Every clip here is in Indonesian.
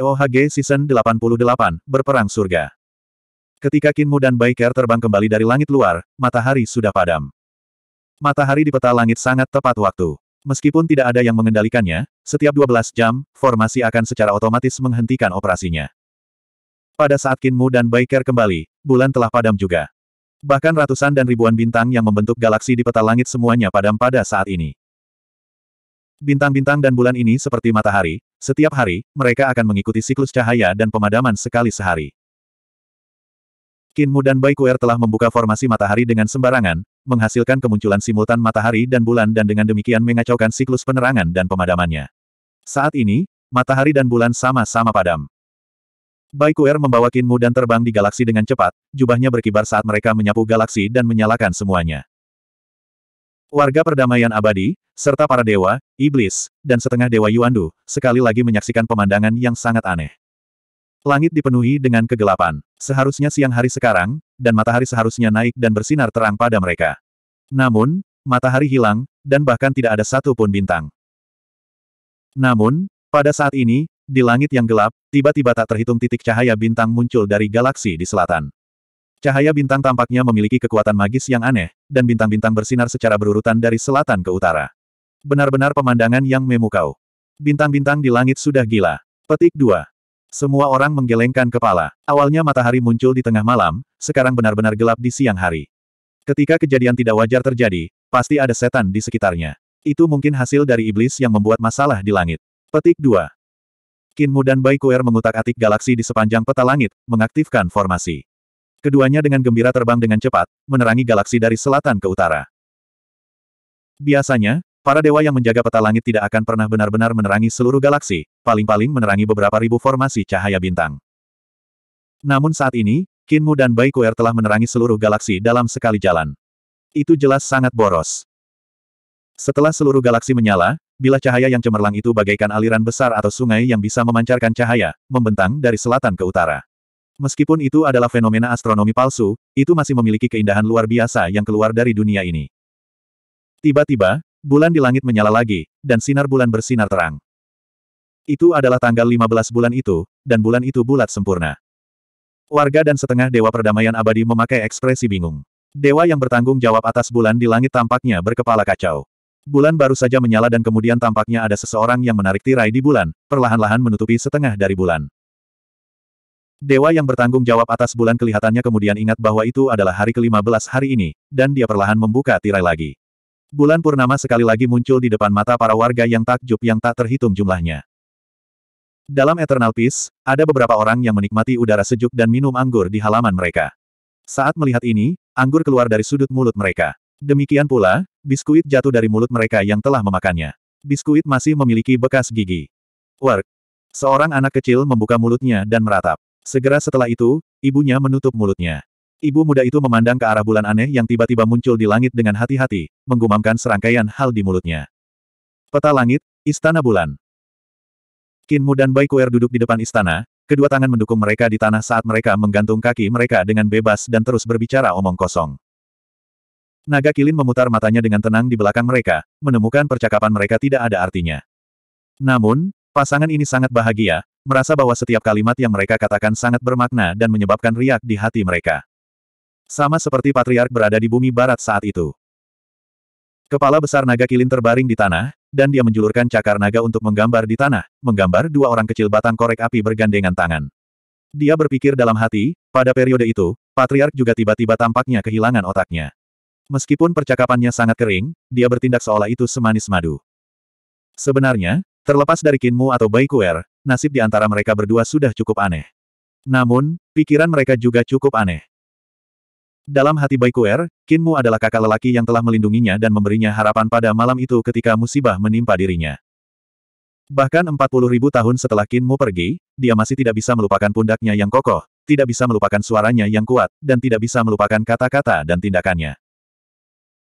TOHG Season 88, Berperang Surga. Ketika Kinmu dan Baiker terbang kembali dari langit luar, matahari sudah padam. Matahari di peta langit sangat tepat waktu. Meskipun tidak ada yang mengendalikannya, setiap 12 jam, formasi akan secara otomatis menghentikan operasinya. Pada saat Kinmu dan Baiker kembali, bulan telah padam juga. Bahkan ratusan dan ribuan bintang yang membentuk galaksi di peta langit semuanya padam pada saat ini. Bintang-bintang dan bulan ini seperti matahari, setiap hari, mereka akan mengikuti siklus cahaya dan pemadaman sekali sehari. Kinmu dan Baikuer telah membuka formasi matahari dengan sembarangan, menghasilkan kemunculan simultan matahari dan bulan dan dengan demikian mengacaukan siklus penerangan dan pemadamannya. Saat ini, matahari dan bulan sama-sama padam. Baikuer membawa Kinmu dan terbang di galaksi dengan cepat, jubahnya berkibar saat mereka menyapu galaksi dan menyalakan semuanya. Warga perdamaian abadi, serta para dewa, iblis, dan setengah dewa Yuandu, sekali lagi menyaksikan pemandangan yang sangat aneh. Langit dipenuhi dengan kegelapan. Seharusnya siang hari sekarang, dan matahari seharusnya naik dan bersinar terang pada mereka. Namun, matahari hilang, dan bahkan tidak ada satu pun bintang. Namun, pada saat ini, di langit yang gelap, tiba-tiba tak terhitung titik cahaya bintang muncul dari galaksi di selatan. Cahaya bintang tampaknya memiliki kekuatan magis yang aneh, dan bintang-bintang bersinar secara berurutan dari selatan ke utara. Benar-benar pemandangan yang memukau. Bintang-bintang di langit sudah gila. Petik 2. Semua orang menggelengkan kepala. Awalnya matahari muncul di tengah malam, sekarang benar-benar gelap di siang hari. Ketika kejadian tidak wajar terjadi, pasti ada setan di sekitarnya. Itu mungkin hasil dari iblis yang membuat masalah di langit. Petik 2. Kinmu dan Baikuer mengutak-atik galaksi di sepanjang peta langit, mengaktifkan formasi. Keduanya dengan gembira terbang dengan cepat, menerangi galaksi dari selatan ke utara. Biasanya, para dewa yang menjaga peta langit tidak akan pernah benar-benar menerangi seluruh galaksi, paling-paling menerangi beberapa ribu formasi cahaya bintang. Namun saat ini, Kinmu dan Baikuer telah menerangi seluruh galaksi dalam sekali jalan. Itu jelas sangat boros. Setelah seluruh galaksi menyala, bila cahaya yang cemerlang itu bagaikan aliran besar atau sungai yang bisa memancarkan cahaya, membentang dari selatan ke utara. Meskipun itu adalah fenomena astronomi palsu, itu masih memiliki keindahan luar biasa yang keluar dari dunia ini. Tiba-tiba, bulan di langit menyala lagi, dan sinar bulan bersinar terang. Itu adalah tanggal 15 bulan itu, dan bulan itu bulat sempurna. Warga dan setengah dewa perdamaian abadi memakai ekspresi bingung. Dewa yang bertanggung jawab atas bulan di langit tampaknya berkepala kacau. Bulan baru saja menyala dan kemudian tampaknya ada seseorang yang menarik tirai di bulan, perlahan-lahan menutupi setengah dari bulan. Dewa yang bertanggung jawab atas bulan kelihatannya kemudian ingat bahwa itu adalah hari ke-15 hari ini, dan dia perlahan membuka tirai lagi. Bulan purnama sekali lagi muncul di depan mata para warga yang takjub yang tak terhitung jumlahnya. Dalam Eternal Peace, ada beberapa orang yang menikmati udara sejuk dan minum anggur di halaman mereka. Saat melihat ini, anggur keluar dari sudut mulut mereka. Demikian pula, biskuit jatuh dari mulut mereka yang telah memakannya. Biskuit masih memiliki bekas gigi. Work. Seorang anak kecil membuka mulutnya dan meratap. Segera setelah itu, ibunya menutup mulutnya. Ibu muda itu memandang ke arah bulan aneh yang tiba-tiba muncul di langit dengan hati-hati, menggumamkan serangkaian hal di mulutnya. Peta langit, Istana Bulan. Kinmu dan Baikuer duduk di depan istana, kedua tangan mendukung mereka di tanah saat mereka menggantung kaki mereka dengan bebas dan terus berbicara omong kosong. Naga Kilin memutar matanya dengan tenang di belakang mereka, menemukan percakapan mereka tidak ada artinya. Namun, pasangan ini sangat bahagia, merasa bahwa setiap kalimat yang mereka katakan sangat bermakna dan menyebabkan riak di hati mereka. Sama seperti patriark berada di bumi barat saat itu. Kepala besar naga kilin terbaring di tanah, dan dia menjulurkan cakar naga untuk menggambar di tanah, menggambar dua orang kecil batang korek api bergandengan tangan. Dia berpikir dalam hati, pada periode itu, patriark juga tiba-tiba tampaknya kehilangan otaknya. Meskipun percakapannya sangat kering, dia bertindak seolah itu semanis madu. Sebenarnya, terlepas dari Kinmu atau Baikuer, nasib di antara mereka berdua sudah cukup aneh. Namun, pikiran mereka juga cukup aneh. Dalam hati Baikuer, Kinmu adalah kakak lelaki yang telah melindunginya dan memberinya harapan pada malam itu ketika musibah menimpa dirinya. Bahkan 40 ribu tahun setelah Kinmu pergi, dia masih tidak bisa melupakan pundaknya yang kokoh, tidak bisa melupakan suaranya yang kuat, dan tidak bisa melupakan kata-kata dan tindakannya.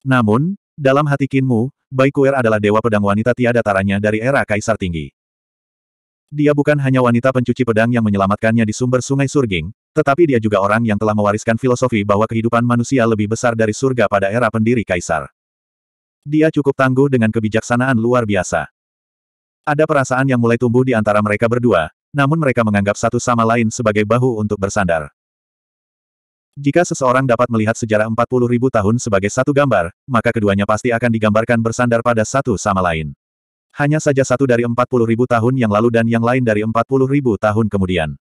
Namun, dalam hati Kinmu, Baikuer adalah dewa pedang wanita tiada taranya dari era Kaisar Tinggi. Dia bukan hanya wanita pencuci pedang yang menyelamatkannya di sumber sungai Surging, tetapi dia juga orang yang telah mewariskan filosofi bahwa kehidupan manusia lebih besar dari surga pada era pendiri kaisar. Dia cukup tangguh dengan kebijaksanaan luar biasa. Ada perasaan yang mulai tumbuh di antara mereka berdua, namun mereka menganggap satu sama lain sebagai bahu untuk bersandar. Jika seseorang dapat melihat sejarah 40.000 tahun sebagai satu gambar, maka keduanya pasti akan digambarkan bersandar pada satu sama lain. Hanya saja satu dari puluh ribu tahun yang lalu dan yang lain dari puluh ribu tahun kemudian.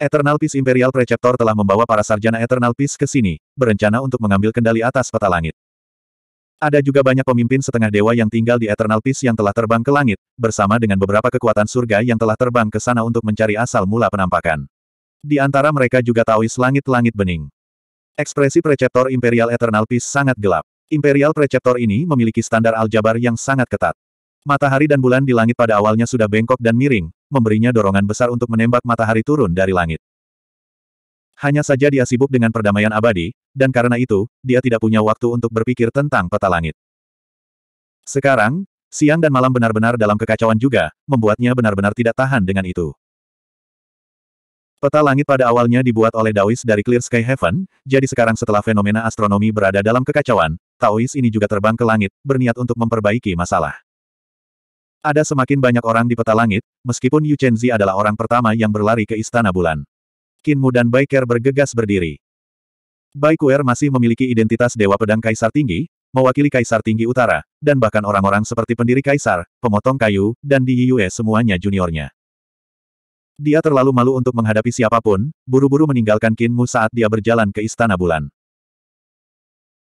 Eternal Peace Imperial Preceptor telah membawa para sarjana Eternal Peace ke sini, berencana untuk mengambil kendali atas peta langit. Ada juga banyak pemimpin setengah dewa yang tinggal di Eternal Peace yang telah terbang ke langit, bersama dengan beberapa kekuatan surga yang telah terbang ke sana untuk mencari asal mula penampakan. Di antara mereka juga Taois langit-langit bening. Ekspresi Preceptor Imperial Eternal Peace sangat gelap. Imperial Preceptor ini memiliki standar aljabar yang sangat ketat. Matahari dan bulan di langit pada awalnya sudah bengkok dan miring, memberinya dorongan besar untuk menembak matahari turun dari langit. Hanya saja dia sibuk dengan perdamaian abadi, dan karena itu, dia tidak punya waktu untuk berpikir tentang peta langit. Sekarang, siang dan malam benar-benar dalam kekacauan juga, membuatnya benar-benar tidak tahan dengan itu. Peta langit pada awalnya dibuat oleh Daois dari Clear Sky Heaven, jadi sekarang setelah fenomena astronomi berada dalam kekacauan, Taois ini juga terbang ke langit, berniat untuk memperbaiki masalah. Ada semakin banyak orang di peta langit, meskipun Yu Chenzi adalah orang pertama yang berlari ke Istana Bulan. Kinmu dan Baiker bergegas berdiri. Baikuer masih memiliki identitas Dewa Pedang Kaisar Tinggi, mewakili Kaisar Tinggi Utara, dan bahkan orang-orang seperti pendiri Kaisar, pemotong kayu, dan di Yue semuanya juniornya. Dia terlalu malu untuk menghadapi siapapun, buru-buru meninggalkan Kinmu saat dia berjalan ke Istana Bulan.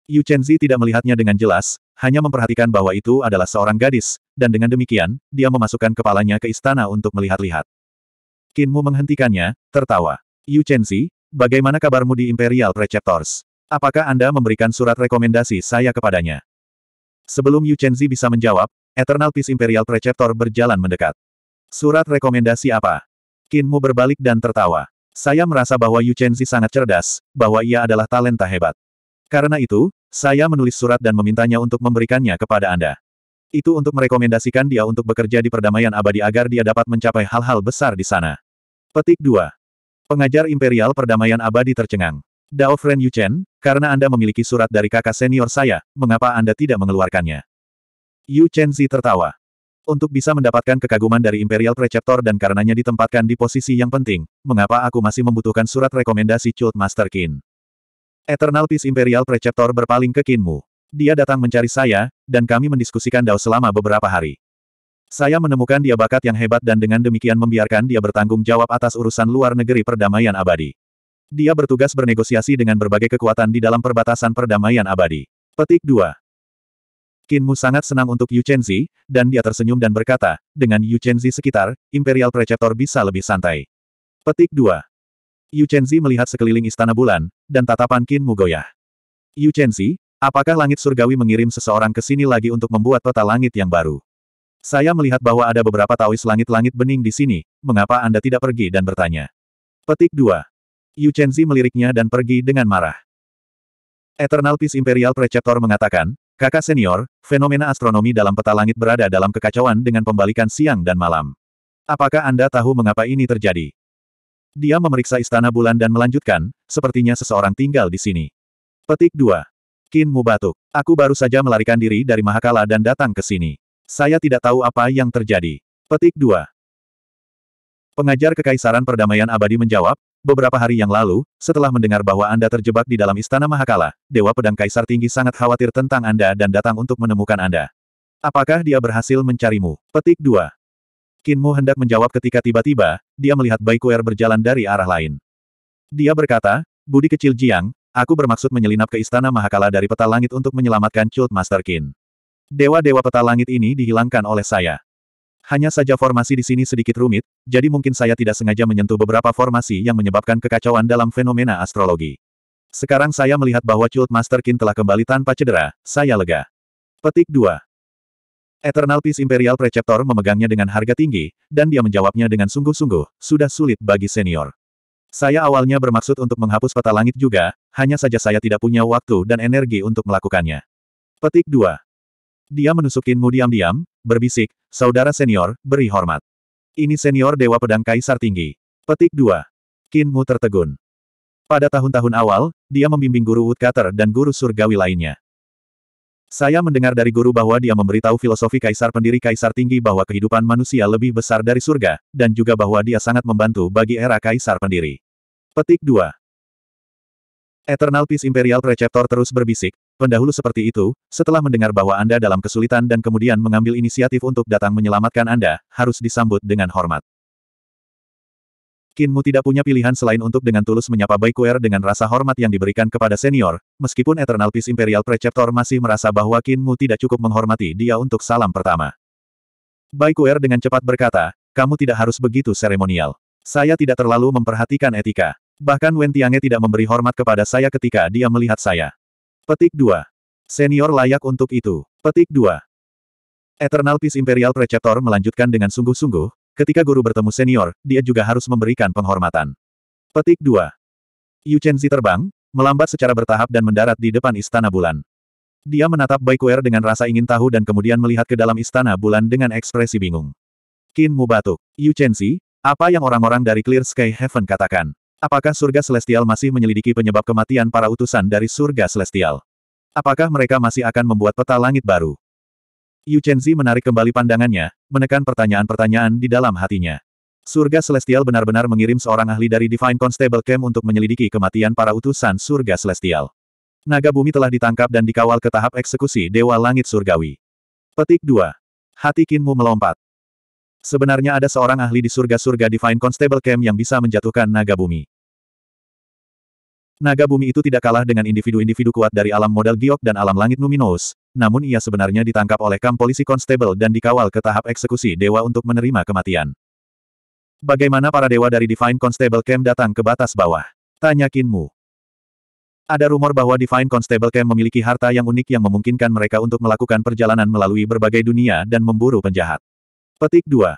Yu Chenzi tidak melihatnya dengan jelas, hanya memperhatikan bahwa itu adalah seorang gadis, dan dengan demikian, dia memasukkan kepalanya ke istana untuk melihat-lihat. Kinmu menghentikannya, tertawa. Yu Chenzi, bagaimana kabarmu di Imperial Preceptors? Apakah Anda memberikan surat rekomendasi saya kepadanya? Sebelum Yu Chenzi bisa menjawab, Eternal Peace Imperial Preceptor berjalan mendekat. Surat rekomendasi apa? Kinmu berbalik dan tertawa. Saya merasa bahwa Yu Chenzi sangat cerdas, bahwa ia adalah talenta hebat. Karena itu, saya menulis surat dan memintanya untuk memberikannya kepada Anda. Itu untuk merekomendasikan dia untuk bekerja di perdamaian abadi agar dia dapat mencapai hal-hal besar di sana. Petik 2. Pengajar Imperial Perdamaian Abadi tercengang. Dao Fren Yuchen, karena Anda memiliki surat dari kakak senior saya, mengapa Anda tidak mengeluarkannya? Yu Chenzi tertawa. Untuk bisa mendapatkan kekaguman dari Imperial Preceptor dan karenanya ditempatkan di posisi yang penting, mengapa aku masih membutuhkan surat rekomendasi Chult Master Qin? Eternal Peace Imperial Preceptor berpaling ke Kinmu. Dia datang mencari saya, dan kami mendiskusikan Dao selama beberapa hari. Saya menemukan dia bakat yang hebat dan dengan demikian membiarkan dia bertanggung jawab atas urusan luar negeri perdamaian abadi. Dia bertugas bernegosiasi dengan berbagai kekuatan di dalam perbatasan perdamaian abadi. Petik 2. Kinmu sangat senang untuk Yu Chenzi, dan dia tersenyum dan berkata, dengan Yu Chenzi sekitar, Imperial Preceptor bisa lebih santai. Petik 2. Yu Chenzi melihat sekeliling istana bulan, dan tatapan Qin Mugoyah. Yu Chenzi, apakah langit surgawi mengirim seseorang ke sini lagi untuk membuat peta langit yang baru? Saya melihat bahwa ada beberapa taois langit-langit bening di sini, mengapa Anda tidak pergi dan bertanya? Petik 2. Yu Chenzi meliriknya dan pergi dengan marah. Eternal Peace Imperial Preceptor mengatakan, Kakak senior, fenomena astronomi dalam peta langit berada dalam kekacauan dengan pembalikan siang dan malam. Apakah Anda tahu mengapa ini terjadi? Dia memeriksa istana bulan dan melanjutkan, sepertinya seseorang tinggal di sini. Petik 2. Kinmu batuk. Aku baru saja melarikan diri dari Mahakala dan datang ke sini. Saya tidak tahu apa yang terjadi. Petik 2. Pengajar Kekaisaran Perdamaian Abadi menjawab, beberapa hari yang lalu, setelah mendengar bahwa Anda terjebak di dalam Istana Mahakala, Dewa Pedang Kaisar Tinggi sangat khawatir tentang Anda dan datang untuk menemukan Anda. Apakah dia berhasil mencarimu? Petik 2. Kinmu hendak menjawab ketika tiba-tiba, dia melihat Bai Kuer berjalan dari arah lain. Dia berkata, Budi kecil Jiang, aku bermaksud menyelinap ke Istana Mahakala dari peta langit untuk menyelamatkan Chult Master Kin. Dewa-dewa peta langit ini dihilangkan oleh saya. Hanya saja formasi di sini sedikit rumit, jadi mungkin saya tidak sengaja menyentuh beberapa formasi yang menyebabkan kekacauan dalam fenomena astrologi. Sekarang saya melihat bahwa Chult Master Kin telah kembali tanpa cedera, saya lega. Petik 2. Eternal Peace Imperial Preceptor memegangnya dengan harga tinggi, dan dia menjawabnya dengan sungguh-sungguh, sudah sulit bagi senior. Saya awalnya bermaksud untuk menghapus peta langit juga, hanya saja saya tidak punya waktu dan energi untuk melakukannya. Petik 2. Dia menusukinmu diam-diam, berbisik, saudara senior, beri hormat. Ini senior Dewa Pedang Kaisar Tinggi. Petik 2. Kinmu tertegun. Pada tahun-tahun awal, dia membimbing guru Woodcutter dan guru surgawi lainnya. Saya mendengar dari guru bahwa dia memberitahu filosofi kaisar pendiri kaisar tinggi bahwa kehidupan manusia lebih besar dari surga, dan juga bahwa dia sangat membantu bagi era kaisar pendiri. Petik 2. Eternal Peace Imperial Preceptor terus berbisik, pendahulu seperti itu, setelah mendengar bahwa Anda dalam kesulitan dan kemudian mengambil inisiatif untuk datang menyelamatkan Anda, harus disambut dengan hormat. Kinmu tidak punya pilihan selain untuk dengan tulus menyapa Baikuer dengan rasa hormat yang diberikan kepada senior, meskipun Eternal Peace Imperial Preceptor masih merasa bahwa Kinmu tidak cukup menghormati dia untuk salam pertama. Baikuer dengan cepat berkata, kamu tidak harus begitu seremonial. Saya tidak terlalu memperhatikan etika. Bahkan Wen Tiange tidak memberi hormat kepada saya ketika dia melihat saya. Petik 2. Senior layak untuk itu. Petik 2. Eternal Peace Imperial Preceptor melanjutkan dengan sungguh-sungguh, Ketika guru bertemu senior, dia juga harus memberikan penghormatan. Petik 2. Yu Chenzi terbang, melambat secara bertahap dan mendarat di depan Istana Bulan. Dia menatap Bai Kuer dengan rasa ingin tahu dan kemudian melihat ke dalam Istana Bulan dengan ekspresi bingung. Qin Mu batuk. Yu Chenzi, apa yang orang-orang dari Clear Sky Heaven katakan? Apakah surga celestial masih menyelidiki penyebab kematian para utusan dari surga celestial? Apakah mereka masih akan membuat peta langit baru? Yu Chenzi menarik kembali pandangannya, menekan pertanyaan-pertanyaan di dalam hatinya. Surga Celestial benar-benar mengirim seorang ahli dari Divine Constable Camp untuk menyelidiki kematian para utusan Surga Celestial. Naga bumi telah ditangkap dan dikawal ke tahap eksekusi Dewa Langit Surgawi. Petik 2. Hati Kinmu melompat. Sebenarnya ada seorang ahli di surga-surga Divine Constable Camp yang bisa menjatuhkan naga bumi. Naga bumi itu tidak kalah dengan individu-individu kuat dari alam modal giok dan alam langit Numinous, namun ia sebenarnya ditangkap oleh kam polisi konstabel dan dikawal ke tahap eksekusi dewa untuk menerima kematian. Bagaimana para dewa dari Divine Constable Camp datang ke batas bawah? Tanya Kinmu. Ada rumor bahwa Divine Constable Camp memiliki harta yang unik yang memungkinkan mereka untuk melakukan perjalanan melalui berbagai dunia dan memburu penjahat. Petik 2.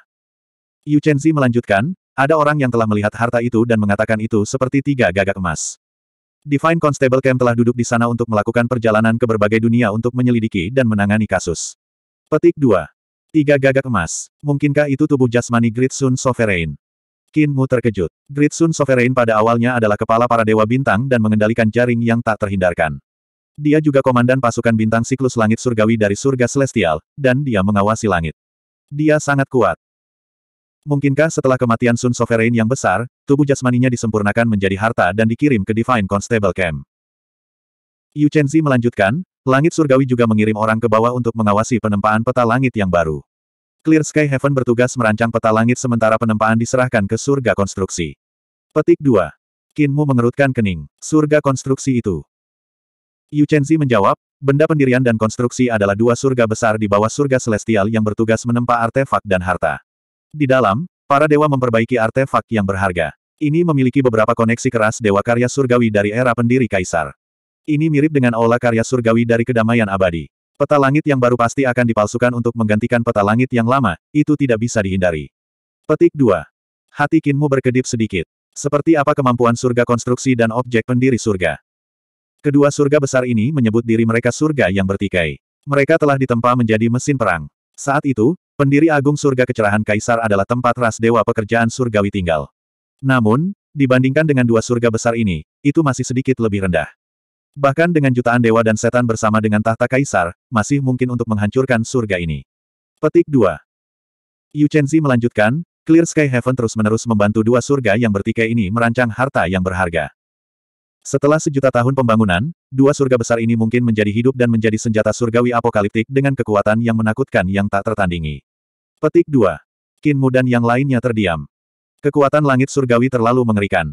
Yu Chenzi melanjutkan, ada orang yang telah melihat harta itu dan mengatakan itu seperti tiga gagak emas. Divine Constable Camp telah duduk di sana untuk melakukan perjalanan ke berbagai dunia untuk menyelidiki dan menangani kasus. Petik 2. Tiga gagak emas. Mungkinkah itu tubuh jasmani Gritsun Sovereign? Kinmu terkejut. Gritsun Sovereign pada awalnya adalah kepala para dewa bintang dan mengendalikan jaring yang tak terhindarkan. Dia juga komandan pasukan bintang siklus langit surgawi dari surga celestial, dan dia mengawasi langit. Dia sangat kuat. Mungkinkah setelah kematian Sun Sovereign yang besar, tubuh jasmaninya disempurnakan menjadi harta dan dikirim ke Divine Constable Camp. Yu Chenzi melanjutkan, langit surgawi juga mengirim orang ke bawah untuk mengawasi penempaan peta langit yang baru. Clear Sky Heaven bertugas merancang peta langit sementara penempaan diserahkan ke surga konstruksi. Petik 2. Kinmu mengerutkan kening. Surga konstruksi itu. Yu Chenzi menjawab, benda pendirian dan konstruksi adalah dua surga besar di bawah surga celestial yang bertugas menempa artefak dan harta. Di dalam, para dewa memperbaiki artefak yang berharga. Ini memiliki beberapa koneksi keras Dewa Karya Surgawi dari era pendiri Kaisar. Ini mirip dengan Aula Karya Surgawi dari Kedamaian Abadi. Peta langit yang baru pasti akan dipalsukan untuk menggantikan peta langit yang lama, itu tidak bisa dihindari. Petik 2. Hati Kinmu berkedip sedikit. Seperti apa kemampuan surga konstruksi dan objek pendiri surga? Kedua surga besar ini menyebut diri mereka surga yang bertikai. Mereka telah ditempa menjadi mesin perang. Saat itu, pendiri agung surga kecerahan kaisar adalah tempat ras dewa pekerjaan surgawi tinggal. Namun, dibandingkan dengan dua surga besar ini, itu masih sedikit lebih rendah. Bahkan dengan jutaan dewa dan setan bersama dengan tahta kaisar, masih mungkin untuk menghancurkan surga ini. Petik 2. Yu Chenzi melanjutkan, Clear Sky Heaven terus-menerus membantu dua surga yang bertikai ini merancang harta yang berharga. Setelah sejuta tahun pembangunan, dua surga besar ini mungkin menjadi hidup dan menjadi senjata surgawi apokaliptik dengan kekuatan yang menakutkan yang tak tertandingi. Petik 2. Kinmu dan yang lainnya terdiam. Kekuatan langit surgawi terlalu mengerikan.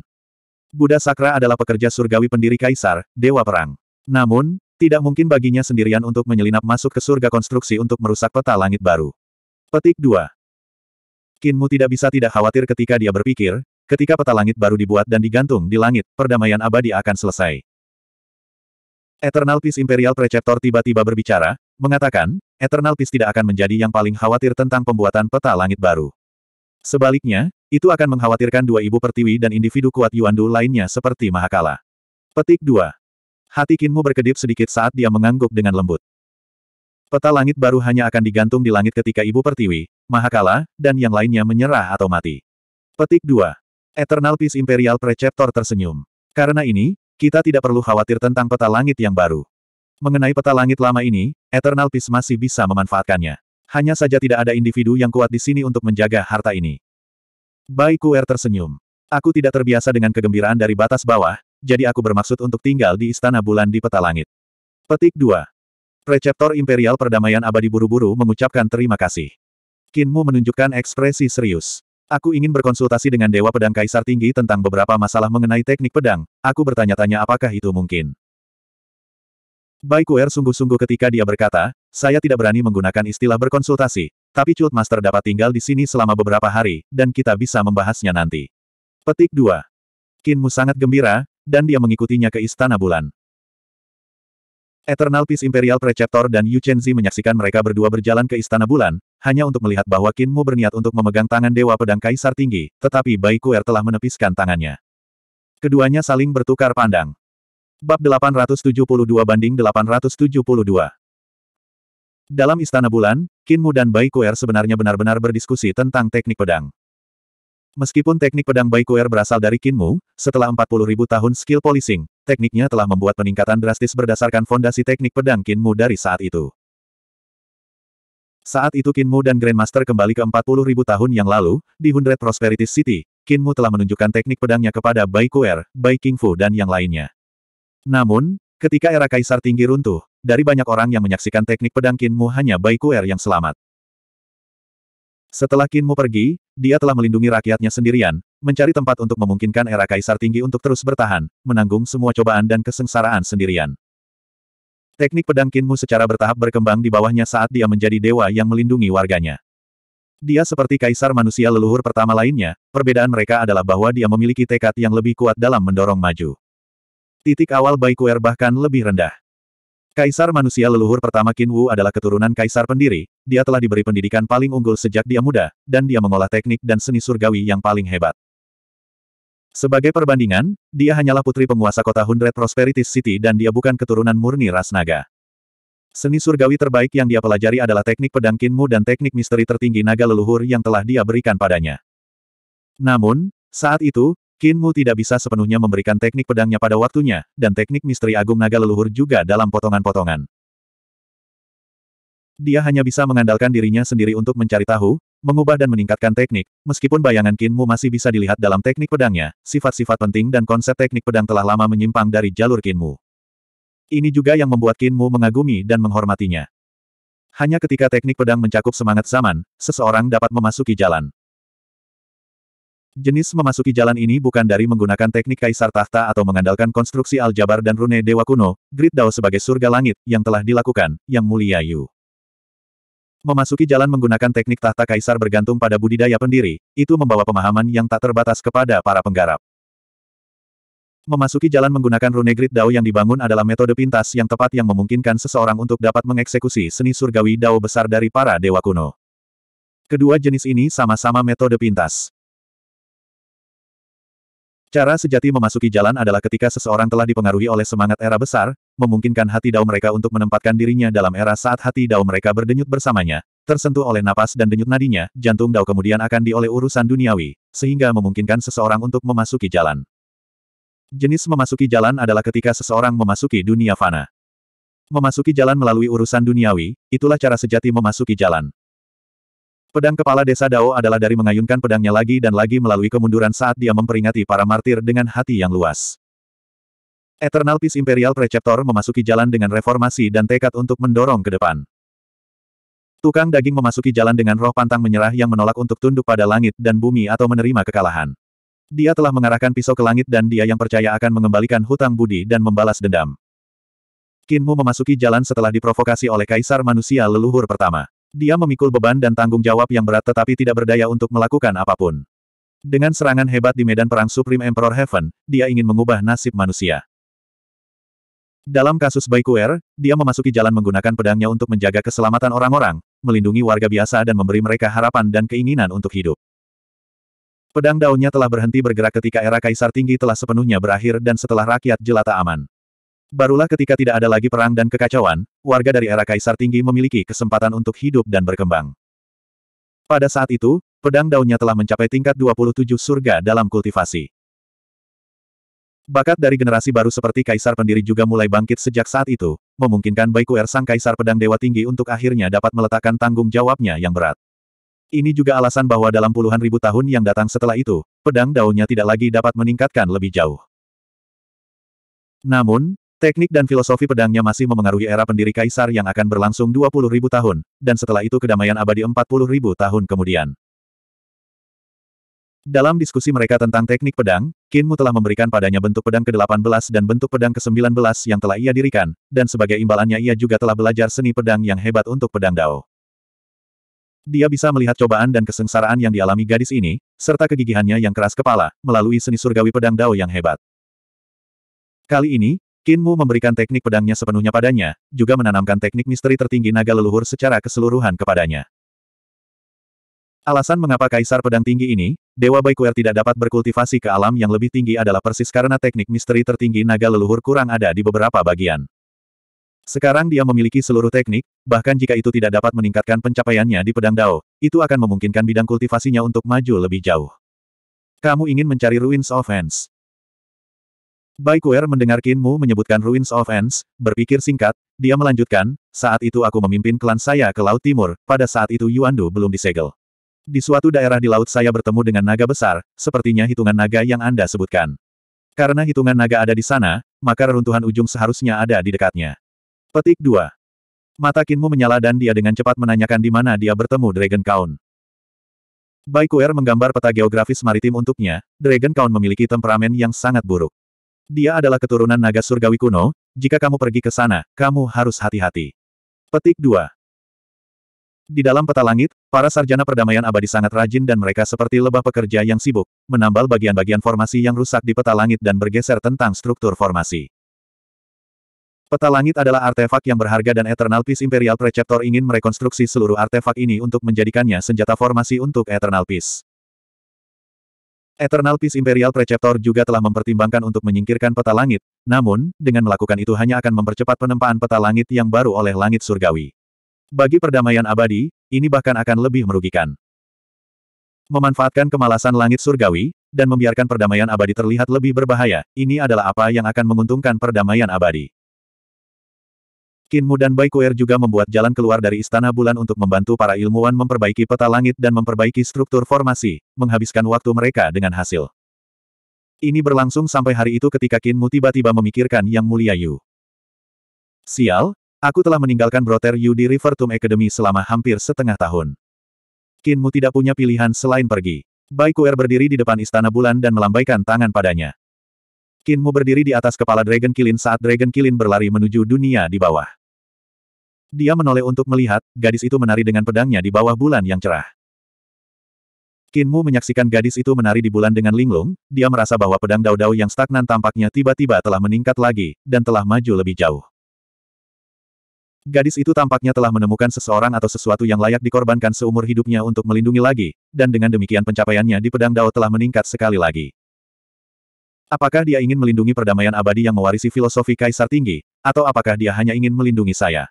Buddha Sakra adalah pekerja surgawi pendiri kaisar, dewa perang. Namun, tidak mungkin baginya sendirian untuk menyelinap masuk ke surga konstruksi untuk merusak peta langit baru. Petik 2. Kinmu tidak bisa tidak khawatir ketika dia berpikir, ketika peta langit baru dibuat dan digantung di langit, perdamaian abadi akan selesai. Eternal Peace Imperial Preceptor tiba-tiba berbicara, mengatakan, Eternal Peace tidak akan menjadi yang paling khawatir tentang pembuatan peta langit baru. Sebaliknya, itu akan mengkhawatirkan dua ibu pertiwi dan individu kuat Yuandu lainnya seperti Mahakala. Petik 2. Hati Kinmu berkedip sedikit saat dia mengangguk dengan lembut. Peta langit baru hanya akan digantung di langit ketika ibu pertiwi, Mahakala, dan yang lainnya menyerah atau mati. Petik 2. Eternal Peace Imperial Preceptor tersenyum. Karena ini, kita tidak perlu khawatir tentang peta langit yang baru. Mengenai peta langit lama ini, Eternal Peace masih bisa memanfaatkannya. Hanya saja tidak ada individu yang kuat di sini untuk menjaga harta ini. Bai Kuer tersenyum. Aku tidak terbiasa dengan kegembiraan dari batas bawah, jadi aku bermaksud untuk tinggal di Istana Bulan di Peta Langit. Petik 2. Preceptor Imperial Perdamaian Abadi buru-buru mengucapkan terima kasih. Kinmu menunjukkan ekspresi serius. Aku ingin berkonsultasi dengan Dewa Pedang Kaisar Tinggi tentang beberapa masalah mengenai teknik pedang, aku bertanya-tanya apakah itu mungkin. Bai Kuer sungguh-sungguh ketika dia berkata, saya tidak berani menggunakan istilah berkonsultasi, tapi Cult Master dapat tinggal di sini selama beberapa hari, dan kita bisa membahasnya nanti. Petik 2. Kinmu sangat gembira, dan dia mengikutinya ke Istana Bulan. Eternal Peace Imperial Preceptor dan Yu Chenzi menyaksikan mereka berdua berjalan ke Istana Bulan, hanya untuk melihat bahwa Kinmu berniat untuk memegang tangan Dewa Pedang Kaisar Tinggi, tetapi Bai Kuer telah menepiskan tangannya. Keduanya saling bertukar pandang. Bab 872 banding 872 Dalam Istana Bulan, Kinmu dan Bai Kuer sebenarnya benar-benar berdiskusi tentang teknik pedang. Meskipun teknik pedang Bai Kuer berasal dari Kinmu, setelah 40.000 tahun skill polishing, tekniknya telah membuat peningkatan drastis berdasarkan fondasi teknik pedang Kinmu dari saat itu. Saat itu Kinmu dan Grandmaster kembali ke 40.000 tahun yang lalu, di Hundred Prosperity City, Kinmu telah menunjukkan teknik pedangnya kepada Bai Kuer, Bai Kingfu dan yang lainnya. Namun, ketika era Kaisar Tinggi runtuh, dari banyak orang yang menyaksikan teknik pedang Kinmu hanya Bai Kuer yang selamat. Setelah Kinmu pergi, dia telah melindungi rakyatnya sendirian, mencari tempat untuk memungkinkan era Kaisar Tinggi untuk terus bertahan, menanggung semua cobaan dan kesengsaraan sendirian. Teknik pedang Kinmu secara bertahap berkembang di bawahnya saat dia menjadi dewa yang melindungi warganya. Dia seperti kaisar manusia leluhur pertama lainnya, perbedaan mereka adalah bahwa dia memiliki tekad yang lebih kuat dalam mendorong maju. Titik awal Baikuer bahkan lebih rendah. Kaisar manusia leluhur pertama Qin Wu adalah keturunan kaisar pendiri, dia telah diberi pendidikan paling unggul sejak dia muda, dan dia mengolah teknik dan seni surgawi yang paling hebat. Sebagai perbandingan, dia hanyalah putri penguasa kota Hundred Prosperity City dan dia bukan keturunan murni ras naga. Seni surgawi terbaik yang dia pelajari adalah teknik pedang Wu dan teknik misteri tertinggi naga leluhur yang telah dia berikan padanya. Namun, saat itu, Kinmu tidak bisa sepenuhnya memberikan teknik pedangnya pada waktunya, dan teknik misteri agung naga leluhur juga dalam potongan-potongan. Dia hanya bisa mengandalkan dirinya sendiri untuk mencari tahu, mengubah dan meningkatkan teknik, meskipun bayangan Kinmu masih bisa dilihat dalam teknik pedangnya, sifat-sifat penting dan konsep teknik pedang telah lama menyimpang dari jalur Kinmu. Ini juga yang membuat Kinmu mengagumi dan menghormatinya. Hanya ketika teknik pedang mencakup semangat zaman, seseorang dapat memasuki jalan. Jenis memasuki jalan ini bukan dari menggunakan teknik kaisar tahta atau mengandalkan konstruksi aljabar dan rune dewa kuno, Grid Dao sebagai surga langit, yang telah dilakukan, yang mulia Yu. Memasuki jalan menggunakan teknik tahta kaisar bergantung pada budidaya pendiri, itu membawa pemahaman yang tak terbatas kepada para penggarap. Memasuki jalan menggunakan rune grid Dao yang dibangun adalah metode pintas yang tepat yang memungkinkan seseorang untuk dapat mengeksekusi seni surgawi Dao besar dari para dewa kuno. Kedua jenis ini sama-sama metode pintas. Cara sejati memasuki jalan adalah ketika seseorang telah dipengaruhi oleh semangat era besar, memungkinkan hati dao mereka untuk menempatkan dirinya dalam era saat hati dao mereka berdenyut bersamanya. Tersentuh oleh napas dan denyut nadinya, jantung dao kemudian akan dioleh urusan duniawi, sehingga memungkinkan seseorang untuk memasuki jalan. Jenis memasuki jalan adalah ketika seseorang memasuki dunia fana. Memasuki jalan melalui urusan duniawi, itulah cara sejati memasuki jalan. Pedang kepala desa Dao adalah dari mengayunkan pedangnya lagi dan lagi melalui kemunduran saat dia memperingati para martir dengan hati yang luas. Eternal Peace Imperial Preceptor memasuki jalan dengan reformasi dan tekad untuk mendorong ke depan. Tukang daging memasuki jalan dengan roh pantang menyerah yang menolak untuk tunduk pada langit dan bumi atau menerima kekalahan. Dia telah mengarahkan pisau ke langit dan dia yang percaya akan mengembalikan hutang budi dan membalas dendam. Kinmu memasuki jalan setelah diprovokasi oleh kaisar manusia leluhur pertama. Dia memikul beban dan tanggung jawab yang berat tetapi tidak berdaya untuk melakukan apapun. Dengan serangan hebat di medan perang Supreme Emperor Heaven, dia ingin mengubah nasib manusia. Dalam kasus Baikuer, dia memasuki jalan menggunakan pedangnya untuk menjaga keselamatan orang-orang, melindungi warga biasa dan memberi mereka harapan dan keinginan untuk hidup. Pedang daunnya telah berhenti bergerak ketika era Kaisar Tinggi telah sepenuhnya berakhir dan setelah rakyat jelata aman. Barulah ketika tidak ada lagi perang dan kekacauan, warga dari era Kaisar Tinggi memiliki kesempatan untuk hidup dan berkembang. Pada saat itu, pedang daunnya telah mencapai tingkat 27 surga dalam kultivasi. Bakat dari generasi baru seperti Kaisar Pendiri juga mulai bangkit sejak saat itu, memungkinkan Er sang Kaisar Pedang Dewa Tinggi untuk akhirnya dapat meletakkan tanggung jawabnya yang berat. Ini juga alasan bahwa dalam puluhan ribu tahun yang datang setelah itu, pedang daunnya tidak lagi dapat meningkatkan lebih jauh. Namun, Teknik dan filosofi pedangnya masih memengaruhi era pendiri kaisar yang akan berlangsung ribu tahun, dan setelah itu kedamaian abadi ribu tahun kemudian. Dalam diskusi mereka tentang teknik pedang, Kinmu telah memberikan padanya bentuk pedang ke-18 dan bentuk pedang ke-19 yang telah ia dirikan, dan sebagai imbalannya ia juga telah belajar seni pedang yang hebat untuk pedang Dao. Dia bisa melihat cobaan dan kesengsaraan yang dialami gadis ini, serta kegigihannya yang keras kepala, melalui seni surgawi pedang Dao yang hebat. Kali ini, Kinmu memberikan teknik pedangnya sepenuhnya padanya, juga menanamkan teknik misteri tertinggi naga leluhur secara keseluruhan kepadanya. Alasan mengapa kaisar pedang tinggi ini, Dewa Baikuer tidak dapat berkultivasi ke alam yang lebih tinggi adalah persis karena teknik misteri tertinggi naga leluhur kurang ada di beberapa bagian. Sekarang dia memiliki seluruh teknik, bahkan jika itu tidak dapat meningkatkan pencapaiannya di pedang Dao, itu akan memungkinkan bidang kultivasinya untuk maju lebih jauh. Kamu ingin mencari Ruins of Hands. Bai Kuer mendengar Kinmu menyebutkan Ruins of Ends, berpikir singkat, dia melanjutkan, saat itu aku memimpin klan saya ke Laut Timur, pada saat itu Yuandu belum disegel. Di suatu daerah di laut saya bertemu dengan naga besar, sepertinya hitungan naga yang Anda sebutkan. Karena hitungan naga ada di sana, maka reruntuhan ujung seharusnya ada di dekatnya. Petik 2. Mata Kinmu menyala dan dia dengan cepat menanyakan di mana dia bertemu Dragon Kaun. Baikuer menggambar peta geografis maritim untuknya, Dragon Kaun memiliki temperamen yang sangat buruk. Dia adalah keturunan naga surgawi kuno, jika kamu pergi ke sana, kamu harus hati-hati. Petik 2 Di dalam peta langit, para sarjana perdamaian abadi sangat rajin dan mereka seperti lebah pekerja yang sibuk, menambal bagian-bagian formasi yang rusak di peta langit dan bergeser tentang struktur formasi. Peta langit adalah artefak yang berharga dan Eternal Peace Imperial Preceptor ingin merekonstruksi seluruh artefak ini untuk menjadikannya senjata formasi untuk Eternal Peace. Eternal Peace Imperial Preceptor juga telah mempertimbangkan untuk menyingkirkan peta langit, namun, dengan melakukan itu hanya akan mempercepat penempaan peta langit yang baru oleh langit surgawi. Bagi perdamaian abadi, ini bahkan akan lebih merugikan. Memanfaatkan kemalasan langit surgawi, dan membiarkan perdamaian abadi terlihat lebih berbahaya, ini adalah apa yang akan menguntungkan perdamaian abadi. Kinmu dan Baikuer juga membuat jalan keluar dari Istana Bulan untuk membantu para ilmuwan memperbaiki peta langit dan memperbaiki struktur formasi, menghabiskan waktu mereka dengan hasil. Ini berlangsung sampai hari itu ketika Kinmu tiba-tiba memikirkan Yang Mulia Yu. Sial, aku telah meninggalkan Broter Yu di River Rivertum Academy selama hampir setengah tahun. Kinmu tidak punya pilihan selain pergi. Baikuer berdiri di depan Istana Bulan dan melambaikan tangan padanya. Kinmu berdiri di atas kepala Dragon Kilin saat Dragon Kilin berlari menuju dunia di bawah. Dia menoleh untuk melihat, gadis itu menari dengan pedangnya di bawah bulan yang cerah. Kinmu menyaksikan gadis itu menari di bulan dengan linglung, dia merasa bahwa pedang Dao Dao yang stagnan tampaknya tiba-tiba telah meningkat lagi, dan telah maju lebih jauh. Gadis itu tampaknya telah menemukan seseorang atau sesuatu yang layak dikorbankan seumur hidupnya untuk melindungi lagi, dan dengan demikian pencapaiannya di pedang Dao telah meningkat sekali lagi. Apakah dia ingin melindungi perdamaian abadi yang mewarisi filosofi kaisar tinggi, atau apakah dia hanya ingin melindungi saya?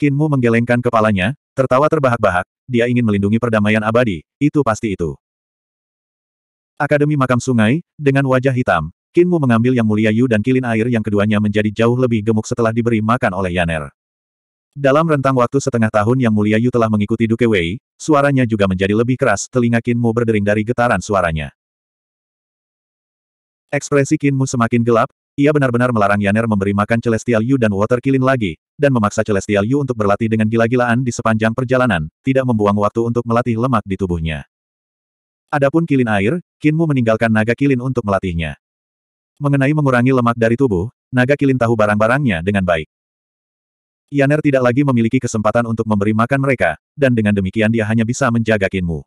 Kinmu menggelengkan kepalanya, tertawa terbahak-bahak, dia ingin melindungi perdamaian abadi, itu pasti itu. Akademi Makam Sungai, dengan wajah hitam, Kinmu mengambil yang mulia Yu dan kilin air yang keduanya menjadi jauh lebih gemuk setelah diberi makan oleh Yaner. Dalam rentang waktu setengah tahun yang mulia Yu telah mengikuti Duke Wei, suaranya juga menjadi lebih keras, telinga Kinmu berdering dari getaran suaranya. Ekspresi Kinmu semakin gelap, ia benar-benar melarang Yaner memberi makan Celestial Yu dan Water Kilin lagi, dan memaksa Celestial Yu untuk berlatih dengan gila-gilaan di sepanjang perjalanan, tidak membuang waktu untuk melatih lemak di tubuhnya. Adapun Kilin Air, Kinmu meninggalkan naga Kilin untuk melatihnya. Mengenai mengurangi lemak dari tubuh, naga Kilin tahu barang-barangnya dengan baik. Yaner tidak lagi memiliki kesempatan untuk memberi makan mereka, dan dengan demikian dia hanya bisa menjaga Kinmu.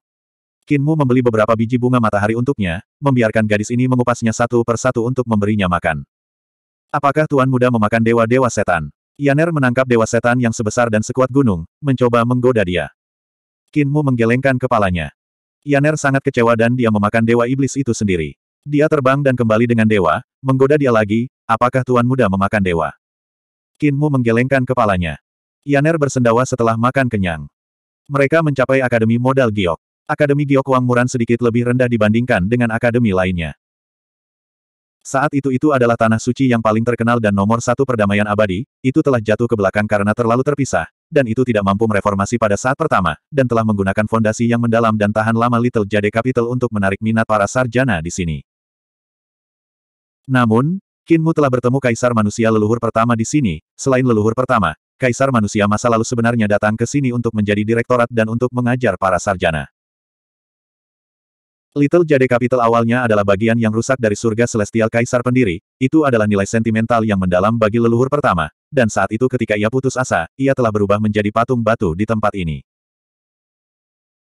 Kinmu membeli beberapa biji bunga matahari untuknya, membiarkan gadis ini mengupasnya satu persatu untuk memberinya makan. Apakah Tuan Muda memakan dewa-dewa setan? Yaner menangkap dewa setan yang sebesar dan sekuat gunung, mencoba menggoda dia. Kinmu menggelengkan kepalanya. Yaner sangat kecewa dan dia memakan dewa iblis itu sendiri. Dia terbang dan kembali dengan dewa, menggoda dia lagi, apakah Tuan Muda memakan dewa? Kinmu menggelengkan kepalanya. Yaner bersendawa setelah makan kenyang. Mereka mencapai Akademi Modal Giok. Akademi Giokuang Muran sedikit lebih rendah dibandingkan dengan akademi lainnya. Saat itu-itu adalah tanah suci yang paling terkenal dan nomor satu perdamaian abadi, itu telah jatuh ke belakang karena terlalu terpisah, dan itu tidak mampu mereformasi pada saat pertama, dan telah menggunakan fondasi yang mendalam dan tahan lama Little Jade Capital untuk menarik minat para sarjana di sini. Namun, Kinmu telah bertemu kaisar manusia leluhur pertama di sini, selain leluhur pertama, kaisar manusia masa lalu sebenarnya datang ke sini untuk menjadi direktorat dan untuk mengajar para sarjana. Little Jade Capital awalnya adalah bagian yang rusak dari surga Celestial Kaisar Pendiri, itu adalah nilai sentimental yang mendalam bagi leluhur pertama, dan saat itu ketika ia putus asa, ia telah berubah menjadi patung batu di tempat ini.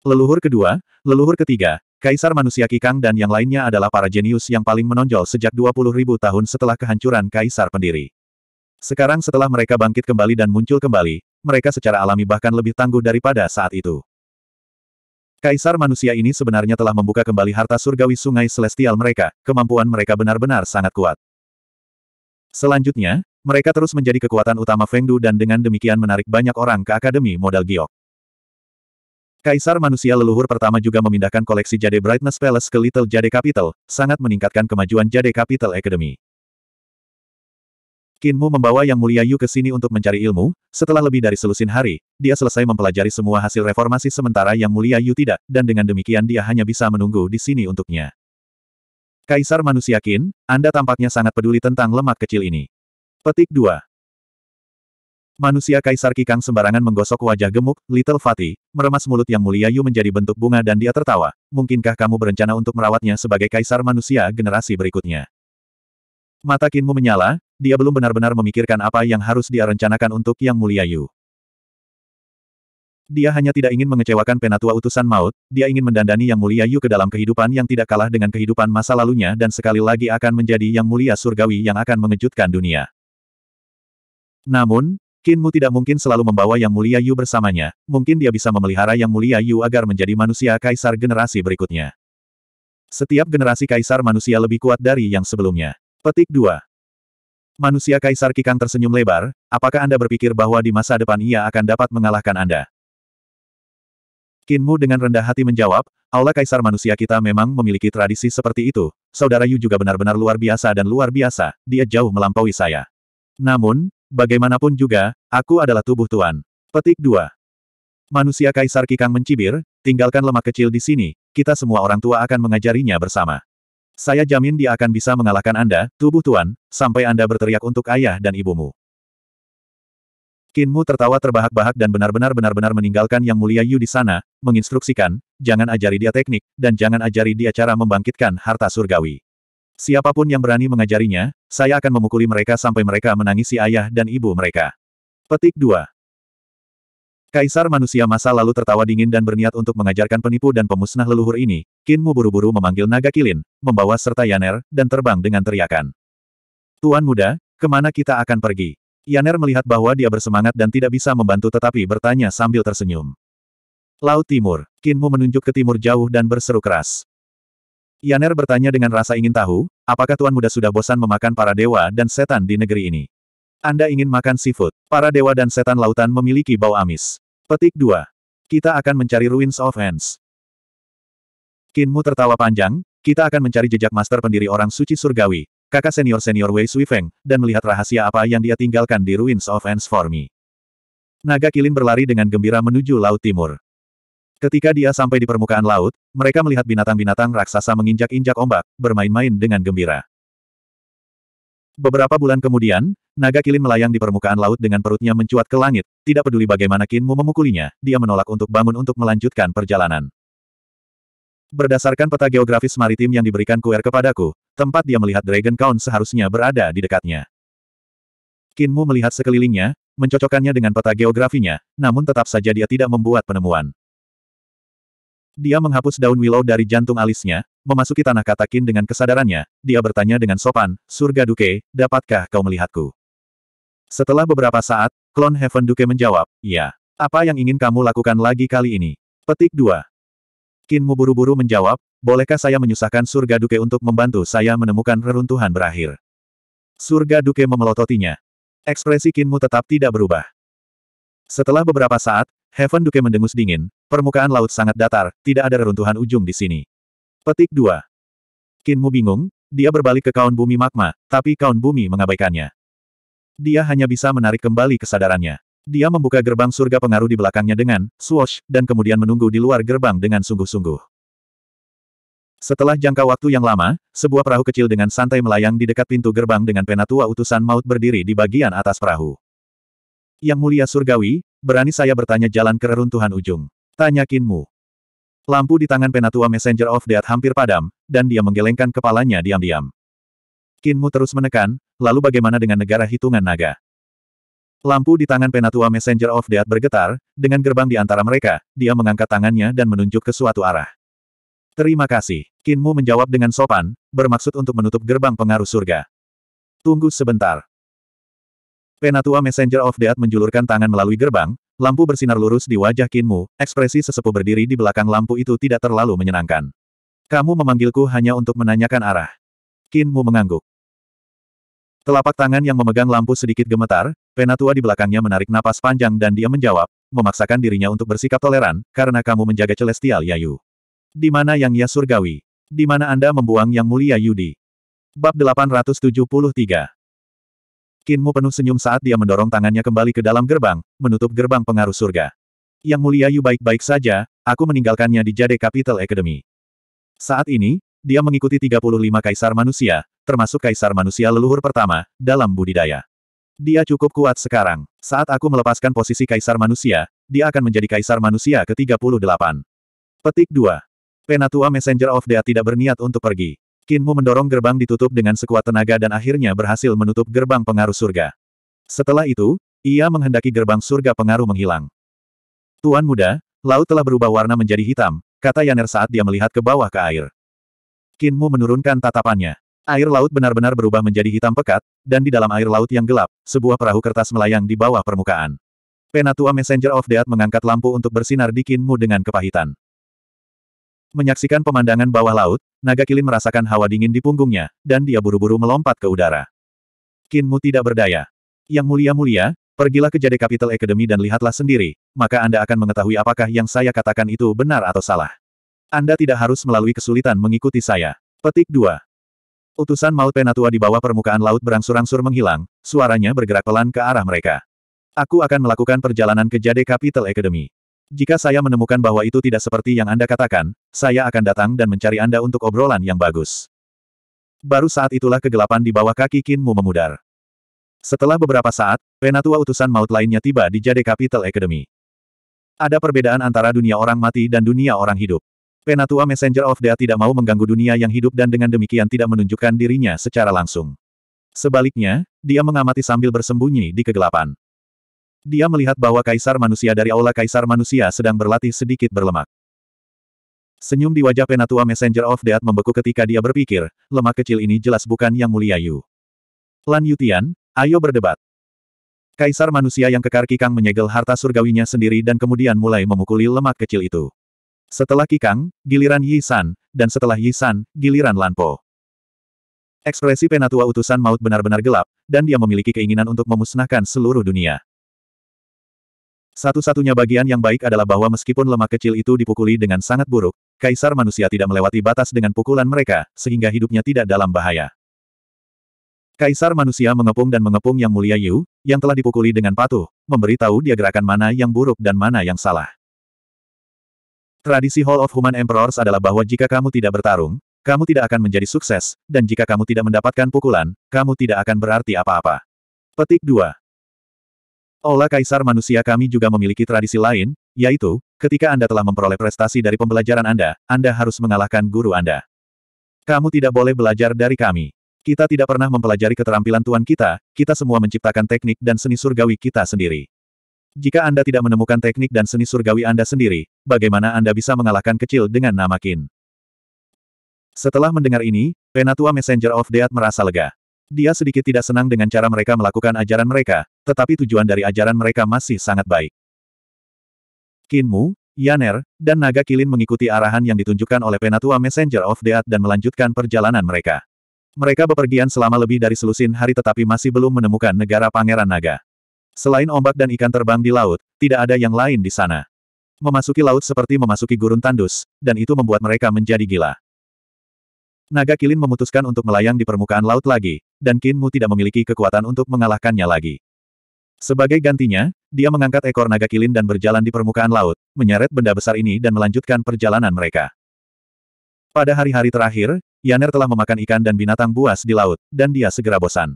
Leluhur kedua, leluhur ketiga, Kaisar manusia Kikang dan yang lainnya adalah para jenius yang paling menonjol sejak 20.000 tahun setelah kehancuran Kaisar Pendiri. Sekarang setelah mereka bangkit kembali dan muncul kembali, mereka secara alami bahkan lebih tangguh daripada saat itu. Kaisar manusia ini sebenarnya telah membuka kembali harta surgawi sungai celestial mereka, kemampuan mereka benar-benar sangat kuat. Selanjutnya, mereka terus menjadi kekuatan utama Fengdu dan dengan demikian menarik banyak orang ke Akademi Modal Giok. Kaisar manusia leluhur pertama juga memindahkan koleksi Jade Brightness Palace ke Little Jade Capital, sangat meningkatkan kemajuan Jade Capital Academy. Kinmu membawa Yang Mulia Yu ke sini untuk mencari ilmu, setelah lebih dari selusin hari, dia selesai mempelajari semua hasil reformasi sementara Yang Mulia Yu tidak, dan dengan demikian dia hanya bisa menunggu di sini untuknya. Kaisar manusia Kin, Anda tampaknya sangat peduli tentang lemak kecil ini. Petik 2. Manusia Kaisar Kikang sembarangan menggosok wajah gemuk, Little Fatih, meremas mulut Yang Mulia Yu menjadi bentuk bunga dan dia tertawa. Mungkinkah kamu berencana untuk merawatnya sebagai Kaisar manusia generasi berikutnya? Mata Kinmu menyala, dia belum benar-benar memikirkan apa yang harus dia rencanakan untuk Yang Mulia Yu. Dia hanya tidak ingin mengecewakan penatua utusan maut, dia ingin mendandani Yang Mulia Yu ke dalam kehidupan yang tidak kalah dengan kehidupan masa lalunya dan sekali lagi akan menjadi Yang Mulia Surgawi yang akan mengejutkan dunia. Namun, Kinmu tidak mungkin selalu membawa Yang Mulia Yu bersamanya, mungkin dia bisa memelihara Yang Mulia Yu agar menjadi manusia kaisar generasi berikutnya. Setiap generasi kaisar manusia lebih kuat dari yang sebelumnya. Petik 2. Manusia Kaisar Kikang tersenyum lebar, apakah Anda berpikir bahwa di masa depan ia akan dapat mengalahkan Anda? Kinmu dengan rendah hati menjawab, Aula Kaisar manusia kita memang memiliki tradisi seperti itu, saudara Yu juga benar-benar luar biasa dan luar biasa, dia jauh melampaui saya. Namun, bagaimanapun juga, aku adalah tubuh Tuan. Petik 2. Manusia Kaisar Kikang mencibir, tinggalkan lemak kecil di sini, kita semua orang tua akan mengajarinya bersama. Saya jamin dia akan bisa mengalahkan Anda, tubuh Tuan, sampai Anda berteriak untuk ayah dan ibumu. Kinmu tertawa terbahak-bahak dan benar-benar benar-benar meninggalkan Yang Mulia Yu di sana, menginstruksikan, jangan ajari dia teknik, dan jangan ajari dia cara membangkitkan harta surgawi. Siapapun yang berani mengajarinya, saya akan memukuli mereka sampai mereka menangisi ayah dan ibu mereka. Petik 2. Kaisar manusia masa lalu tertawa dingin dan berniat untuk mengajarkan penipu dan pemusnah leluhur ini, Kinmu buru-buru memanggil naga kilin, membawa serta Yaner, dan terbang dengan teriakan. Tuan muda, kemana kita akan pergi? Yaner melihat bahwa dia bersemangat dan tidak bisa membantu tetapi bertanya sambil tersenyum. Laut Timur, Kinmu menunjuk ke timur jauh dan berseru keras. Yaner bertanya dengan rasa ingin tahu, apakah Tuan Muda sudah bosan memakan para dewa dan setan di negeri ini? Anda ingin makan seafood. Para dewa dan setan lautan memiliki bau amis. Petik 2. Kita akan mencari Ruins of Ends. Kinmu tertawa panjang, kita akan mencari jejak master pendiri orang suci surgawi, kakak senior-senior Wei Suifeng, dan melihat rahasia apa yang dia tinggalkan di Ruins of Ends for me. Naga Kilin berlari dengan gembira menuju Laut Timur. Ketika dia sampai di permukaan laut, mereka melihat binatang-binatang raksasa menginjak-injak ombak, bermain-main dengan gembira. Beberapa bulan kemudian, naga kilin melayang di permukaan laut dengan perutnya mencuat ke langit. Tidak peduli bagaimana Kinmu memukulinya, dia menolak untuk bangun untuk melanjutkan perjalanan. Berdasarkan peta geografis maritim yang diberikan Kuer kepadaku, tempat dia melihat Dragon Count seharusnya berada di dekatnya. Kinmu melihat sekelilingnya, mencocokkannya dengan peta geografinya, namun tetap saja dia tidak membuat penemuan. Dia menghapus daun willow dari jantung alisnya, memasuki tanah katakin dengan kesadarannya, dia bertanya dengan sopan, Surga Duke, dapatkah kau melihatku? Setelah beberapa saat, klon Heaven Duke menjawab, Ya. Apa yang ingin kamu lakukan lagi kali ini? Petik 2. Kinmu buru-buru menjawab, Bolehkah saya menyusahkan Surga Duke untuk membantu saya menemukan reruntuhan berakhir? Surga Duke memelototinya. Ekspresi Kinmu tetap tidak berubah. Setelah beberapa saat, Heaven Duke mendengus dingin, permukaan laut sangat datar, tidak ada reruntuhan ujung di sini. Petik 2. Kinmu bingung, dia berbalik ke kaun bumi magma, tapi kaun bumi mengabaikannya. Dia hanya bisa menarik kembali kesadarannya. Dia membuka gerbang surga pengaruh di belakangnya dengan swash, dan kemudian menunggu di luar gerbang dengan sungguh-sungguh. Setelah jangka waktu yang lama, sebuah perahu kecil dengan santai melayang di dekat pintu gerbang dengan penatua utusan maut berdiri di bagian atas perahu. Yang mulia surgawi, berani saya bertanya jalan ke reruntuhan ujung. Tanya Kinmu. Lampu di tangan Penatua Messenger of Death hampir padam, dan dia menggelengkan kepalanya diam-diam. Kinmu terus menekan, lalu bagaimana dengan negara hitungan naga? Lampu di tangan Penatua Messenger of Death bergetar, dengan gerbang di antara mereka, dia mengangkat tangannya dan menunjuk ke suatu arah. Terima kasih. Kinmu menjawab dengan sopan, bermaksud untuk menutup gerbang pengaruh surga. Tunggu sebentar. Penatua Messenger of Death menjulurkan tangan melalui gerbang, lampu bersinar lurus di wajah Kinmu, ekspresi sesepuh berdiri di belakang lampu itu tidak terlalu menyenangkan. Kamu memanggilku hanya untuk menanyakan arah. Kinmu mengangguk. Telapak tangan yang memegang lampu sedikit gemetar, penatua di belakangnya menarik napas panjang dan dia menjawab, memaksakan dirinya untuk bersikap toleran, karena kamu menjaga Celestial Yayu. Di mana yang ya surgawi? Di mana Anda membuang yang mulia Yudi? Bab 873 Kinmu penuh senyum saat dia mendorong tangannya kembali ke dalam gerbang, menutup gerbang pengaruh surga. Yang mulia Yu baik-baik saja, aku meninggalkannya di Jade Capital Academy. Saat ini, dia mengikuti 35 kaisar manusia, termasuk kaisar manusia leluhur pertama, dalam budidaya. Dia cukup kuat sekarang. Saat aku melepaskan posisi kaisar manusia, dia akan menjadi kaisar manusia ke-38. Petik 2. Penatua Messenger of Death tidak berniat untuk pergi. Kinmu mendorong gerbang ditutup dengan sekuat tenaga dan akhirnya berhasil menutup gerbang pengaruh surga. Setelah itu, ia menghendaki gerbang surga pengaruh menghilang. Tuan muda, laut telah berubah warna menjadi hitam, kata Yaner saat dia melihat ke bawah ke air. Kinmu menurunkan tatapannya. Air laut benar-benar berubah menjadi hitam pekat, dan di dalam air laut yang gelap, sebuah perahu kertas melayang di bawah permukaan. Penatua Messenger of Death mengangkat lampu untuk bersinar di Kinmu dengan kepahitan. Menyaksikan pemandangan bawah laut, naga kilim merasakan hawa dingin di punggungnya, dan dia buru-buru melompat ke udara. Kinmu tidak berdaya. Yang mulia-mulia, pergilah ke Jade Capital Academy dan lihatlah sendiri, maka Anda akan mengetahui apakah yang saya katakan itu benar atau salah. Anda tidak harus melalui kesulitan mengikuti saya. Petik 2. Utusan maut Penatua di bawah permukaan laut berangsur-angsur menghilang, suaranya bergerak pelan ke arah mereka. Aku akan melakukan perjalanan ke Jade Capital Academy. Jika saya menemukan bahwa itu tidak seperti yang Anda katakan, saya akan datang dan mencari Anda untuk obrolan yang bagus. Baru saat itulah kegelapan di bawah kaki Kinmu memudar. Setelah beberapa saat, penatua utusan maut lainnya tiba di Jade Capital Academy. Ada perbedaan antara dunia orang mati dan dunia orang hidup. Penatua Messenger of Death tidak mau mengganggu dunia yang hidup dan dengan demikian tidak menunjukkan dirinya secara langsung. Sebaliknya, dia mengamati sambil bersembunyi di kegelapan. Dia melihat bahwa kaisar manusia dari aula kaisar manusia sedang berlatih sedikit berlemak. Senyum di wajah Penatua Messenger of Death membeku ketika dia berpikir, lemak kecil ini jelas bukan yang mulia Yu. Lan Yutian, ayo berdebat. Kaisar manusia yang kekar Kikang menyegel harta surgawinya sendiri dan kemudian mulai memukuli lemak kecil itu. Setelah Kikang, giliran Yi San, dan setelah Yi San, giliran Lan Po. Ekspresi Penatua utusan maut benar-benar gelap, dan dia memiliki keinginan untuk memusnahkan seluruh dunia. Satu-satunya bagian yang baik adalah bahwa meskipun lemak kecil itu dipukuli dengan sangat buruk, kaisar manusia tidak melewati batas dengan pukulan mereka, sehingga hidupnya tidak dalam bahaya. Kaisar manusia mengepung dan mengepung Yang Mulia Yu, yang telah dipukuli dengan patuh, memberitahu dia gerakan mana yang buruk dan mana yang salah. Tradisi Hall of Human Emperors adalah bahwa jika kamu tidak bertarung, kamu tidak akan menjadi sukses, dan jika kamu tidak mendapatkan pukulan, kamu tidak akan berarti apa-apa. Petik 2. Olah Kaisar Manusia kami juga memiliki tradisi lain, yaitu, ketika Anda telah memperoleh prestasi dari pembelajaran Anda, Anda harus mengalahkan guru Anda. Kamu tidak boleh belajar dari kami. Kita tidak pernah mempelajari keterampilan tuan kita, kita semua menciptakan teknik dan seni surgawi kita sendiri. Jika Anda tidak menemukan teknik dan seni surgawi Anda sendiri, bagaimana Anda bisa mengalahkan kecil dengan nama Kin? Setelah mendengar ini, Penatua Messenger of Death merasa lega. Dia sedikit tidak senang dengan cara mereka melakukan ajaran mereka, tetapi tujuan dari ajaran mereka masih sangat baik. Kinmu, Yaner, dan Naga Kilin mengikuti arahan yang ditunjukkan oleh Penatua Messenger of Death dan melanjutkan perjalanan mereka. Mereka bepergian selama lebih dari selusin hari tetapi masih belum menemukan negara Pangeran Naga. Selain ombak dan ikan terbang di laut, tidak ada yang lain di sana. Memasuki laut seperti memasuki gurun tandus, dan itu membuat mereka menjadi gila. Naga Kilin memutuskan untuk melayang di permukaan laut lagi, dan Kinmu tidak memiliki kekuatan untuk mengalahkannya lagi. Sebagai gantinya, dia mengangkat ekor naga kilin dan berjalan di permukaan laut, menyeret benda besar ini dan melanjutkan perjalanan mereka. Pada hari-hari terakhir, Yaner telah memakan ikan dan binatang buas di laut, dan dia segera bosan.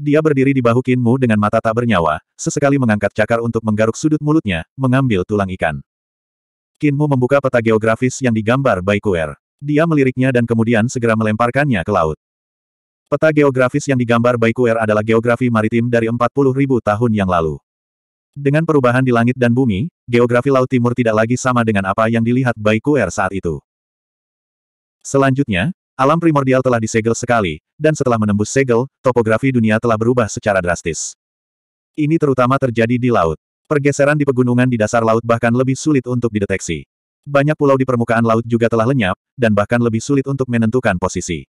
Dia berdiri di bahu Kinmu dengan mata tak bernyawa, sesekali mengangkat cakar untuk menggaruk sudut mulutnya, mengambil tulang ikan. Kinmu membuka peta geografis yang digambar Baikuer. Er. Dia meliriknya dan kemudian segera melemparkannya ke laut. Peta geografis yang digambar Baikuer adalah geografi maritim dari 40.000 tahun yang lalu. Dengan perubahan di langit dan bumi, geografi Laut Timur tidak lagi sama dengan apa yang dilihat Baikuer saat itu. Selanjutnya, alam primordial telah disegel sekali, dan setelah menembus segel, topografi dunia telah berubah secara drastis. Ini terutama terjadi di laut. Pergeseran di pegunungan di dasar laut bahkan lebih sulit untuk dideteksi. Banyak pulau di permukaan laut juga telah lenyap, dan bahkan lebih sulit untuk menentukan posisi.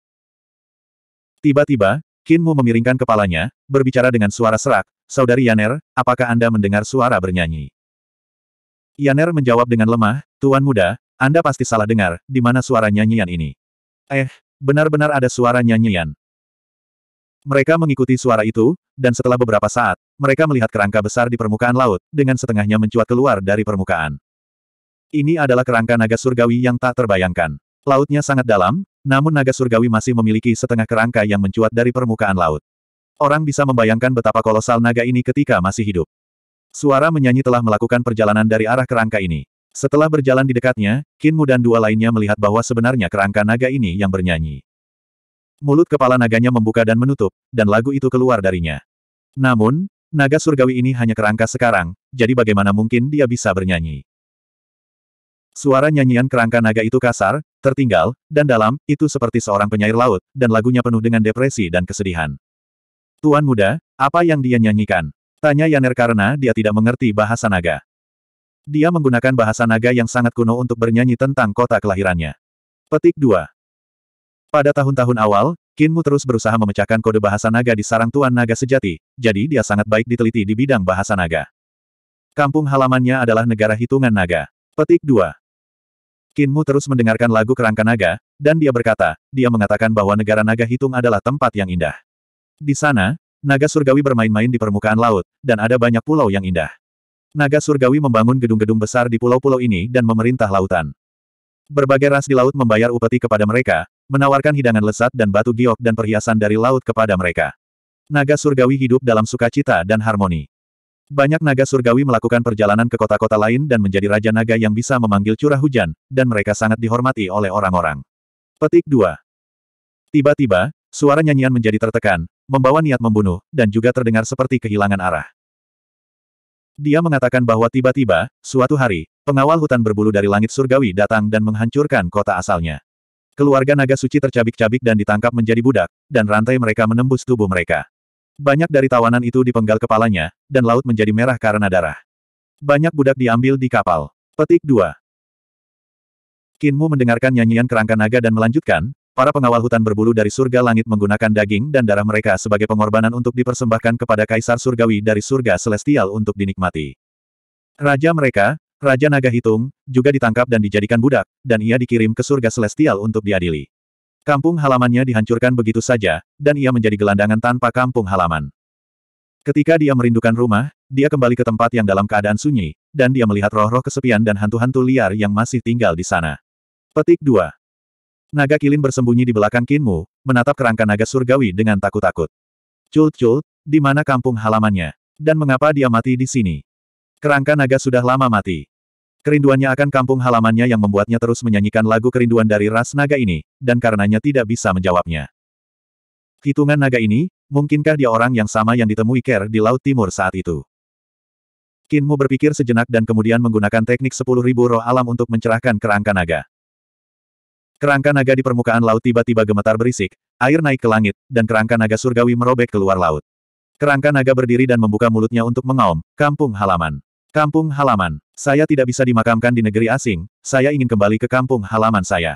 Tiba-tiba, Kinmu memiringkan kepalanya, berbicara dengan suara serak, Saudari Yaner, apakah Anda mendengar suara bernyanyi? Yaner menjawab dengan lemah, Tuan Muda, Anda pasti salah dengar, di mana suara nyanyian ini? Eh, benar-benar ada suara nyanyian. Mereka mengikuti suara itu, dan setelah beberapa saat, mereka melihat kerangka besar di permukaan laut, dengan setengahnya mencuat keluar dari permukaan. Ini adalah kerangka naga surgawi yang tak terbayangkan. Lautnya sangat dalam, namun naga surgawi masih memiliki setengah kerangka yang mencuat dari permukaan laut. Orang bisa membayangkan betapa kolosal naga ini ketika masih hidup. Suara menyanyi telah melakukan perjalanan dari arah kerangka ini. Setelah berjalan di dekatnya, Kinmu dan dua lainnya melihat bahwa sebenarnya kerangka naga ini yang bernyanyi. Mulut kepala naganya membuka dan menutup, dan lagu itu keluar darinya. Namun, naga surgawi ini hanya kerangka sekarang, jadi bagaimana mungkin dia bisa bernyanyi? Suara nyanyian kerangka naga itu kasar, tertinggal, dan dalam, itu seperti seorang penyair laut, dan lagunya penuh dengan depresi dan kesedihan. Tuan muda, apa yang dia nyanyikan? Tanya Yaner karena dia tidak mengerti bahasa naga. Dia menggunakan bahasa naga yang sangat kuno untuk bernyanyi tentang kota kelahirannya. Petik 2. Pada tahun-tahun awal, Kinmu terus berusaha memecahkan kode bahasa naga di sarang Tuan Naga Sejati, jadi dia sangat baik diteliti di bidang bahasa naga. Kampung halamannya adalah negara hitungan naga. Petik 2. Kinmu terus mendengarkan lagu kerangka naga, dan dia berkata, dia mengatakan bahwa negara naga hitung adalah tempat yang indah. Di sana, naga surgawi bermain-main di permukaan laut, dan ada banyak pulau yang indah. Naga surgawi membangun gedung-gedung besar di pulau-pulau ini dan memerintah lautan. Berbagai ras di laut membayar upeti kepada mereka, menawarkan hidangan lesat dan batu giok dan perhiasan dari laut kepada mereka. Naga surgawi hidup dalam sukacita dan harmoni. Banyak naga surgawi melakukan perjalanan ke kota-kota lain dan menjadi raja naga yang bisa memanggil curah hujan, dan mereka sangat dihormati oleh orang-orang. Petik 2. Tiba-tiba, suara nyanyian menjadi tertekan, membawa niat membunuh, dan juga terdengar seperti kehilangan arah. Dia mengatakan bahwa tiba-tiba, suatu hari, pengawal hutan berbulu dari langit surgawi datang dan menghancurkan kota asalnya. Keluarga naga suci tercabik-cabik dan ditangkap menjadi budak, dan rantai mereka menembus tubuh mereka. Banyak dari tawanan itu dipenggal kepalanya, dan laut menjadi merah karena darah. Banyak budak diambil di kapal. Petik 2. Kinmu mendengarkan nyanyian kerangka naga dan melanjutkan, para pengawal hutan berbulu dari surga langit menggunakan daging dan darah mereka sebagai pengorbanan untuk dipersembahkan kepada kaisar surgawi dari surga celestial untuk dinikmati. Raja mereka, Raja Naga Hitung, juga ditangkap dan dijadikan budak, dan ia dikirim ke surga celestial untuk diadili. Kampung halamannya dihancurkan begitu saja, dan ia menjadi gelandangan tanpa kampung halaman. Ketika dia merindukan rumah, dia kembali ke tempat yang dalam keadaan sunyi, dan dia melihat roh-roh kesepian dan hantu-hantu liar yang masih tinggal di sana. Petik 2. Naga kilin bersembunyi di belakang Kinmu, menatap kerangka naga surgawi dengan takut-takut. Cult-cult, di mana kampung halamannya? Dan mengapa dia mati di sini? Kerangka naga sudah lama mati. Kerinduannya akan kampung halamannya yang membuatnya terus menyanyikan lagu kerinduan dari ras naga ini, dan karenanya tidak bisa menjawabnya. Hitungan naga ini, mungkinkah dia orang yang sama yang ditemui Ker di Laut Timur saat itu? Kinmu berpikir sejenak dan kemudian menggunakan teknik 10.000 roh alam untuk mencerahkan kerangka naga. Kerangka naga di permukaan laut tiba-tiba gemetar berisik, air naik ke langit, dan kerangka naga surgawi merobek keluar laut. Kerangka naga berdiri dan membuka mulutnya untuk mengaum, kampung halaman. Kampung halaman. Saya tidak bisa dimakamkan di negeri asing, saya ingin kembali ke kampung halaman saya.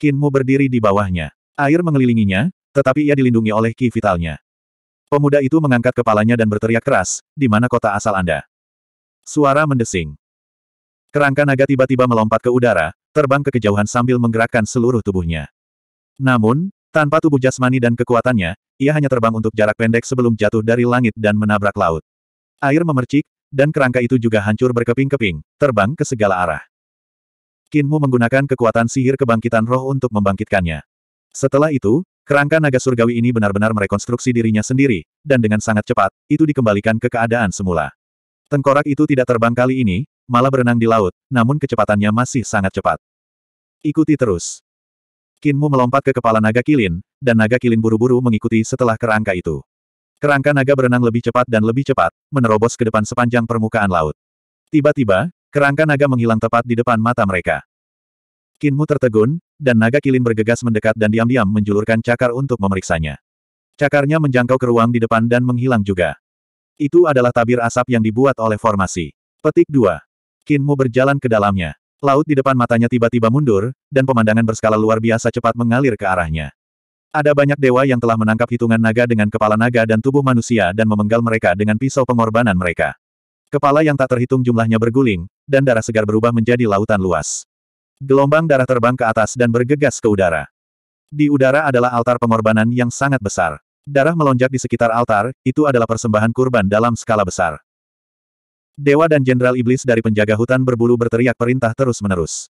Kinmu berdiri di bawahnya. Air mengelilinginya, tetapi ia dilindungi oleh ki vitalnya. Pemuda itu mengangkat kepalanya dan berteriak keras, di mana kota asal Anda? Suara mendesing. Kerangka naga tiba-tiba melompat ke udara, terbang ke kejauhan sambil menggerakkan seluruh tubuhnya. Namun, tanpa tubuh jasmani dan kekuatannya, ia hanya terbang untuk jarak pendek sebelum jatuh dari langit dan menabrak laut. Air memercik, dan kerangka itu juga hancur berkeping-keping, terbang ke segala arah. Kinmu menggunakan kekuatan sihir kebangkitan roh untuk membangkitkannya. Setelah itu, kerangka naga surgawi ini benar-benar merekonstruksi dirinya sendiri, dan dengan sangat cepat, itu dikembalikan ke keadaan semula. Tengkorak itu tidak terbang kali ini, malah berenang di laut, namun kecepatannya masih sangat cepat. Ikuti terus. Kinmu melompat ke kepala naga kilin, dan naga kilin buru-buru mengikuti setelah kerangka itu. Kerangka naga berenang lebih cepat dan lebih cepat, menerobos ke depan sepanjang permukaan laut. Tiba-tiba, kerangka naga menghilang tepat di depan mata mereka. Kinmu tertegun, dan naga kilin bergegas mendekat dan diam-diam menjulurkan cakar untuk memeriksanya. Cakarnya menjangkau ke ruang di depan dan menghilang juga. Itu adalah tabir asap yang dibuat oleh formasi. Petik 2. Kinmu berjalan ke dalamnya. Laut di depan matanya tiba-tiba mundur, dan pemandangan berskala luar biasa cepat mengalir ke arahnya. Ada banyak dewa yang telah menangkap hitungan naga dengan kepala naga dan tubuh manusia dan memenggal mereka dengan pisau pengorbanan mereka. Kepala yang tak terhitung jumlahnya berguling, dan darah segar berubah menjadi lautan luas. Gelombang darah terbang ke atas dan bergegas ke udara. Di udara adalah altar pengorbanan yang sangat besar. Darah melonjak di sekitar altar, itu adalah persembahan kurban dalam skala besar. Dewa dan Jenderal Iblis dari penjaga hutan berbulu berteriak perintah terus-menerus.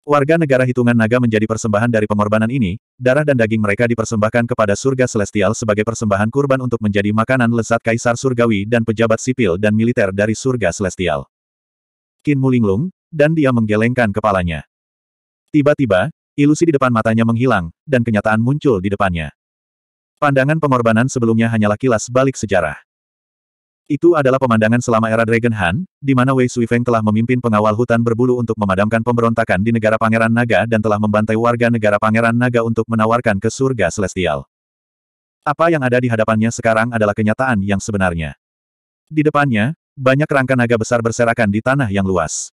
Warga negara hitungan naga menjadi persembahan dari pengorbanan ini, darah dan daging mereka dipersembahkan kepada surga celestial sebagai persembahan kurban untuk menjadi makanan lezat kaisar surgawi dan pejabat sipil dan militer dari surga celestial. Qin mulinglung, dan dia menggelengkan kepalanya. Tiba-tiba, ilusi di depan matanya menghilang, dan kenyataan muncul di depannya. Pandangan pengorbanan sebelumnya hanyalah kilas balik sejarah. Itu adalah pemandangan selama era Dragon Han, di mana Wei Suifeng telah memimpin pengawal hutan berbulu untuk memadamkan pemberontakan di negara Pangeran Naga dan telah membantai warga negara Pangeran Naga untuk menawarkan ke surga celestial. Apa yang ada di hadapannya sekarang adalah kenyataan yang sebenarnya. Di depannya, banyak kerangka naga besar berserakan di tanah yang luas.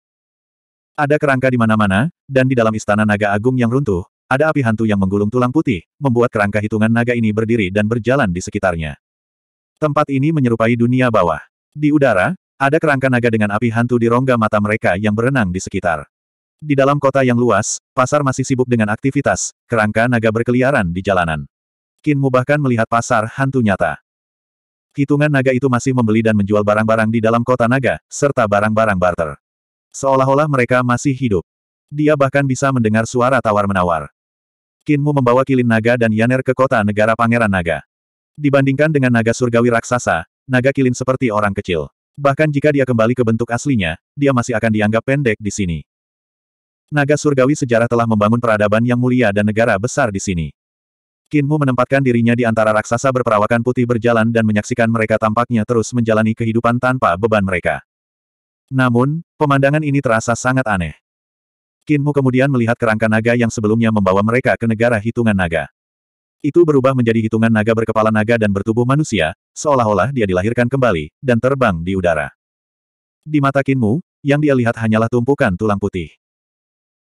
Ada kerangka di mana-mana, dan di dalam istana naga agung yang runtuh, ada api hantu yang menggulung tulang putih, membuat kerangka hitungan naga ini berdiri dan berjalan di sekitarnya. Tempat ini menyerupai dunia bawah. Di udara, ada kerangka naga dengan api hantu di rongga mata mereka yang berenang di sekitar. Di dalam kota yang luas, pasar masih sibuk dengan aktivitas, kerangka naga berkeliaran di jalanan. Kinmu bahkan melihat pasar hantu nyata. Hitungan naga itu masih membeli dan menjual barang-barang di dalam kota naga, serta barang-barang barter. Seolah-olah mereka masih hidup. Dia bahkan bisa mendengar suara tawar-menawar. Kinmu membawa kilin naga dan Yaner ke kota negara Pangeran Naga. Dibandingkan dengan naga surgawi raksasa, naga kilin seperti orang kecil. Bahkan jika dia kembali ke bentuk aslinya, dia masih akan dianggap pendek di sini. Naga surgawi sejarah telah membangun peradaban yang mulia dan negara besar di sini. Kinmu menempatkan dirinya di antara raksasa berperawakan putih berjalan dan menyaksikan mereka tampaknya terus menjalani kehidupan tanpa beban mereka. Namun, pemandangan ini terasa sangat aneh. Kinmu kemudian melihat kerangka naga yang sebelumnya membawa mereka ke negara hitungan naga itu berubah menjadi hitungan naga berkepala naga dan bertubuh manusia, seolah-olah dia dilahirkan kembali, dan terbang di udara. Di mata Kinmu, yang dia lihat hanyalah tumpukan tulang putih.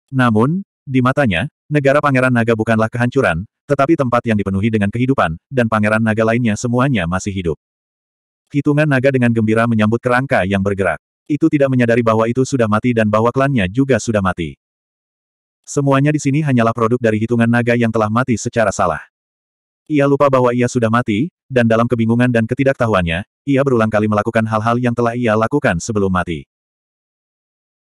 Namun, di matanya, negara pangeran naga bukanlah kehancuran, tetapi tempat yang dipenuhi dengan kehidupan, dan pangeran naga lainnya semuanya masih hidup. Hitungan naga dengan gembira menyambut kerangka yang bergerak. Itu tidak menyadari bahwa itu sudah mati dan bahwa klannya juga sudah mati. Semuanya di sini hanyalah produk dari hitungan naga yang telah mati secara salah. Ia lupa bahwa ia sudah mati, dan dalam kebingungan dan ketidaktahuannya, ia berulang kali melakukan hal-hal yang telah ia lakukan sebelum mati.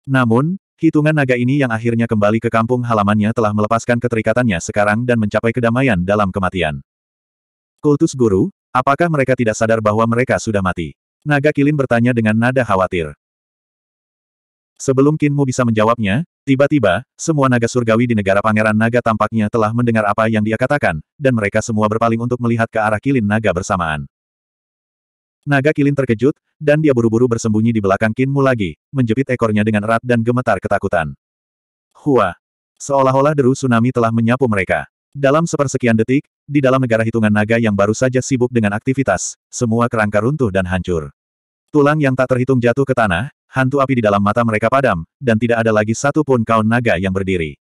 Namun, hitungan naga ini yang akhirnya kembali ke kampung halamannya telah melepaskan keterikatannya sekarang dan mencapai kedamaian dalam kematian. Kultus guru, apakah mereka tidak sadar bahwa mereka sudah mati? Naga Kilin bertanya dengan nada khawatir. Sebelum Kinmu bisa menjawabnya, Tiba-tiba, semua naga surgawi di negara pangeran naga tampaknya telah mendengar apa yang dia katakan, dan mereka semua berpaling untuk melihat ke arah kilin naga bersamaan. Naga kilin terkejut, dan dia buru-buru bersembunyi di belakang Kinmu lagi, menjepit ekornya dengan erat dan gemetar ketakutan. Hua! Seolah-olah deru tsunami telah menyapu mereka. Dalam sepersekian detik, di dalam negara hitungan naga yang baru saja sibuk dengan aktivitas, semua kerangka runtuh dan hancur. Tulang yang tak terhitung jatuh ke tanah, hantu api di dalam mata mereka padam, dan tidak ada lagi satu pun kaun naga yang berdiri.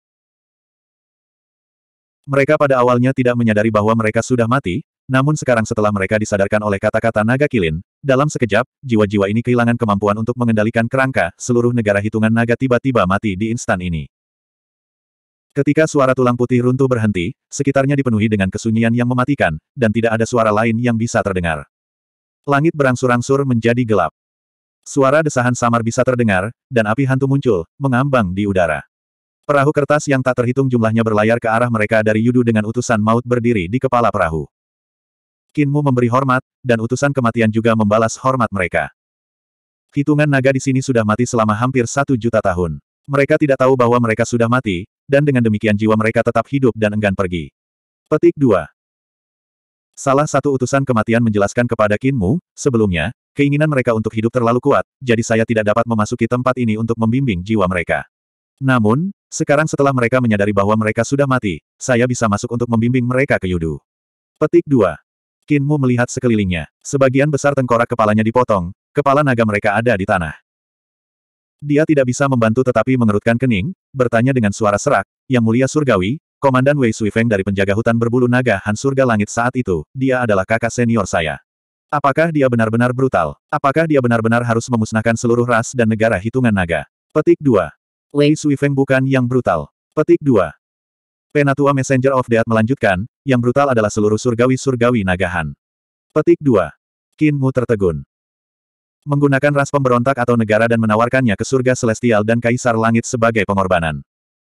Mereka pada awalnya tidak menyadari bahwa mereka sudah mati, namun sekarang setelah mereka disadarkan oleh kata-kata naga kilin, dalam sekejap, jiwa-jiwa ini kehilangan kemampuan untuk mengendalikan kerangka, seluruh negara hitungan naga tiba-tiba mati di instan ini. Ketika suara tulang putih runtuh berhenti, sekitarnya dipenuhi dengan kesunyian yang mematikan, dan tidak ada suara lain yang bisa terdengar. Langit berangsur-angsur menjadi gelap. Suara desahan samar bisa terdengar, dan api hantu muncul, mengambang di udara. Perahu kertas yang tak terhitung jumlahnya berlayar ke arah mereka dari Yudu dengan utusan maut berdiri di kepala perahu. Kinmu memberi hormat, dan utusan kematian juga membalas hormat mereka. Hitungan naga di sini sudah mati selama hampir satu juta tahun. Mereka tidak tahu bahwa mereka sudah mati, dan dengan demikian jiwa mereka tetap hidup dan enggan pergi. Petik 2. Salah satu utusan kematian menjelaskan kepada Kinmu, sebelumnya, Keinginan mereka untuk hidup terlalu kuat, jadi saya tidak dapat memasuki tempat ini untuk membimbing jiwa mereka. Namun, sekarang setelah mereka menyadari bahwa mereka sudah mati, saya bisa masuk untuk membimbing mereka ke Yudu. Petik 2. Kinmu melihat sekelilingnya. Sebagian besar tengkorak kepalanya dipotong, kepala naga mereka ada di tanah. Dia tidak bisa membantu tetapi mengerutkan kening, bertanya dengan suara serak, Yang Mulia Surgawi, Komandan Wei Suifeng dari penjaga hutan berbulu naga Han Surga Langit saat itu, dia adalah kakak senior saya. Apakah dia benar-benar brutal? Apakah dia benar-benar harus memusnahkan seluruh ras dan negara hitungan naga? Petik 2. Sui Feng bukan yang brutal. Petik 2. Penatua Messenger of Death melanjutkan, yang brutal adalah seluruh surgawi-surgawi nagahan. Petik 2. Qin Mu tertegun. Menggunakan ras pemberontak atau negara dan menawarkannya ke surga celestial dan kaisar langit sebagai pengorbanan.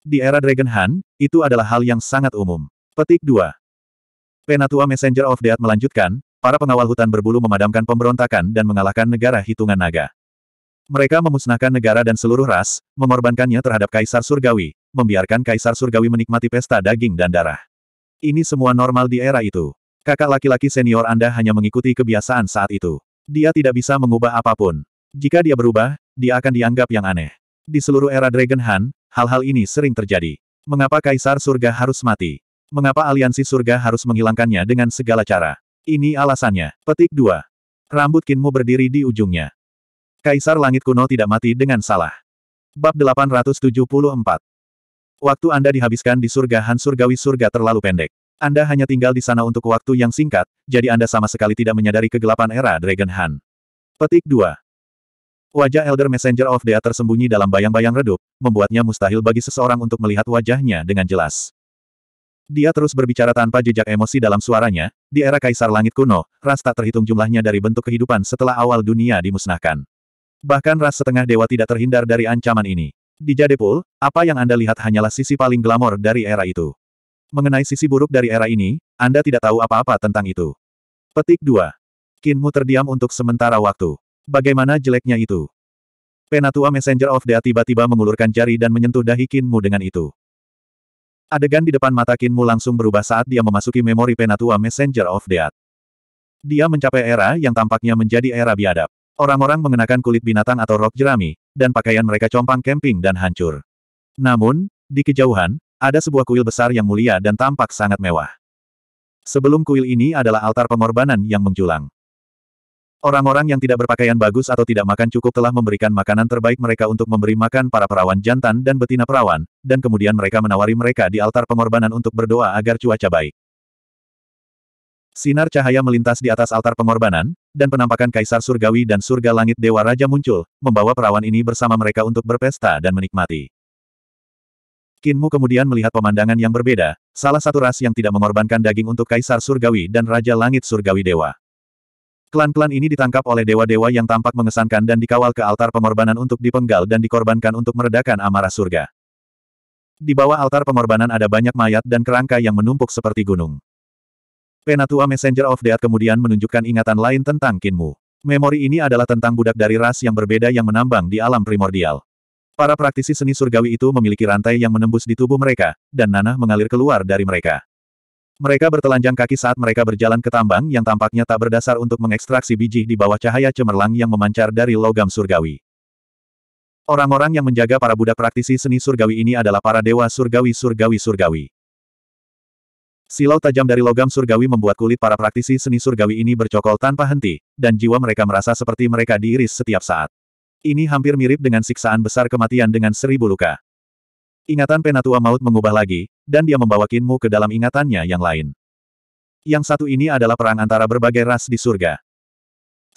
Di era Dragon Han, itu adalah hal yang sangat umum. Petik 2. Penatua Messenger of Death melanjutkan, Para pengawal hutan berbulu memadamkan pemberontakan dan mengalahkan negara hitungan naga. Mereka memusnahkan negara dan seluruh ras, mengorbankannya terhadap Kaisar Surgawi, membiarkan Kaisar Surgawi menikmati pesta daging dan darah. Ini semua normal di era itu. Kakak laki-laki senior Anda hanya mengikuti kebiasaan saat itu. Dia tidak bisa mengubah apapun. Jika dia berubah, dia akan dianggap yang aneh. Di seluruh era Dragon Hunt, hal-hal ini sering terjadi. Mengapa Kaisar Surga harus mati? Mengapa aliansi surga harus menghilangkannya dengan segala cara? Ini alasannya. Petik 2. Rambut Kinmu berdiri di ujungnya. Kaisar Langit Kuno tidak mati dengan salah. Bab 874 Waktu Anda dihabiskan di surga Han Surgawi surga terlalu pendek. Anda hanya tinggal di sana untuk waktu yang singkat, jadi Anda sama sekali tidak menyadari kegelapan era Dragon Han. Petik 2 Wajah Elder Messenger of Dea tersembunyi dalam bayang-bayang redup, membuatnya mustahil bagi seseorang untuk melihat wajahnya dengan jelas. Dia terus berbicara tanpa jejak emosi dalam suaranya, di era Kaisar Langit kuno, ras tak terhitung jumlahnya dari bentuk kehidupan setelah awal dunia dimusnahkan. Bahkan ras setengah dewa tidak terhindar dari ancaman ini. Di Jadepul, apa yang Anda lihat hanyalah sisi paling glamor dari era itu. Mengenai sisi buruk dari era ini, Anda tidak tahu apa-apa tentang itu. Petik 2. Kinmu terdiam untuk sementara waktu. Bagaimana jeleknya itu? Penatua Messenger of Dea tiba-tiba mengulurkan jari dan menyentuh dahi Kinmu dengan itu. Adegan di depan mata Kinmu langsung berubah saat dia memasuki memori Penatua Messenger of Death. Dia mencapai era yang tampaknya menjadi era biadab. Orang-orang mengenakan kulit binatang atau rok jerami, dan pakaian mereka compang camping dan hancur. Namun, di kejauhan, ada sebuah kuil besar yang mulia dan tampak sangat mewah. Sebelum kuil ini adalah altar pengorbanan yang menjulang. Orang-orang yang tidak berpakaian bagus atau tidak makan cukup telah memberikan makanan terbaik mereka untuk memberi makan para perawan jantan dan betina perawan, dan kemudian mereka menawari mereka di altar pengorbanan untuk berdoa agar cuaca baik. Sinar cahaya melintas di atas altar pengorbanan, dan penampakan Kaisar Surgawi dan Surga Langit Dewa Raja muncul, membawa perawan ini bersama mereka untuk berpesta dan menikmati. Kinmu kemudian melihat pemandangan yang berbeda, salah satu ras yang tidak mengorbankan daging untuk Kaisar Surgawi dan Raja Langit Surgawi Dewa. Klan-klan ini ditangkap oleh dewa-dewa yang tampak mengesankan dan dikawal ke altar pengorbanan untuk dipenggal dan dikorbankan untuk meredakan amarah surga. Di bawah altar pengorbanan ada banyak mayat dan kerangka yang menumpuk seperti gunung. Penatua Messenger of Death kemudian menunjukkan ingatan lain tentang Kinmu. Memori ini adalah tentang budak dari ras yang berbeda yang menambang di alam primordial. Para praktisi seni surgawi itu memiliki rantai yang menembus di tubuh mereka, dan nanah mengalir keluar dari mereka. Mereka bertelanjang kaki saat mereka berjalan ke tambang yang tampaknya tak berdasar untuk mengekstraksi biji di bawah cahaya cemerlang yang memancar dari logam surgawi. Orang-orang yang menjaga para budak praktisi seni surgawi ini adalah para dewa surgawi-surgawi-surgawi. Silau tajam dari logam surgawi membuat kulit para praktisi seni surgawi ini bercokol tanpa henti, dan jiwa mereka merasa seperti mereka diiris setiap saat. Ini hampir mirip dengan siksaan besar kematian dengan seribu luka. Ingatan Penatua Maut mengubah lagi, dan dia membawa Kinmu ke dalam ingatannya yang lain. Yang satu ini adalah perang antara berbagai ras di surga.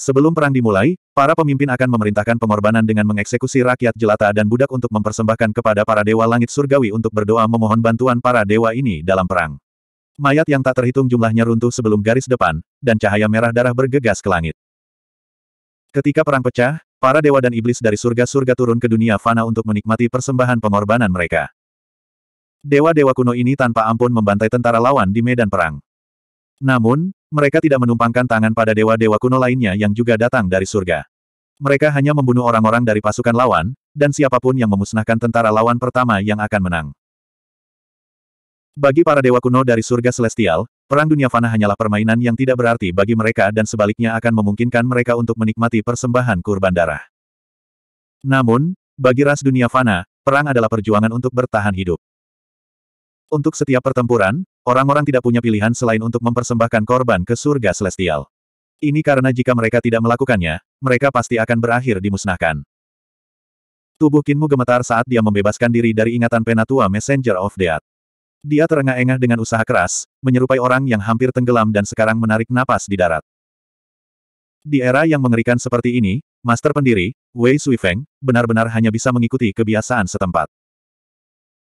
Sebelum perang dimulai, para pemimpin akan memerintahkan pengorbanan dengan mengeksekusi rakyat jelata dan budak untuk mempersembahkan kepada para dewa langit surgawi untuk berdoa memohon bantuan para dewa ini dalam perang. Mayat yang tak terhitung jumlahnya runtuh sebelum garis depan, dan cahaya merah darah bergegas ke langit. Ketika perang pecah, Para dewa dan iblis dari surga-surga turun ke dunia fana untuk menikmati persembahan pengorbanan mereka. Dewa-dewa kuno ini tanpa ampun membantai tentara lawan di medan perang. Namun, mereka tidak menumpangkan tangan pada dewa-dewa kuno lainnya yang juga datang dari surga. Mereka hanya membunuh orang-orang dari pasukan lawan, dan siapapun yang memusnahkan tentara lawan pertama yang akan menang. Bagi para dewa kuno dari surga celestial, perang dunia fana hanyalah permainan yang tidak berarti bagi mereka dan sebaliknya akan memungkinkan mereka untuk menikmati persembahan kurban darah. Namun, bagi ras dunia fana, perang adalah perjuangan untuk bertahan hidup. Untuk setiap pertempuran, orang-orang tidak punya pilihan selain untuk mempersembahkan korban ke surga celestial. Ini karena jika mereka tidak melakukannya, mereka pasti akan berakhir dimusnahkan. Tubuh Kinmu gemetar saat dia membebaskan diri dari ingatan penatua Messenger of Death. Dia terengah-engah dengan usaha keras, menyerupai orang yang hampir tenggelam dan sekarang menarik napas di darat. Di era yang mengerikan seperti ini, Master pendiri, Wei Suifeng, benar-benar hanya bisa mengikuti kebiasaan setempat.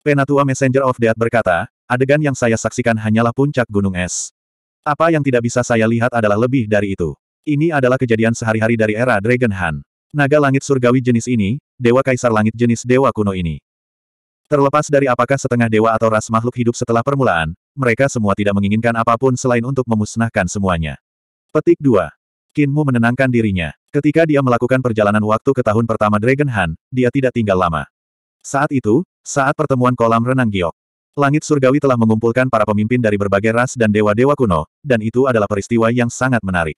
Penatua Messenger of Death berkata, adegan yang saya saksikan hanyalah puncak gunung es. Apa yang tidak bisa saya lihat adalah lebih dari itu. Ini adalah kejadian sehari-hari dari era Dragon Han. Naga langit surgawi jenis ini, dewa kaisar langit jenis dewa kuno ini. Terlepas dari apakah setengah dewa atau ras makhluk hidup setelah permulaan, mereka semua tidak menginginkan apapun selain untuk memusnahkan semuanya. Petik 2. Kinmu menenangkan dirinya. Ketika dia melakukan perjalanan waktu ke tahun pertama Dragon Han, dia tidak tinggal lama. Saat itu, saat pertemuan kolam renang giok, langit surgawi telah mengumpulkan para pemimpin dari berbagai ras dan dewa-dewa kuno, dan itu adalah peristiwa yang sangat menarik.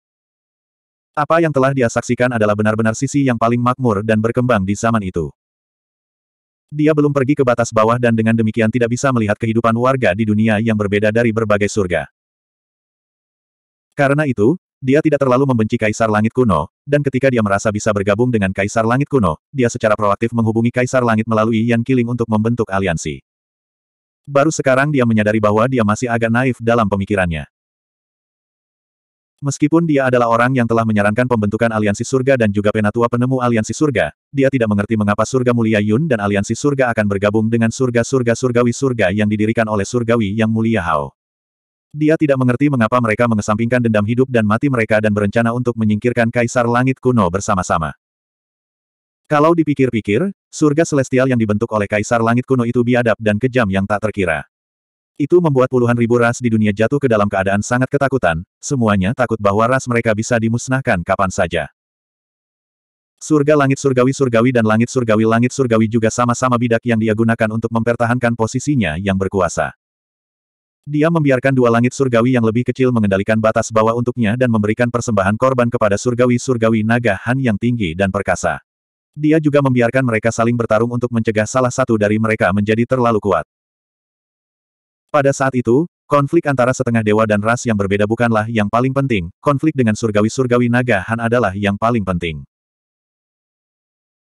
Apa yang telah dia saksikan adalah benar-benar sisi yang paling makmur dan berkembang di zaman itu. Dia belum pergi ke batas bawah dan dengan demikian tidak bisa melihat kehidupan warga di dunia yang berbeda dari berbagai surga. Karena itu, dia tidak terlalu membenci Kaisar Langit kuno, dan ketika dia merasa bisa bergabung dengan Kaisar Langit kuno, dia secara proaktif menghubungi Kaisar Langit melalui Yan Killing untuk membentuk aliansi. Baru sekarang dia menyadari bahwa dia masih agak naif dalam pemikirannya. Meskipun dia adalah orang yang telah menyarankan pembentukan aliansi surga dan juga penatua penemu aliansi surga, dia tidak mengerti mengapa surga mulia Yun dan aliansi surga akan bergabung dengan surga-surga surgawi surga yang didirikan oleh surgawi yang mulia Hao. Dia tidak mengerti mengapa mereka mengesampingkan dendam hidup dan mati mereka dan berencana untuk menyingkirkan kaisar langit kuno bersama-sama. Kalau dipikir-pikir, surga celestial yang dibentuk oleh kaisar langit kuno itu biadab dan kejam yang tak terkira. Itu membuat puluhan ribu ras di dunia jatuh ke dalam keadaan sangat ketakutan, semuanya takut bahwa ras mereka bisa dimusnahkan kapan saja. Surga langit surgawi-surgawi dan langit surgawi-langit surgawi juga sama-sama bidak yang dia gunakan untuk mempertahankan posisinya yang berkuasa. Dia membiarkan dua langit surgawi yang lebih kecil mengendalikan batas bawah untuknya dan memberikan persembahan korban kepada surgawi-surgawi naga Han yang tinggi dan perkasa. Dia juga membiarkan mereka saling bertarung untuk mencegah salah satu dari mereka menjadi terlalu kuat. Pada saat itu, konflik antara setengah dewa dan ras yang berbeda bukanlah yang paling penting, konflik dengan surgawi-surgawi naga Han adalah yang paling penting.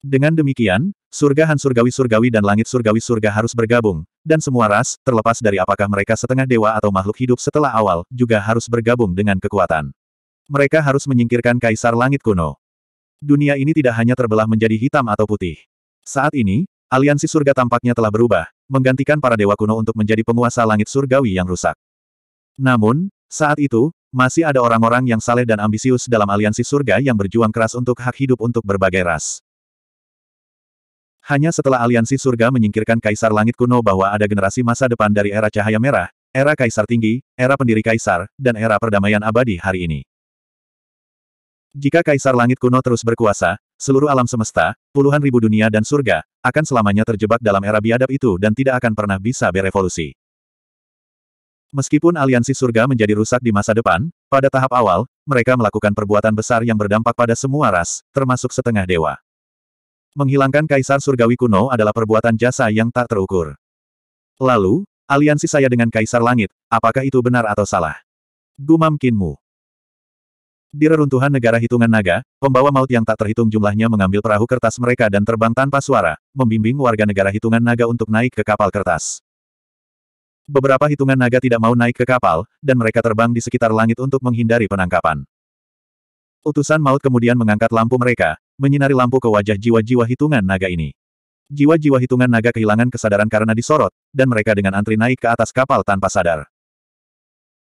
Dengan demikian, surga Han surgawi-surgawi dan langit surgawi-surga harus bergabung, dan semua ras, terlepas dari apakah mereka setengah dewa atau makhluk hidup setelah awal, juga harus bergabung dengan kekuatan. Mereka harus menyingkirkan kaisar langit kuno. Dunia ini tidak hanya terbelah menjadi hitam atau putih. Saat ini, Aliansi surga tampaknya telah berubah, menggantikan para dewa kuno untuk menjadi penguasa langit surgawi yang rusak. Namun, saat itu, masih ada orang-orang yang saleh dan ambisius dalam aliansi surga yang berjuang keras untuk hak hidup untuk berbagai ras. Hanya setelah aliansi surga menyingkirkan kaisar langit kuno bahwa ada generasi masa depan dari era cahaya merah, era kaisar tinggi, era pendiri kaisar, dan era perdamaian abadi hari ini. Jika kaisar langit kuno terus berkuasa, seluruh alam semesta, puluhan ribu dunia dan surga, akan selamanya terjebak dalam era biadab itu dan tidak akan pernah bisa berevolusi. Meskipun aliansi surga menjadi rusak di masa depan, pada tahap awal, mereka melakukan perbuatan besar yang berdampak pada semua ras, termasuk setengah dewa. Menghilangkan kaisar surgawi kuno adalah perbuatan jasa yang tak terukur. Lalu, aliansi saya dengan kaisar langit, apakah itu benar atau salah? Gumam Kinmu. Di reruntuhan negara hitungan naga, pembawa maut yang tak terhitung jumlahnya mengambil perahu kertas mereka dan terbang tanpa suara, membimbing warga negara hitungan naga untuk naik ke kapal kertas. Beberapa hitungan naga tidak mau naik ke kapal, dan mereka terbang di sekitar langit untuk menghindari penangkapan. Utusan maut kemudian mengangkat lampu mereka, menyinari lampu ke wajah jiwa-jiwa hitungan naga ini. Jiwa-jiwa hitungan naga kehilangan kesadaran karena disorot, dan mereka dengan antri naik ke atas kapal tanpa sadar.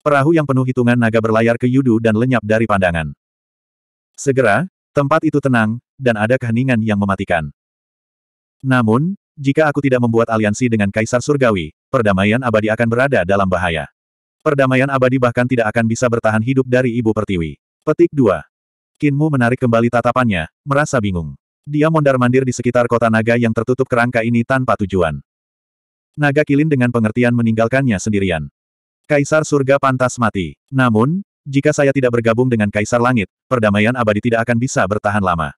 Perahu yang penuh hitungan naga berlayar ke Yudu dan lenyap dari pandangan. Segera, tempat itu tenang, dan ada keheningan yang mematikan. Namun, jika aku tidak membuat aliansi dengan Kaisar Surgawi, perdamaian abadi akan berada dalam bahaya. Perdamaian abadi bahkan tidak akan bisa bertahan hidup dari Ibu Pertiwi. Petik 2. Kinmu menarik kembali tatapannya, merasa bingung. Dia mondar-mandir di sekitar kota naga yang tertutup kerangka ini tanpa tujuan. Naga Kilin dengan pengertian meninggalkannya sendirian. Kaisar surga pantas mati. Namun, jika saya tidak bergabung dengan Kaisar Langit, perdamaian abadi tidak akan bisa bertahan lama.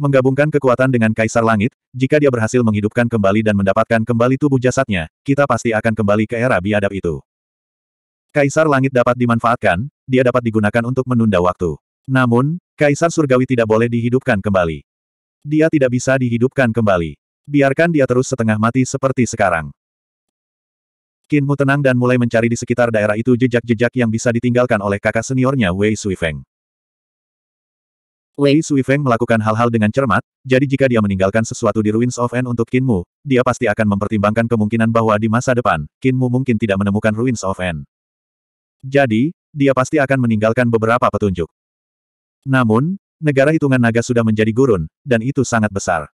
Menggabungkan kekuatan dengan Kaisar Langit, jika dia berhasil menghidupkan kembali dan mendapatkan kembali tubuh jasadnya, kita pasti akan kembali ke era biadab itu. Kaisar Langit dapat dimanfaatkan, dia dapat digunakan untuk menunda waktu. Namun, Kaisar Surgawi tidak boleh dihidupkan kembali. Dia tidak bisa dihidupkan kembali. Biarkan dia terus setengah mati seperti sekarang. Kinmu tenang dan mulai mencari di sekitar daerah itu jejak-jejak yang bisa ditinggalkan oleh kakak seniornya Wei Suifeng. Wei Suifeng melakukan hal-hal dengan cermat, jadi jika dia meninggalkan sesuatu di Ruins of N untuk Kinmu, dia pasti akan mempertimbangkan kemungkinan bahwa di masa depan, Kinmu mungkin tidak menemukan Ruins of N. Jadi, dia pasti akan meninggalkan beberapa petunjuk. Namun, negara hitungan naga sudah menjadi gurun, dan itu sangat besar.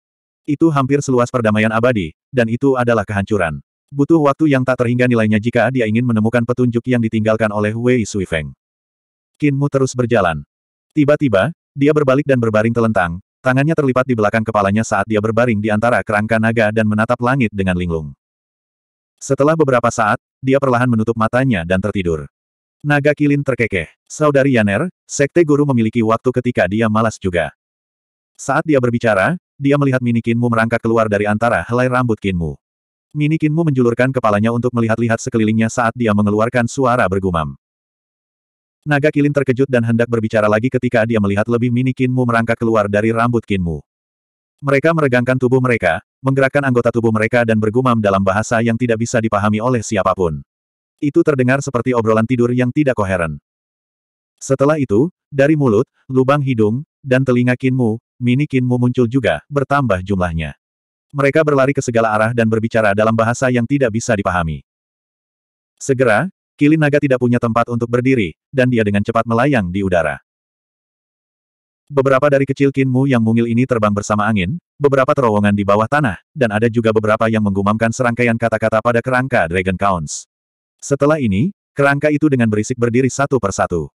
Itu hampir seluas perdamaian abadi, dan itu adalah kehancuran. Butuh waktu yang tak terhingga nilainya jika dia ingin menemukan petunjuk yang ditinggalkan oleh Wei Suifeng. Kinmu terus berjalan. Tiba-tiba, dia berbalik dan berbaring telentang, tangannya terlipat di belakang kepalanya saat dia berbaring di antara kerangka naga dan menatap langit dengan linglung. Setelah beberapa saat, dia perlahan menutup matanya dan tertidur. Naga Kilin terkekeh. Saudari Yaner, sekte guru memiliki waktu ketika dia malas juga. Saat dia berbicara, dia melihat mini Kinmu merangkak keluar dari antara helai rambut Kinmu. Minikinmu menjulurkan kepalanya untuk melihat-lihat sekelilingnya saat dia mengeluarkan suara bergumam. Naga Kilin terkejut dan hendak berbicara lagi ketika dia melihat lebih Minikinmu merangkak keluar dari rambut Kinmu. Mereka meregangkan tubuh mereka, menggerakkan anggota tubuh mereka dan bergumam dalam bahasa yang tidak bisa dipahami oleh siapapun. Itu terdengar seperti obrolan tidur yang tidak koheren. Setelah itu, dari mulut, lubang hidung, dan telinga kinmu, Minikinmu muncul juga, bertambah jumlahnya. Mereka berlari ke segala arah dan berbicara dalam bahasa yang tidak bisa dipahami. Segera, Kilin naga tidak punya tempat untuk berdiri, dan dia dengan cepat melayang di udara. Beberapa dari kecil kinmu yang mungil ini terbang bersama angin, beberapa terowongan di bawah tanah, dan ada juga beberapa yang menggumamkan serangkaian kata-kata pada kerangka Dragon Counts. Setelah ini, kerangka itu dengan berisik berdiri satu persatu.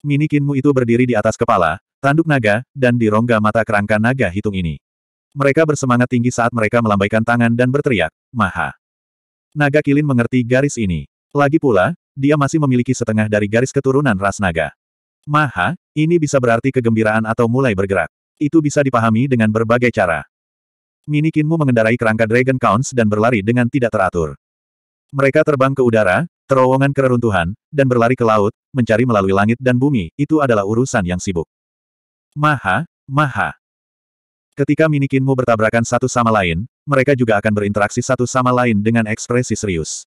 Mini kinmu itu berdiri di atas kepala, tanduk naga, dan di rongga mata kerangka naga hitung ini. Mereka bersemangat tinggi saat mereka melambaikan tangan dan berteriak, Maha. Naga Kilin mengerti garis ini. Lagi pula, dia masih memiliki setengah dari garis keturunan ras naga. Maha, ini bisa berarti kegembiraan atau mulai bergerak. Itu bisa dipahami dengan berbagai cara. Minikinmu mengendarai kerangka Dragon Counts dan berlari dengan tidak teratur. Mereka terbang ke udara, terowongan keruntuhan, dan berlari ke laut, mencari melalui langit dan bumi, itu adalah urusan yang sibuk. Maha, Maha, Ketika minikinmu bertabrakan satu sama lain, mereka juga akan berinteraksi satu sama lain dengan ekspresi serius.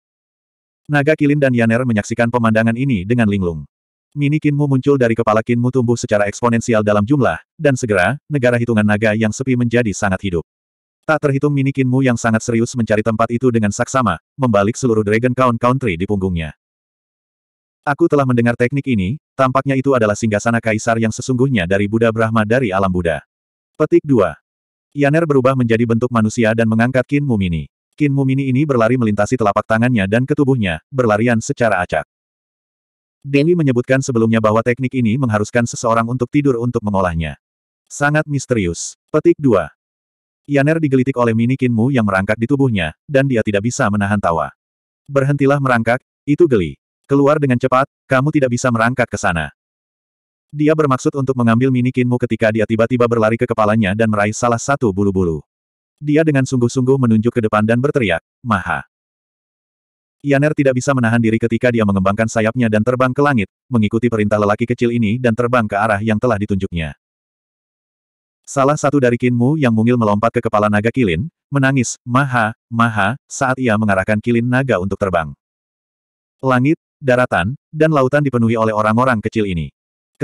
Naga Kilin dan Yaner menyaksikan pemandangan ini dengan linglung. Minikinmu muncul dari kepala Kinmu tumbuh secara eksponensial dalam jumlah, dan segera, negara hitungan naga yang sepi menjadi sangat hidup. Tak terhitung minikinmu yang sangat serius mencari tempat itu dengan saksama, membalik seluruh Dragon Count Country di punggungnya. Aku telah mendengar teknik ini, tampaknya itu adalah singgasana kaisar yang sesungguhnya dari Buddha Brahma dari alam Buddha. Petik 2. Yaner berubah menjadi bentuk manusia dan mengangkat Kin Mumini. Kin Mumini ini berlari melintasi telapak tangannya dan ketubuhnya, berlarian secara acak. Dewi menyebutkan sebelumnya bahwa teknik ini mengharuskan seseorang untuk tidur untuk mengolahnya. Sangat misterius. Petik 2. Yaner digelitik oleh mini Kinmu yang merangkak di tubuhnya, dan dia tidak bisa menahan tawa. Berhentilah merangkak, itu geli. Keluar dengan cepat, kamu tidak bisa merangkak ke sana. Dia bermaksud untuk mengambil mini Kinmu ketika dia tiba-tiba berlari ke kepalanya dan meraih salah satu bulu-bulu. Dia dengan sungguh-sungguh menunjuk ke depan dan berteriak, Maha. Yaner tidak bisa menahan diri ketika dia mengembangkan sayapnya dan terbang ke langit, mengikuti perintah lelaki kecil ini dan terbang ke arah yang telah ditunjuknya. Salah satu dari Kinmu yang mungil melompat ke kepala naga Kilin, menangis, Maha, Maha, saat ia mengarahkan Kilin naga untuk terbang. Langit, daratan, dan lautan dipenuhi oleh orang-orang kecil ini.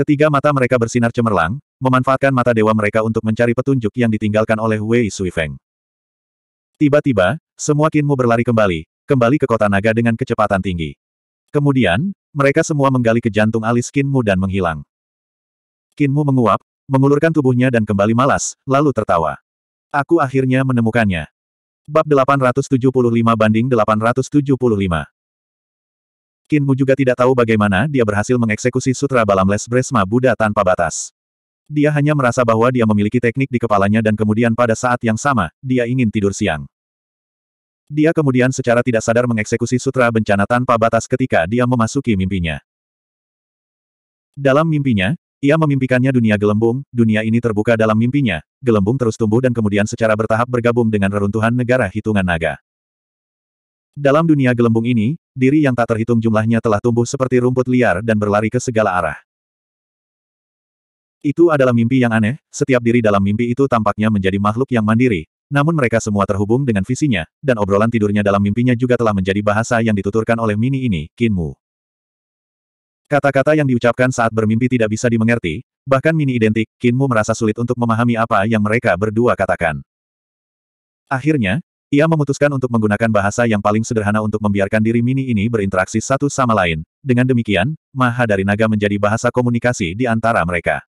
Ketiga mata mereka bersinar cemerlang, memanfaatkan mata dewa mereka untuk mencari petunjuk yang ditinggalkan oleh Wei Suifeng. Tiba-tiba, semua kinmu berlari kembali, kembali ke kota naga dengan kecepatan tinggi. Kemudian, mereka semua menggali ke jantung alis kinmu dan menghilang. Kinmu menguap, mengulurkan tubuhnya dan kembali malas, lalu tertawa. Aku akhirnya menemukannya. Bab 875 banding 875 Kinmu juga tidak tahu bagaimana dia berhasil mengeksekusi Sutra Balam Les Bresma Buddha tanpa batas. Dia hanya merasa bahwa dia memiliki teknik di kepalanya dan kemudian pada saat yang sama, dia ingin tidur siang. Dia kemudian secara tidak sadar mengeksekusi Sutra Bencana tanpa batas ketika dia memasuki mimpinya. Dalam mimpinya, ia memimpikannya dunia gelembung, dunia ini terbuka dalam mimpinya, gelembung terus tumbuh dan kemudian secara bertahap bergabung dengan reruntuhan negara hitungan naga. Dalam dunia gelembung ini, diri yang tak terhitung jumlahnya telah tumbuh seperti rumput liar dan berlari ke segala arah. Itu adalah mimpi yang aneh, setiap diri dalam mimpi itu tampaknya menjadi makhluk yang mandiri, namun mereka semua terhubung dengan visinya, dan obrolan tidurnya dalam mimpinya juga telah menjadi bahasa yang dituturkan oleh mini ini, Kinmu. Kata-kata yang diucapkan saat bermimpi tidak bisa dimengerti, bahkan mini identik, Kinmu merasa sulit untuk memahami apa yang mereka berdua katakan. Akhirnya, ia memutuskan untuk menggunakan bahasa yang paling sederhana untuk membiarkan diri mini ini berinteraksi satu sama lain. Dengan demikian, Maha dari Naga menjadi bahasa komunikasi di antara mereka.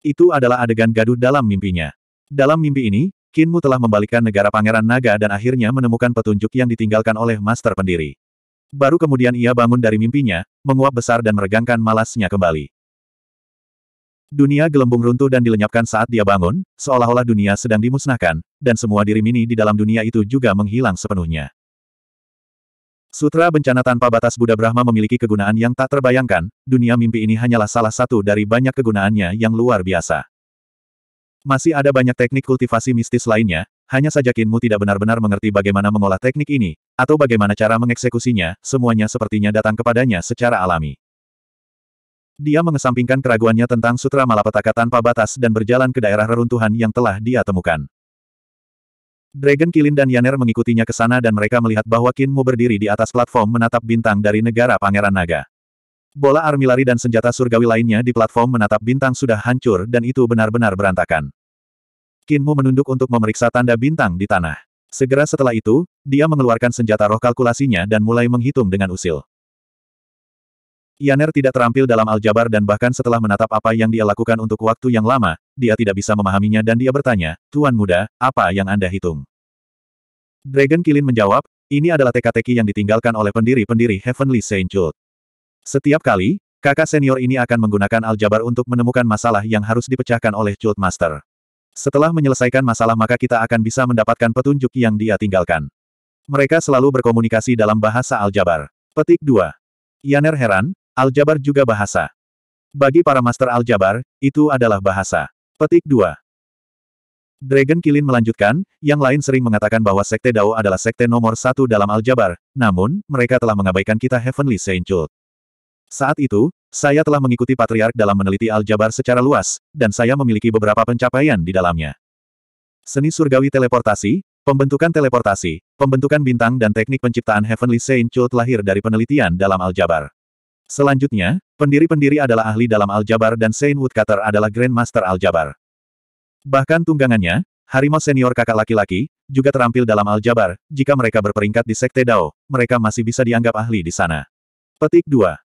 Itu adalah adegan gaduh dalam mimpinya. Dalam mimpi ini, Kinmu telah membalikkan negara Pangeran Naga dan akhirnya menemukan petunjuk yang ditinggalkan oleh Master Pendiri. Baru kemudian ia bangun dari mimpinya, menguap besar dan meregangkan malasnya kembali. Dunia gelembung runtuh dan dilenyapkan saat dia bangun, seolah-olah dunia sedang dimusnahkan, dan semua diri mini di dalam dunia itu juga menghilang sepenuhnya. Sutra Bencana Tanpa Batas Buddha Brahma memiliki kegunaan yang tak terbayangkan, dunia mimpi ini hanyalah salah satu dari banyak kegunaannya yang luar biasa. Masih ada banyak teknik kultivasi mistis lainnya, hanya saja Kinmu tidak benar-benar mengerti bagaimana mengolah teknik ini, atau bagaimana cara mengeksekusinya, semuanya sepertinya datang kepadanya secara alami. Dia mengesampingkan keraguannya tentang sutra malapetaka tanpa batas dan berjalan ke daerah reruntuhan yang telah dia temukan. Dragon Kilin dan Yaner mengikutinya ke sana dan mereka melihat bahwa Kinmu berdiri di atas platform menatap bintang dari negara Pangeran Naga. Bola armilari dan senjata surgawi lainnya di platform menatap bintang sudah hancur dan itu benar-benar berantakan. Kinmu menunduk untuk memeriksa tanda bintang di tanah. Segera setelah itu, dia mengeluarkan senjata roh kalkulasinya dan mulai menghitung dengan usil. Yaner tidak terampil dalam aljabar dan bahkan setelah menatap apa yang dia lakukan untuk waktu yang lama, dia tidak bisa memahaminya dan dia bertanya, Tuan Muda, apa yang Anda hitung? Dragon Kilin menjawab, ini adalah teka-teki yang ditinggalkan oleh pendiri-pendiri Heavenly Saint Jude. Setiap kali, kakak senior ini akan menggunakan aljabar untuk menemukan masalah yang harus dipecahkan oleh Jude Master. Setelah menyelesaikan masalah maka kita akan bisa mendapatkan petunjuk yang dia tinggalkan. Mereka selalu berkomunikasi dalam bahasa aljabar. Petik 2. Yaner heran, Aljabar juga bahasa. Bagi para master aljabar, itu adalah bahasa. Petik 2. Dragon Kilin melanjutkan, yang lain sering mengatakan bahwa Sekte Dao adalah sekte nomor satu dalam aljabar, namun, mereka telah mengabaikan kita Heavenly Saint Cult. Saat itu, saya telah mengikuti Patriark dalam meneliti aljabar secara luas, dan saya memiliki beberapa pencapaian di dalamnya. Seni surgawi teleportasi, pembentukan teleportasi, pembentukan bintang dan teknik penciptaan Heavenly Saint Cult lahir dari penelitian dalam aljabar. Selanjutnya, pendiri-pendiri adalah ahli dalam aljabar dan Saint Woodcutter adalah Grandmaster aljabar. Bahkan tunggangannya, harimau senior kakak laki-laki, juga terampil dalam aljabar, jika mereka berperingkat di Sekte Dao, mereka masih bisa dianggap ahli di sana. Petik 2.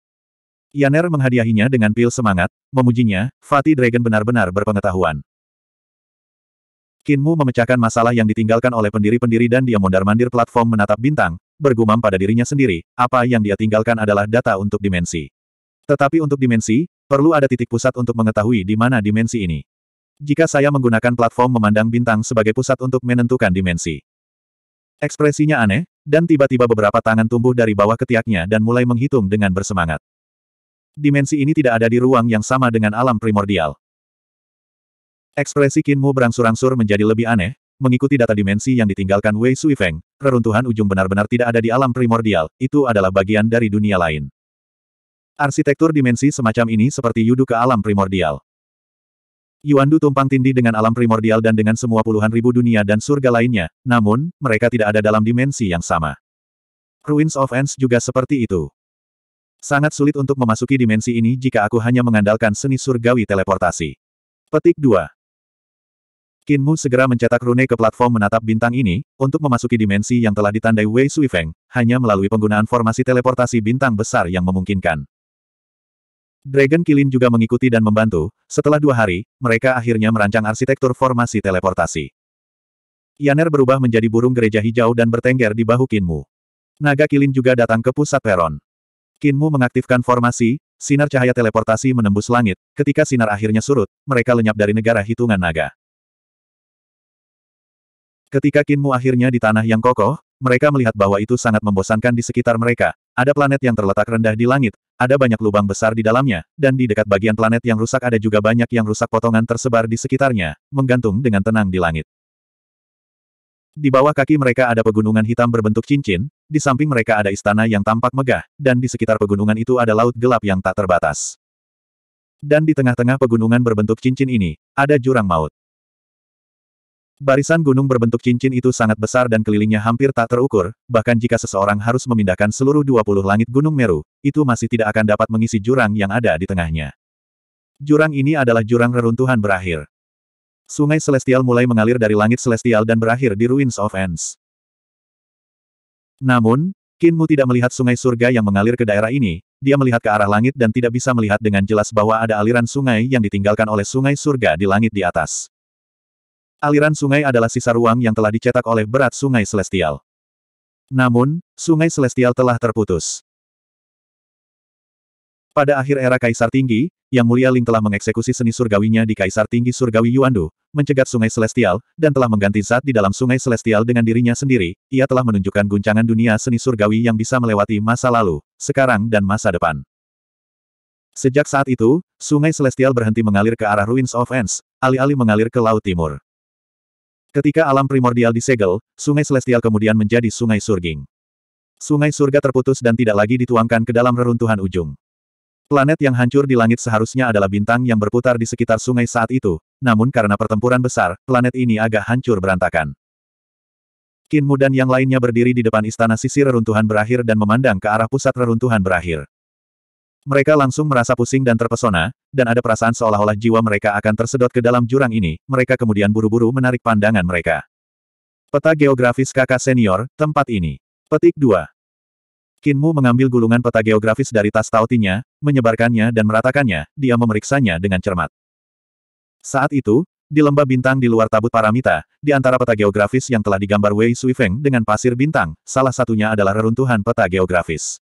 Yaner menghadiahinya dengan pil semangat, memujinya, Fatih Dragon benar-benar berpengetahuan. Kinmu memecahkan masalah yang ditinggalkan oleh pendiri-pendiri dan dia mondar-mandir platform menatap bintang, bergumam pada dirinya sendiri, apa yang dia tinggalkan adalah data untuk dimensi. Tetapi untuk dimensi, perlu ada titik pusat untuk mengetahui di mana dimensi ini. Jika saya menggunakan platform memandang bintang sebagai pusat untuk menentukan dimensi. Ekspresinya aneh, dan tiba-tiba beberapa tangan tumbuh dari bawah ketiaknya dan mulai menghitung dengan bersemangat. Dimensi ini tidak ada di ruang yang sama dengan alam primordial. Ekspresi Kinmu berangsur-angsur menjadi lebih aneh, mengikuti data dimensi yang ditinggalkan Wei Suifeng, Reruntuhan ujung benar-benar tidak ada di alam primordial, itu adalah bagian dari dunia lain. Arsitektur dimensi semacam ini seperti yudu ke alam primordial. Yuandu tumpang tindih dengan alam primordial dan dengan semua puluhan ribu dunia dan surga lainnya, namun, mereka tidak ada dalam dimensi yang sama. Ruins of Ends juga seperti itu. Sangat sulit untuk memasuki dimensi ini jika aku hanya mengandalkan seni surgawi teleportasi. Petik 2. Mu segera mencetak rune ke platform menatap bintang ini, untuk memasuki dimensi yang telah ditandai Wei Suifeng, hanya melalui penggunaan formasi teleportasi bintang besar yang memungkinkan. Dragon Kilin juga mengikuti dan membantu, setelah dua hari, mereka akhirnya merancang arsitektur formasi teleportasi. Yaner berubah menjadi burung gereja hijau dan bertengger di bahu Kinmu. Naga Kilin juga datang ke pusat peron. Kinmu mengaktifkan formasi, sinar cahaya teleportasi menembus langit, ketika sinar akhirnya surut, mereka lenyap dari negara hitungan naga. Ketika Kinmu akhirnya di tanah yang kokoh, mereka melihat bahwa itu sangat membosankan di sekitar mereka. Ada planet yang terletak rendah di langit, ada banyak lubang besar di dalamnya, dan di dekat bagian planet yang rusak ada juga banyak yang rusak potongan tersebar di sekitarnya, menggantung dengan tenang di langit. Di bawah kaki mereka ada pegunungan hitam berbentuk cincin, di samping mereka ada istana yang tampak megah, dan di sekitar pegunungan itu ada laut gelap yang tak terbatas. Dan di tengah-tengah pegunungan berbentuk cincin ini, ada jurang maut. Barisan gunung berbentuk cincin itu sangat besar dan kelilingnya hampir tak terukur, bahkan jika seseorang harus memindahkan seluruh 20 langit Gunung Meru, itu masih tidak akan dapat mengisi jurang yang ada di tengahnya. Jurang ini adalah jurang reruntuhan berakhir. Sungai Celestial mulai mengalir dari langit Celestial dan berakhir di Ruins of Ends. Namun, Kinmu tidak melihat sungai surga yang mengalir ke daerah ini, dia melihat ke arah langit dan tidak bisa melihat dengan jelas bahwa ada aliran sungai yang ditinggalkan oleh sungai surga di langit di atas. Aliran sungai adalah sisa ruang yang telah dicetak oleh berat sungai celestial. Namun, sungai celestial telah terputus. Pada akhir era Kaisar Tinggi, Yang Mulia Ling telah mengeksekusi seni surgawinya di Kaisar Tinggi Surgawi Yuandu, mencegat sungai celestial, dan telah mengganti zat di dalam sungai celestial dengan dirinya sendiri. Ia telah menunjukkan guncangan dunia seni surgawi yang bisa melewati masa lalu, sekarang dan masa depan. Sejak saat itu, sungai celestial berhenti mengalir ke arah Ruins of Ends, alih-alih mengalir ke Laut Timur. Ketika alam primordial disegel, sungai celestial kemudian menjadi sungai surging. Sungai surga terputus dan tidak lagi dituangkan ke dalam reruntuhan ujung. Planet yang hancur di langit seharusnya adalah bintang yang berputar di sekitar sungai saat itu, namun karena pertempuran besar, planet ini agak hancur berantakan. Kinmu dan yang lainnya berdiri di depan istana sisi reruntuhan berakhir dan memandang ke arah pusat reruntuhan berakhir. Mereka langsung merasa pusing dan terpesona, dan ada perasaan seolah-olah jiwa mereka akan tersedot ke dalam jurang ini, mereka kemudian buru-buru menarik pandangan mereka. Peta geografis kakak senior, tempat ini. Petik 2. Kinmu mengambil gulungan peta geografis dari tas tautinya, menyebarkannya dan meratakannya, dia memeriksanya dengan cermat. Saat itu, di lembah bintang di luar tabut paramita, di antara peta geografis yang telah digambar Wei Suifeng dengan pasir bintang, salah satunya adalah reruntuhan peta geografis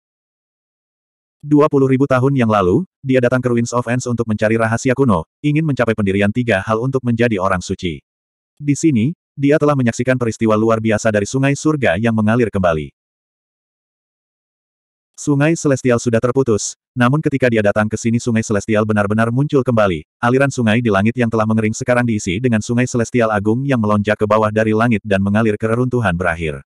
ribu tahun yang lalu, dia datang ke Ruins of Ends untuk mencari rahasia kuno, ingin mencapai pendirian tiga hal untuk menjadi orang suci. Di sini, dia telah menyaksikan peristiwa luar biasa dari sungai surga yang mengalir kembali. Sungai Celestial sudah terputus, namun ketika dia datang ke sini Sungai Celestial benar-benar muncul kembali. Aliran sungai di langit yang telah mengering sekarang diisi dengan Sungai Celestial Agung yang melonjak ke bawah dari langit dan mengalir ke reruntuhan berakhir.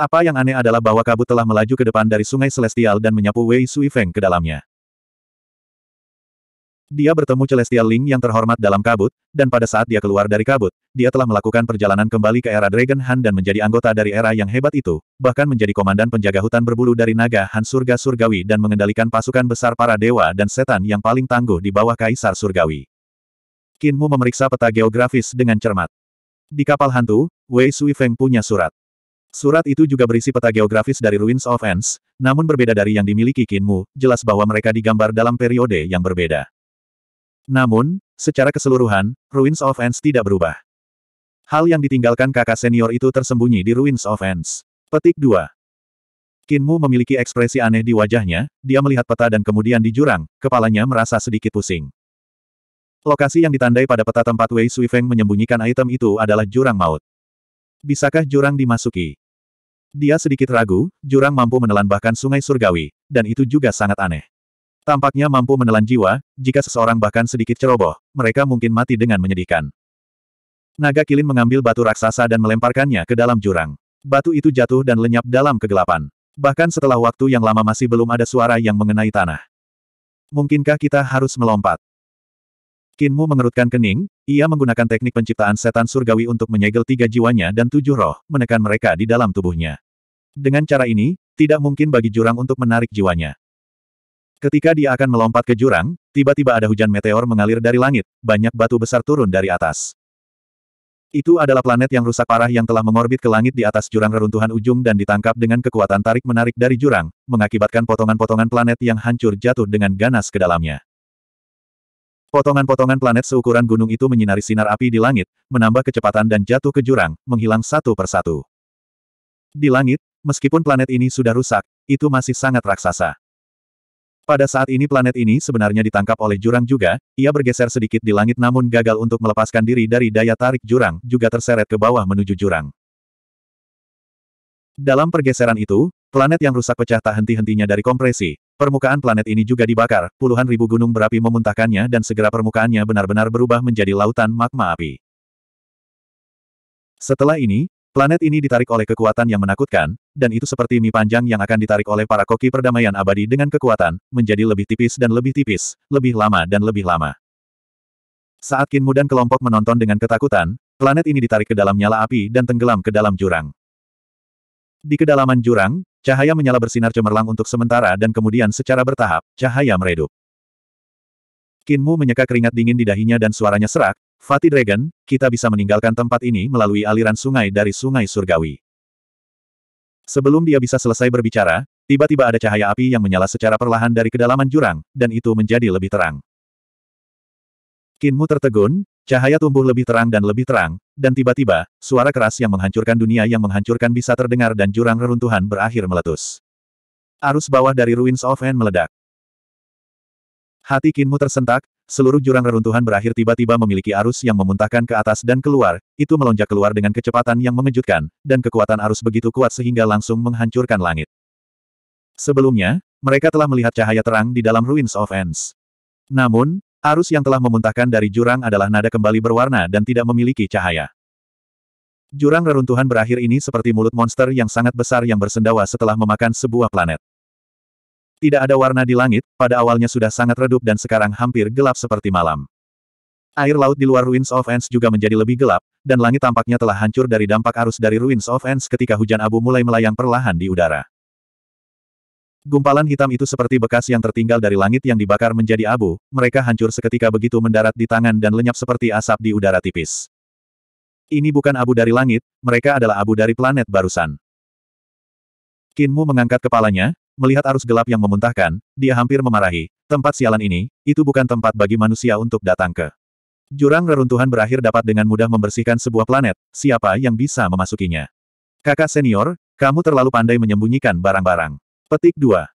Apa yang aneh adalah bahwa kabut telah melaju ke depan dari sungai Celestial dan menyapu Wei Sui Feng ke dalamnya. Dia bertemu Celestial Ling yang terhormat dalam kabut, dan pada saat dia keluar dari kabut, dia telah melakukan perjalanan kembali ke era Dragon Han dan menjadi anggota dari era yang hebat itu, bahkan menjadi komandan penjaga hutan berbulu dari naga Han Surga Surgawi dan mengendalikan pasukan besar para dewa dan setan yang paling tangguh di bawah Kaisar Surgawi. Kinmu memeriksa peta geografis dengan cermat. Di kapal hantu, Wei Sui Feng punya surat. Surat itu juga berisi peta geografis dari Ruins of Ends, namun berbeda dari yang dimiliki Kinmu, jelas bahwa mereka digambar dalam periode yang berbeda. Namun, secara keseluruhan, Ruins of Ends tidak berubah. Hal yang ditinggalkan kakak senior itu tersembunyi di Ruins of Ends. Petik 2. Kinmu memiliki ekspresi aneh di wajahnya, dia melihat peta dan kemudian di jurang, kepalanya merasa sedikit pusing. Lokasi yang ditandai pada peta tempat Wei Suifeng menyembunyikan item itu adalah jurang maut. Bisakah jurang dimasuki? Dia sedikit ragu, jurang mampu menelan bahkan sungai surgawi, dan itu juga sangat aneh. Tampaknya mampu menelan jiwa, jika seseorang bahkan sedikit ceroboh, mereka mungkin mati dengan menyedihkan. Naga Kilin mengambil batu raksasa dan melemparkannya ke dalam jurang. Batu itu jatuh dan lenyap dalam kegelapan. Bahkan setelah waktu yang lama masih belum ada suara yang mengenai tanah. Mungkinkah kita harus melompat? Kinmu mengerutkan kening, ia menggunakan teknik penciptaan setan surgawi untuk menyegel tiga jiwanya dan tujuh roh, menekan mereka di dalam tubuhnya. Dengan cara ini, tidak mungkin bagi jurang untuk menarik jiwanya. Ketika dia akan melompat ke jurang, tiba-tiba ada hujan meteor mengalir dari langit, banyak batu besar turun dari atas. Itu adalah planet yang rusak parah yang telah mengorbit ke langit di atas jurang reruntuhan ujung dan ditangkap dengan kekuatan tarik-menarik dari jurang, mengakibatkan potongan-potongan planet yang hancur jatuh dengan ganas ke dalamnya. Potongan-potongan planet seukuran gunung itu menyinari sinar api di langit, menambah kecepatan dan jatuh ke jurang, menghilang satu persatu. Di langit, meskipun planet ini sudah rusak, itu masih sangat raksasa. Pada saat ini planet ini sebenarnya ditangkap oleh jurang juga, ia bergeser sedikit di langit namun gagal untuk melepaskan diri dari daya tarik jurang, juga terseret ke bawah menuju jurang. Dalam pergeseran itu, planet yang rusak pecah tak henti-hentinya dari kompresi, Permukaan planet ini juga dibakar, puluhan ribu gunung berapi memuntahkannya dan segera permukaannya benar-benar berubah menjadi lautan magma api. Setelah ini, planet ini ditarik oleh kekuatan yang menakutkan, dan itu seperti mie panjang yang akan ditarik oleh para koki perdamaian abadi dengan kekuatan, menjadi lebih tipis dan lebih tipis, lebih lama dan lebih lama. Saat Kinmu dan kelompok menonton dengan ketakutan, planet ini ditarik ke dalam nyala api dan tenggelam ke dalam jurang. Di kedalaman jurang, Cahaya menyala bersinar cemerlang untuk sementara dan kemudian secara bertahap, cahaya meredup. Kinmu menyeka keringat dingin di dahinya dan suaranya serak, Fati Dragon, kita bisa meninggalkan tempat ini melalui aliran sungai dari Sungai Surgawi. Sebelum dia bisa selesai berbicara, tiba-tiba ada cahaya api yang menyala secara perlahan dari kedalaman jurang, dan itu menjadi lebih terang. Kinmu tertegun, cahaya tumbuh lebih terang dan lebih terang, dan tiba-tiba, suara keras yang menghancurkan dunia yang menghancurkan bisa terdengar dan jurang reruntuhan berakhir meletus. Arus bawah dari Ruins of End meledak. Hati Kinmu tersentak, seluruh jurang reruntuhan berakhir tiba-tiba memiliki arus yang memuntahkan ke atas dan keluar, itu melonjak keluar dengan kecepatan yang mengejutkan, dan kekuatan arus begitu kuat sehingga langsung menghancurkan langit. Sebelumnya, mereka telah melihat cahaya terang di dalam Ruins of Ends. Namun, Arus yang telah memuntahkan dari jurang adalah nada kembali berwarna dan tidak memiliki cahaya. Jurang reruntuhan berakhir ini seperti mulut monster yang sangat besar yang bersendawa setelah memakan sebuah planet. Tidak ada warna di langit, pada awalnya sudah sangat redup dan sekarang hampir gelap seperti malam. Air laut di luar Ruins of Ends juga menjadi lebih gelap, dan langit tampaknya telah hancur dari dampak arus dari Ruins of Ends ketika hujan abu mulai melayang perlahan di udara. Gumpalan hitam itu seperti bekas yang tertinggal dari langit yang dibakar menjadi abu, mereka hancur seketika begitu mendarat di tangan dan lenyap seperti asap di udara tipis. Ini bukan abu dari langit, mereka adalah abu dari planet barusan. Kinmu mengangkat kepalanya, melihat arus gelap yang memuntahkan, dia hampir memarahi, tempat sialan ini, itu bukan tempat bagi manusia untuk datang ke. Jurang reruntuhan berakhir dapat dengan mudah membersihkan sebuah planet, siapa yang bisa memasukinya. Kakak senior, kamu terlalu pandai menyembunyikan barang-barang. Petik 2.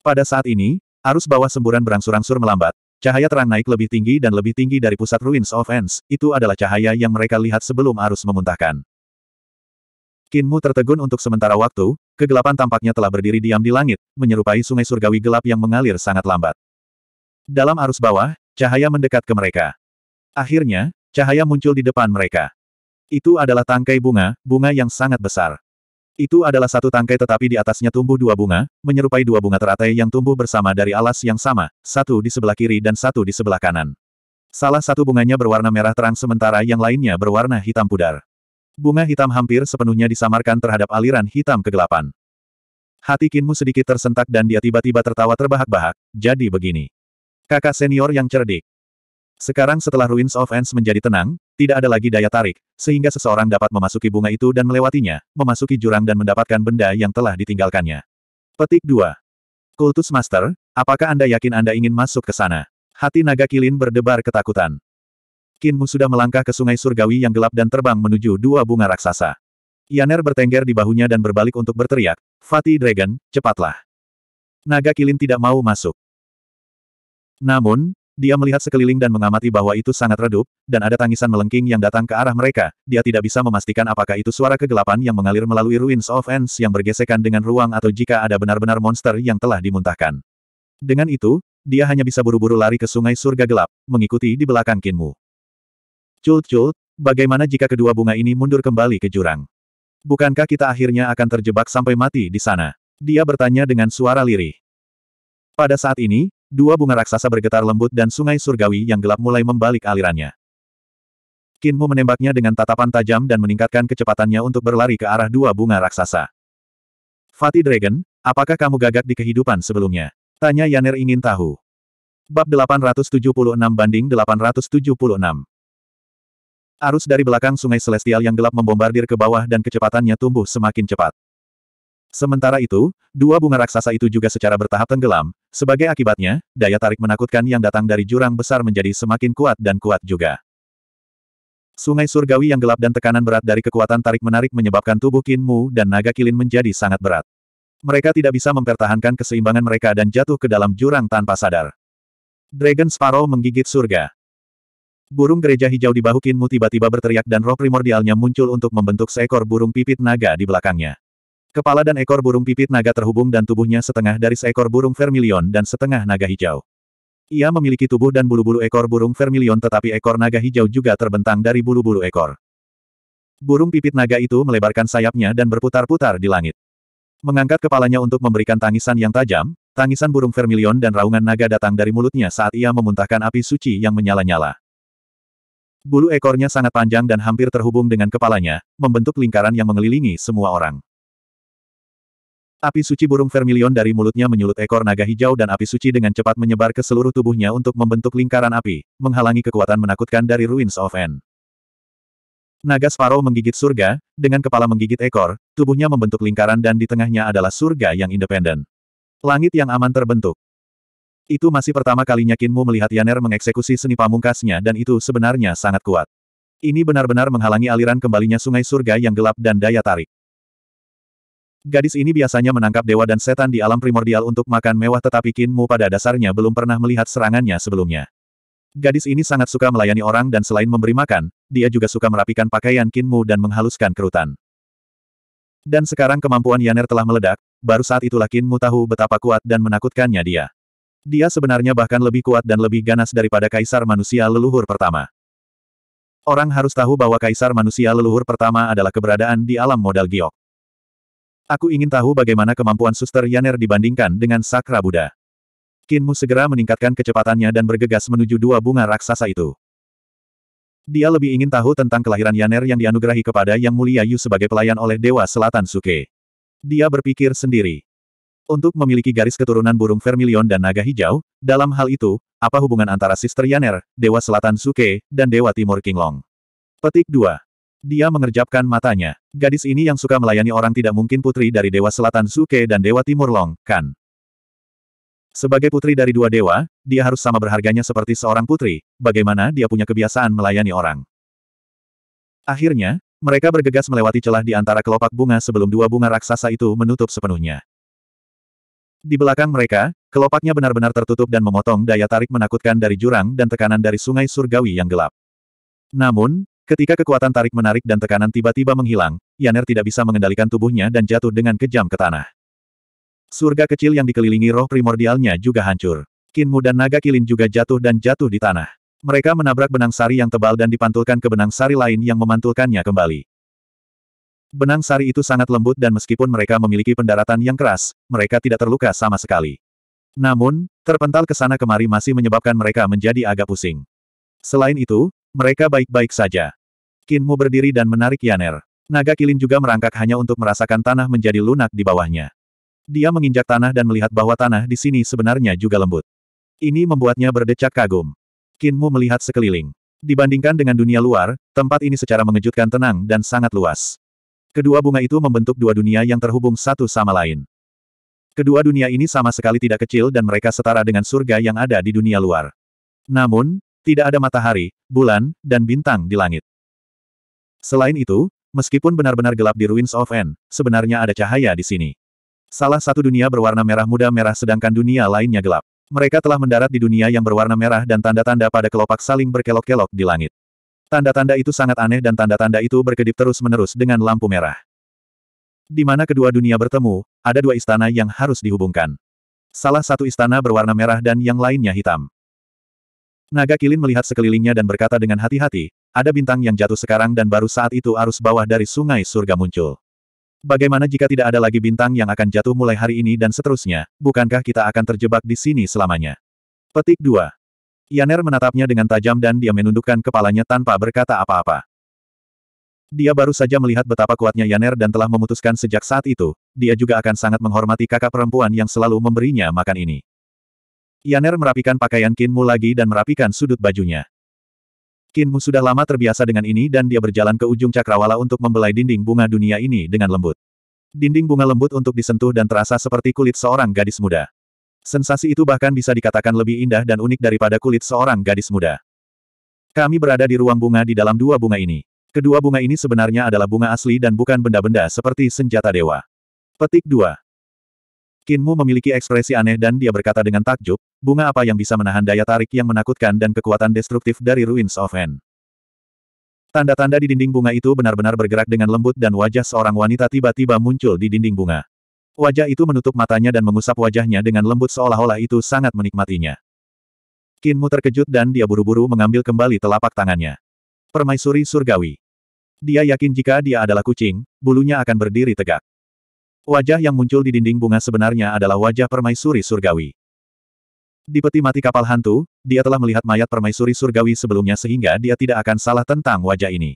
Pada saat ini, arus bawah semburan berangsur-angsur melambat. Cahaya terang naik lebih tinggi dan lebih tinggi dari pusat Ruins of Ends. Itu adalah cahaya yang mereka lihat sebelum arus memuntahkan. Kinmu tertegun untuk sementara waktu, kegelapan tampaknya telah berdiri diam di langit, menyerupai sungai surgawi gelap yang mengalir sangat lambat. Dalam arus bawah, cahaya mendekat ke mereka. Akhirnya, cahaya muncul di depan mereka. Itu adalah tangkai bunga, bunga yang sangat besar. Itu adalah satu tangkai tetapi di atasnya tumbuh dua bunga, menyerupai dua bunga teratai yang tumbuh bersama dari alas yang sama, satu di sebelah kiri dan satu di sebelah kanan. Salah satu bunganya berwarna merah terang sementara yang lainnya berwarna hitam pudar. Bunga hitam hampir sepenuhnya disamarkan terhadap aliran hitam kegelapan. Hati Kinmu sedikit tersentak dan dia tiba-tiba tertawa terbahak-bahak, jadi begini. Kakak senior yang cerdik. Sekarang setelah Ruins of Ends menjadi tenang, tidak ada lagi daya tarik, sehingga seseorang dapat memasuki bunga itu dan melewatinya, memasuki jurang dan mendapatkan benda yang telah ditinggalkannya. Petik 2. Kultus Master, apakah Anda yakin Anda ingin masuk ke sana? Hati naga kilin berdebar ketakutan. Kinmu sudah melangkah ke sungai surgawi yang gelap dan terbang menuju dua bunga raksasa. Yaner bertengger di bahunya dan berbalik untuk berteriak, Fatih Dragon, cepatlah. Naga kilin tidak mau masuk. Namun, dia melihat sekeliling dan mengamati bahwa itu sangat redup, dan ada tangisan melengking yang datang ke arah mereka. Dia tidak bisa memastikan apakah itu suara kegelapan yang mengalir melalui ruins of ends yang bergesekan dengan ruang atau jika ada benar-benar monster yang telah dimuntahkan. Dengan itu, dia hanya bisa buru-buru lari ke sungai surga gelap, mengikuti di belakang Kinmu. Cult-cult, bagaimana jika kedua bunga ini mundur kembali ke jurang? Bukankah kita akhirnya akan terjebak sampai mati di sana? Dia bertanya dengan suara lirih. Pada saat ini, Dua bunga raksasa bergetar lembut dan sungai surgawi yang gelap mulai membalik alirannya. Kinmu menembaknya dengan tatapan tajam dan meningkatkan kecepatannya untuk berlari ke arah dua bunga raksasa. Fatih Dragon, apakah kamu gagak di kehidupan sebelumnya? Tanya Yaner ingin tahu. Bab 876 banding 876 Arus dari belakang sungai Celestial yang gelap membombardir ke bawah dan kecepatannya tumbuh semakin cepat. Sementara itu, dua bunga raksasa itu juga secara bertahap tenggelam, sebagai akibatnya, daya tarik menakutkan yang datang dari jurang besar menjadi semakin kuat dan kuat juga. Sungai surgawi yang gelap dan tekanan berat dari kekuatan tarik-menarik menyebabkan tubuh Kinmu dan naga kilin menjadi sangat berat. Mereka tidak bisa mempertahankan keseimbangan mereka dan jatuh ke dalam jurang tanpa sadar. Dragon Sparrow menggigit surga. Burung gereja hijau di bahu Kinmu tiba-tiba berteriak dan roh primordialnya muncul untuk membentuk seekor burung pipit naga di belakangnya. Kepala dan ekor burung pipit naga terhubung dan tubuhnya setengah dari seekor burung vermilion dan setengah naga hijau. Ia memiliki tubuh dan bulu-bulu ekor burung vermilion tetapi ekor naga hijau juga terbentang dari bulu-bulu ekor. Burung pipit naga itu melebarkan sayapnya dan berputar-putar di langit. Mengangkat kepalanya untuk memberikan tangisan yang tajam, tangisan burung vermilion dan raungan naga datang dari mulutnya saat ia memuntahkan api suci yang menyala-nyala. Bulu ekornya sangat panjang dan hampir terhubung dengan kepalanya, membentuk lingkaran yang mengelilingi semua orang. Api suci burung vermilion dari mulutnya menyulut ekor naga hijau dan api suci dengan cepat menyebar ke seluruh tubuhnya untuk membentuk lingkaran api, menghalangi kekuatan menakutkan dari Ruins of N. Naga Sparrow menggigit surga, dengan kepala menggigit ekor, tubuhnya membentuk lingkaran dan di tengahnya adalah surga yang independen. Langit yang aman terbentuk. Itu masih pertama kalinya Kinmu melihat Yaner mengeksekusi seni pamungkasnya dan itu sebenarnya sangat kuat. Ini benar-benar menghalangi aliran kembalinya sungai surga yang gelap dan daya tarik. Gadis ini biasanya menangkap dewa dan setan di alam primordial untuk makan mewah tetapi Qin Mu pada dasarnya belum pernah melihat serangannya sebelumnya. Gadis ini sangat suka melayani orang dan selain memberi makan, dia juga suka merapikan pakaian Qin Mu dan menghaluskan kerutan. Dan sekarang kemampuan Yaner telah meledak, baru saat itulah Qin Mu tahu betapa kuat dan menakutkannya dia. Dia sebenarnya bahkan lebih kuat dan lebih ganas daripada kaisar manusia leluhur pertama. Orang harus tahu bahwa kaisar manusia leluhur pertama adalah keberadaan di alam modal giok. Aku ingin tahu bagaimana kemampuan suster Yaner dibandingkan dengan Sakra Buddha. Kinmu segera meningkatkan kecepatannya dan bergegas menuju dua bunga raksasa itu. Dia lebih ingin tahu tentang kelahiran Yaner yang dianugerahi kepada Yang Mulia Yu sebagai pelayan oleh Dewa Selatan Suke. Dia berpikir sendiri. Untuk memiliki garis keturunan burung vermilion dan naga hijau, dalam hal itu, apa hubungan antara Sister Yaner, Dewa Selatan Suke, dan Dewa Timur Kinglong? Petik 2. Dia mengerjapkan matanya. Gadis ini yang suka melayani orang tidak mungkin putri dari Dewa Selatan Suke dan Dewa Timur Long, kan? Sebagai putri dari dua dewa, dia harus sama berharganya seperti seorang putri, bagaimana dia punya kebiasaan melayani orang. Akhirnya, mereka bergegas melewati celah di antara kelopak bunga sebelum dua bunga raksasa itu menutup sepenuhnya. Di belakang mereka, kelopaknya benar-benar tertutup dan memotong daya tarik menakutkan dari jurang dan tekanan dari sungai surgawi yang gelap. Namun, Ketika kekuatan tarik-menarik dan tekanan tiba-tiba menghilang, Yaner tidak bisa mengendalikan tubuhnya dan jatuh dengan kejam ke tanah. Surga kecil yang dikelilingi roh primordialnya juga hancur. Kinmu dan naga kilin juga jatuh dan jatuh di tanah. Mereka menabrak benang sari yang tebal dan dipantulkan ke benang sari lain yang memantulkannya kembali. Benang sari itu sangat lembut dan meskipun mereka memiliki pendaratan yang keras, mereka tidak terluka sama sekali. Namun, terpental ke sana kemari masih menyebabkan mereka menjadi agak pusing. Selain itu, mereka baik-baik saja. Kinmu berdiri dan menarik Yaner. Naga Kilin juga merangkak hanya untuk merasakan tanah menjadi lunak di bawahnya. Dia menginjak tanah dan melihat bahwa tanah di sini sebenarnya juga lembut. Ini membuatnya berdecak kagum. Kinmu melihat sekeliling. Dibandingkan dengan dunia luar, tempat ini secara mengejutkan tenang dan sangat luas. Kedua bunga itu membentuk dua dunia yang terhubung satu sama lain. Kedua dunia ini sama sekali tidak kecil dan mereka setara dengan surga yang ada di dunia luar. Namun, tidak ada matahari, bulan, dan bintang di langit. Selain itu, meskipun benar-benar gelap di Ruins of N, sebenarnya ada cahaya di sini. Salah satu dunia berwarna merah muda merah sedangkan dunia lainnya gelap. Mereka telah mendarat di dunia yang berwarna merah dan tanda-tanda pada kelopak saling berkelok-kelok di langit. Tanda-tanda itu sangat aneh dan tanda-tanda itu berkedip terus-menerus dengan lampu merah. Di mana kedua dunia bertemu, ada dua istana yang harus dihubungkan. Salah satu istana berwarna merah dan yang lainnya hitam. Naga Kilin melihat sekelilingnya dan berkata dengan hati-hati, ada bintang yang jatuh sekarang dan baru saat itu arus bawah dari sungai surga muncul. Bagaimana jika tidak ada lagi bintang yang akan jatuh mulai hari ini dan seterusnya, bukankah kita akan terjebak di sini selamanya? Petik 2. Yaner menatapnya dengan tajam dan dia menundukkan kepalanya tanpa berkata apa-apa. Dia baru saja melihat betapa kuatnya Yaner dan telah memutuskan sejak saat itu, dia juga akan sangat menghormati kakak perempuan yang selalu memberinya makan ini. Yaner merapikan pakaian Kinmu lagi dan merapikan sudut bajunya. Kinmu sudah lama terbiasa dengan ini dan dia berjalan ke ujung cakrawala untuk membelai dinding bunga dunia ini dengan lembut. Dinding bunga lembut untuk disentuh dan terasa seperti kulit seorang gadis muda. Sensasi itu bahkan bisa dikatakan lebih indah dan unik daripada kulit seorang gadis muda. Kami berada di ruang bunga di dalam dua bunga ini. Kedua bunga ini sebenarnya adalah bunga asli dan bukan benda-benda seperti senjata dewa. Petik 2. Kinmu memiliki ekspresi aneh dan dia berkata dengan takjub, bunga apa yang bisa menahan daya tarik yang menakutkan dan kekuatan destruktif dari Ruins of N. Tanda-tanda di dinding bunga itu benar-benar bergerak dengan lembut dan wajah seorang wanita tiba-tiba muncul di dinding bunga. Wajah itu menutup matanya dan mengusap wajahnya dengan lembut seolah-olah itu sangat menikmatinya. Kinmu terkejut dan dia buru-buru mengambil kembali telapak tangannya. Permaisuri surgawi. Dia yakin jika dia adalah kucing, bulunya akan berdiri tegak. Wajah yang muncul di dinding bunga sebenarnya adalah wajah permaisuri surgawi. Di peti mati kapal hantu, dia telah melihat mayat permaisuri surgawi sebelumnya sehingga dia tidak akan salah tentang wajah ini.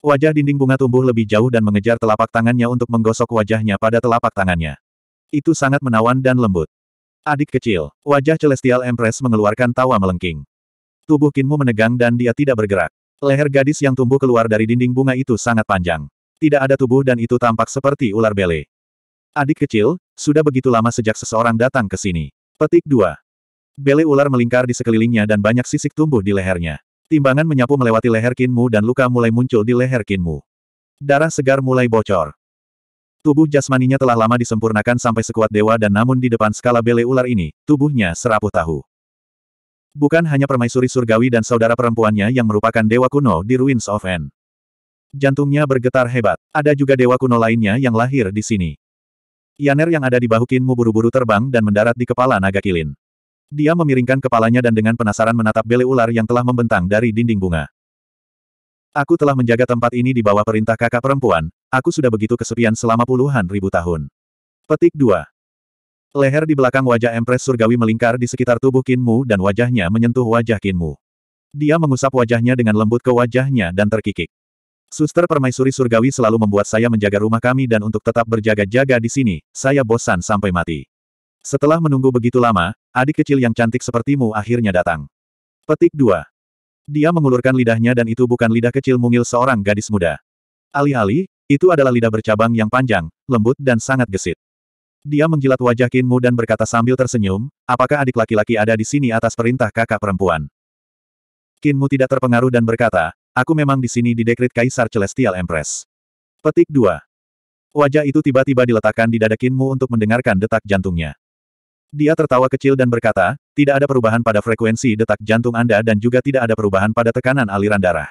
Wajah dinding bunga tumbuh lebih jauh dan mengejar telapak tangannya untuk menggosok wajahnya pada telapak tangannya. Itu sangat menawan dan lembut. Adik kecil, wajah Celestial Empress mengeluarkan tawa melengking. Tubuh Kinmu menegang dan dia tidak bergerak. Leher gadis yang tumbuh keluar dari dinding bunga itu sangat panjang. Tidak ada tubuh dan itu tampak seperti ular bele. Adik kecil, sudah begitu lama sejak seseorang datang ke sini. Petik 2. Bele ular melingkar di sekelilingnya dan banyak sisik tumbuh di lehernya. Timbangan menyapu melewati leher Kinmu dan luka mulai muncul di leher Kinmu. Darah segar mulai bocor. Tubuh jasmaninya telah lama disempurnakan sampai sekuat dewa dan namun di depan skala bele ular ini, tubuhnya serapuh tahu. Bukan hanya permaisuri surgawi dan saudara perempuannya yang merupakan dewa kuno di Ruins of End. Jantungnya bergetar hebat. Ada juga dewa kuno lainnya yang lahir di sini. Yaner yang ada di bahu Kinmu buru-buru terbang dan mendarat di kepala naga kilin. Dia memiringkan kepalanya dan dengan penasaran menatap bele ular yang telah membentang dari dinding bunga. Aku telah menjaga tempat ini di bawah perintah kakak perempuan, aku sudah begitu kesepian selama puluhan ribu tahun. Petik 2. Leher di belakang wajah Empress Surgawi melingkar di sekitar tubuh Kinmu dan wajahnya menyentuh wajah Kinmu. Dia mengusap wajahnya dengan lembut ke wajahnya dan terkikik. Suster permaisuri surgawi selalu membuat saya menjaga rumah kami dan untuk tetap berjaga-jaga di sini, saya bosan sampai mati. Setelah menunggu begitu lama, adik kecil yang cantik sepertimu akhirnya datang. Petik 2. Dia mengulurkan lidahnya dan itu bukan lidah kecil mungil seorang gadis muda. Alih-alih, itu adalah lidah bercabang yang panjang, lembut dan sangat gesit. Dia menjilat wajah Kinmu dan berkata sambil tersenyum, apakah adik laki-laki ada di sini atas perintah kakak perempuan? Kinmu tidak terpengaruh dan berkata, Aku memang di sini di dekrit Kaisar Celestial Empress. Petik 2. Wajah itu tiba-tiba diletakkan di dada Kinmu untuk mendengarkan detak jantungnya. Dia tertawa kecil dan berkata, tidak ada perubahan pada frekuensi detak jantung Anda dan juga tidak ada perubahan pada tekanan aliran darah.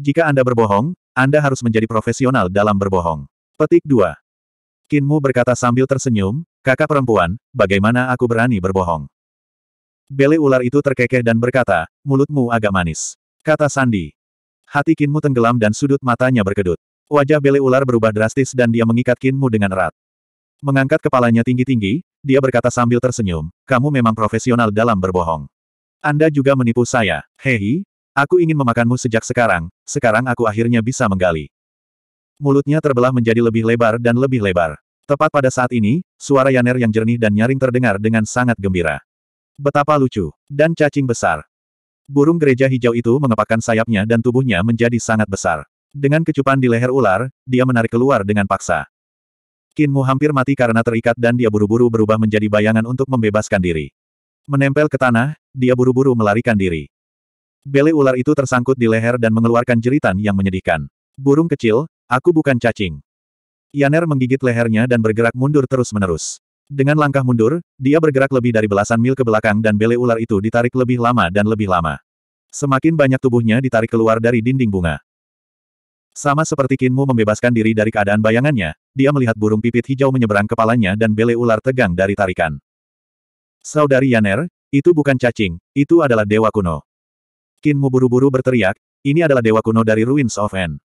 Jika Anda berbohong, Anda harus menjadi profesional dalam berbohong. Petik 2. Kinmu berkata sambil tersenyum, kakak perempuan, bagaimana aku berani berbohong? Bele ular itu terkekeh dan berkata, mulutmu agak manis. Kata Sandi. Hati Kinmu tenggelam dan sudut matanya berkedut. Wajah bele ular berubah drastis dan dia mengikat Kinmu dengan erat. Mengangkat kepalanya tinggi-tinggi, dia berkata sambil tersenyum, kamu memang profesional dalam berbohong. Anda juga menipu saya, Hei, aku ingin memakanmu sejak sekarang, sekarang aku akhirnya bisa menggali. Mulutnya terbelah menjadi lebih lebar dan lebih lebar. Tepat pada saat ini, suara Yaner yang jernih dan nyaring terdengar dengan sangat gembira. Betapa lucu, dan cacing besar. Burung gereja hijau itu mengepakkan sayapnya dan tubuhnya menjadi sangat besar. Dengan kecupan di leher ular, dia menarik keluar dengan paksa. Kinmu hampir mati karena terikat dan dia buru-buru berubah menjadi bayangan untuk membebaskan diri. Menempel ke tanah, dia buru-buru melarikan diri. Bele ular itu tersangkut di leher dan mengeluarkan jeritan yang menyedihkan. Burung kecil, aku bukan cacing. Yaner menggigit lehernya dan bergerak mundur terus-menerus. Dengan langkah mundur, dia bergerak lebih dari belasan mil ke belakang dan bele ular itu ditarik lebih lama dan lebih lama. Semakin banyak tubuhnya ditarik keluar dari dinding bunga. Sama seperti Kinmu membebaskan diri dari keadaan bayangannya, dia melihat burung pipit hijau menyeberang kepalanya dan bele ular tegang dari tarikan. Saudari Yaner, itu bukan cacing, itu adalah dewa kuno. Kinmu buru-buru berteriak, ini adalah dewa kuno dari Ruins of N.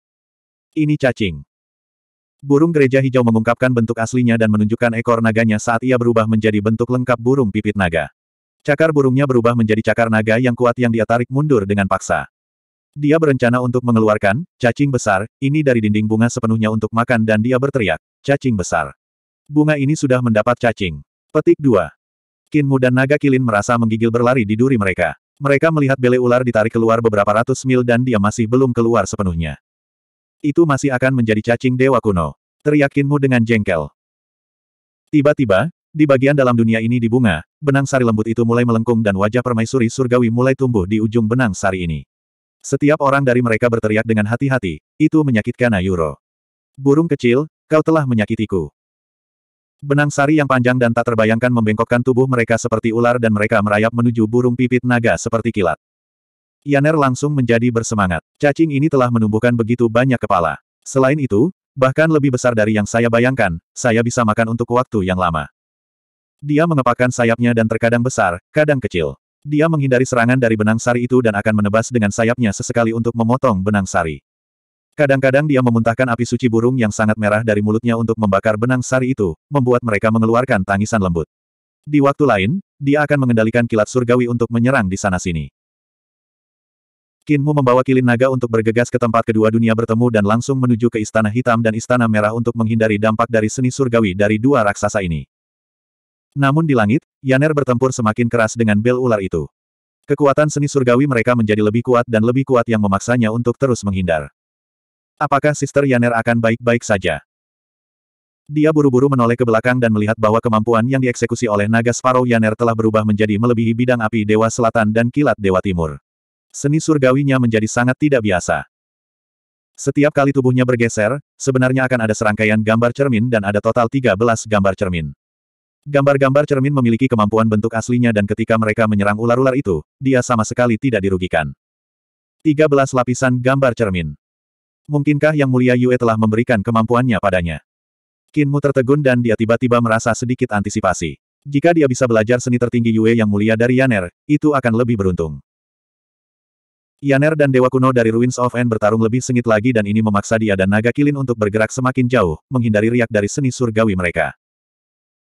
Ini cacing. Burung gereja hijau mengungkapkan bentuk aslinya dan menunjukkan ekor naganya saat ia berubah menjadi bentuk lengkap burung pipit naga. Cakar burungnya berubah menjadi cakar naga yang kuat yang dia tarik mundur dengan paksa. Dia berencana untuk mengeluarkan cacing besar ini dari dinding bunga sepenuhnya untuk makan dan dia berteriak, "Cacing besar!" Bunga ini sudah mendapat cacing. Petik 2. Kinmu dan naga kilin merasa menggigil berlari di duri mereka. Mereka melihat bele ular ditarik keluar beberapa ratus mil dan dia masih belum keluar sepenuhnya. Itu masih akan menjadi cacing dewa kuno. Teriakinmu dengan jengkel. Tiba-tiba, di bagian dalam dunia ini di bunga, benang sari lembut itu mulai melengkung dan wajah permaisuri surgawi mulai tumbuh di ujung benang sari ini. Setiap orang dari mereka berteriak dengan hati-hati, itu menyakitkan Ayuro. Burung kecil, kau telah menyakitiku. Benang sari yang panjang dan tak terbayangkan membengkokkan tubuh mereka seperti ular dan mereka merayap menuju burung pipit naga seperti kilat. Yaner langsung menjadi bersemangat. Cacing ini telah menumbuhkan begitu banyak kepala. Selain itu, bahkan lebih besar dari yang saya bayangkan, saya bisa makan untuk waktu yang lama. Dia mengepakkan sayapnya dan terkadang besar, kadang kecil. Dia menghindari serangan dari benang sari itu dan akan menebas dengan sayapnya sesekali untuk memotong benang sari. Kadang-kadang dia memuntahkan api suci burung yang sangat merah dari mulutnya untuk membakar benang sari itu, membuat mereka mengeluarkan tangisan lembut. Di waktu lain, dia akan mengendalikan kilat surgawi untuk menyerang di sana-sini. Kinmu membawa kilin naga untuk bergegas ke tempat kedua dunia bertemu dan langsung menuju ke Istana Hitam dan Istana Merah untuk menghindari dampak dari seni surgawi dari dua raksasa ini. Namun di langit, Yaner bertempur semakin keras dengan bel ular itu. Kekuatan seni surgawi mereka menjadi lebih kuat dan lebih kuat yang memaksanya untuk terus menghindar. Apakah Sister Yaner akan baik-baik saja? Dia buru-buru menoleh ke belakang dan melihat bahwa kemampuan yang dieksekusi oleh naga Sparrow Yaner telah berubah menjadi melebihi bidang api Dewa Selatan dan kilat Dewa Timur seni surgawinya menjadi sangat tidak biasa. Setiap kali tubuhnya bergeser, sebenarnya akan ada serangkaian gambar cermin dan ada total 13 gambar cermin. Gambar-gambar cermin memiliki kemampuan bentuk aslinya dan ketika mereka menyerang ular-ular itu, dia sama sekali tidak dirugikan. 13 lapisan gambar cermin. Mungkinkah Yang Mulia Yue telah memberikan kemampuannya padanya? Kinmu tertegun dan dia tiba-tiba merasa sedikit antisipasi. Jika dia bisa belajar seni tertinggi Yue yang mulia dari Yaner, itu akan lebih beruntung. Yaner dan Dewa Kuno dari Ruins of End bertarung lebih sengit lagi dan ini memaksa dia dan naga kilin untuk bergerak semakin jauh, menghindari riak dari seni surgawi mereka.